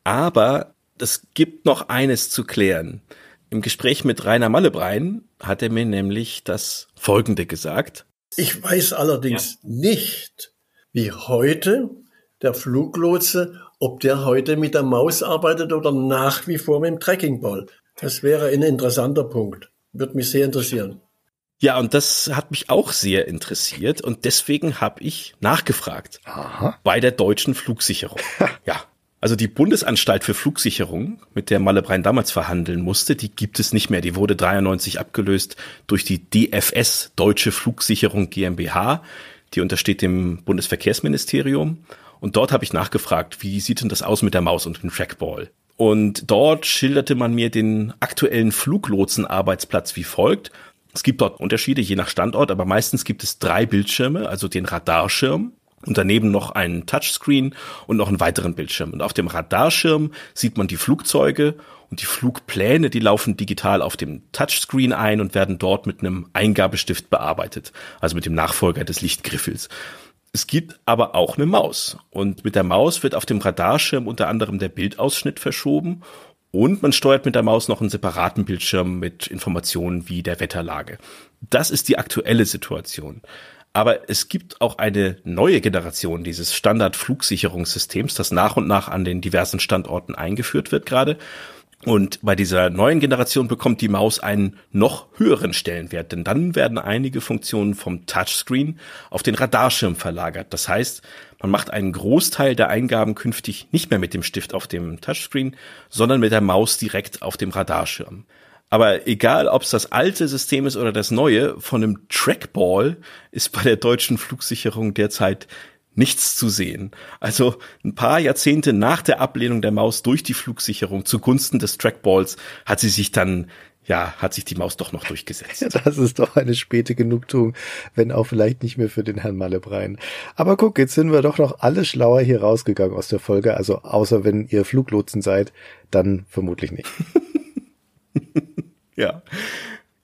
Aber es gibt noch eines zu klären. Im Gespräch mit Rainer Mallebrein hat er mir nämlich das Folgende gesagt. Ich weiß allerdings ja. nicht, wie heute der Fluglotse, ob der heute mit der Maus arbeitet oder nach wie vor mit dem Trekkingball. Das wäre ein interessanter Punkt. Würde mich sehr interessieren. Ja, und das hat mich auch sehr interessiert und deswegen habe ich nachgefragt Aha. bei der deutschen Flugsicherung. ja, also die Bundesanstalt für Flugsicherung, mit der Mallebrein damals verhandeln musste, die gibt es nicht mehr. Die wurde 93 abgelöst durch die DFS, Deutsche Flugsicherung GmbH. Die untersteht dem Bundesverkehrsministerium. Und dort habe ich nachgefragt, wie sieht denn das aus mit der Maus und dem Trackball? Und dort schilderte man mir den aktuellen Fluglotsenarbeitsplatz wie folgt. Es gibt dort Unterschiede je nach Standort, aber meistens gibt es drei Bildschirme, also den Radarschirm und daneben noch einen Touchscreen und noch einen weiteren Bildschirm. Und auf dem Radarschirm sieht man die Flugzeuge und die Flugpläne, die laufen digital auf dem Touchscreen ein und werden dort mit einem Eingabestift bearbeitet, also mit dem Nachfolger des Lichtgriffels. Es gibt aber auch eine Maus. Und mit der Maus wird auf dem Radarschirm unter anderem der Bildausschnitt verschoben und man steuert mit der Maus noch einen separaten Bildschirm mit Informationen wie der Wetterlage. Das ist die aktuelle Situation. Aber es gibt auch eine neue Generation dieses Standardflugsicherungssystems, das nach und nach an den diversen Standorten eingeführt wird gerade. Und bei dieser neuen Generation bekommt die Maus einen noch höheren Stellenwert, denn dann werden einige Funktionen vom Touchscreen auf den Radarschirm verlagert. Das heißt, man macht einen Großteil der Eingaben künftig nicht mehr mit dem Stift auf dem Touchscreen, sondern mit der Maus direkt auf dem Radarschirm. Aber egal, ob es das alte System ist oder das neue, von einem Trackball ist bei der deutschen Flugsicherung derzeit nichts zu sehen. Also ein paar Jahrzehnte nach der Ablehnung der Maus durch die Flugsicherung zugunsten des Trackballs hat sie sich dann ja, hat sich die Maus doch noch durchgesetzt. Das ist doch eine späte Genugtuung, wenn auch vielleicht nicht mehr für den Herrn Mallebrein. Aber guck, jetzt sind wir doch noch alle schlauer hier rausgegangen aus der Folge. Also außer wenn ihr Fluglotsen seid, dann vermutlich nicht. ja.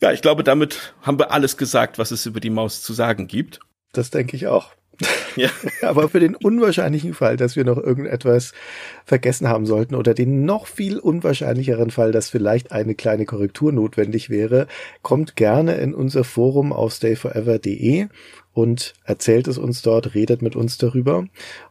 Ja, ich glaube, damit haben wir alles gesagt, was es über die Maus zu sagen gibt. Das denke ich auch. Ja. Aber für den unwahrscheinlichen Fall, dass wir noch irgendetwas vergessen haben sollten oder den noch viel unwahrscheinlicheren Fall, dass vielleicht eine kleine Korrektur notwendig wäre, kommt gerne in unser Forum auf stayforever.de und erzählt es uns dort, redet mit uns darüber.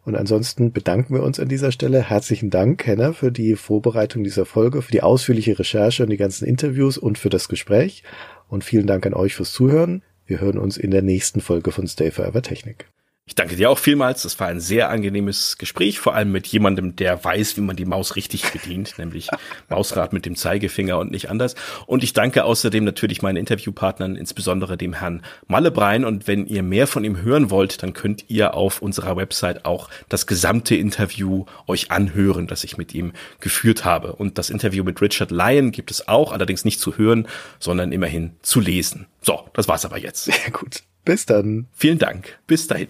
Und ansonsten bedanken wir uns an dieser Stelle. Herzlichen Dank, Henna, für die Vorbereitung dieser Folge, für die ausführliche Recherche und die ganzen Interviews und für das Gespräch. Und vielen Dank an euch fürs Zuhören. Wir hören uns in der nächsten Folge von Stay Forever Technik. Ich danke dir auch vielmals. Das war ein sehr angenehmes Gespräch, vor allem mit jemandem, der weiß, wie man die Maus richtig bedient, nämlich Mausrad mit dem Zeigefinger und nicht anders. Und ich danke außerdem natürlich meinen Interviewpartnern, insbesondere dem Herrn Mallebrein. Und wenn ihr mehr von ihm hören wollt, dann könnt ihr auf unserer Website auch das gesamte Interview euch anhören, das ich mit ihm geführt habe. Und das Interview mit Richard Lyon gibt es auch, allerdings nicht zu hören, sondern immerhin zu lesen. So, das war's aber jetzt. Sehr gut. Bis dann. Vielen Dank. Bis dahin.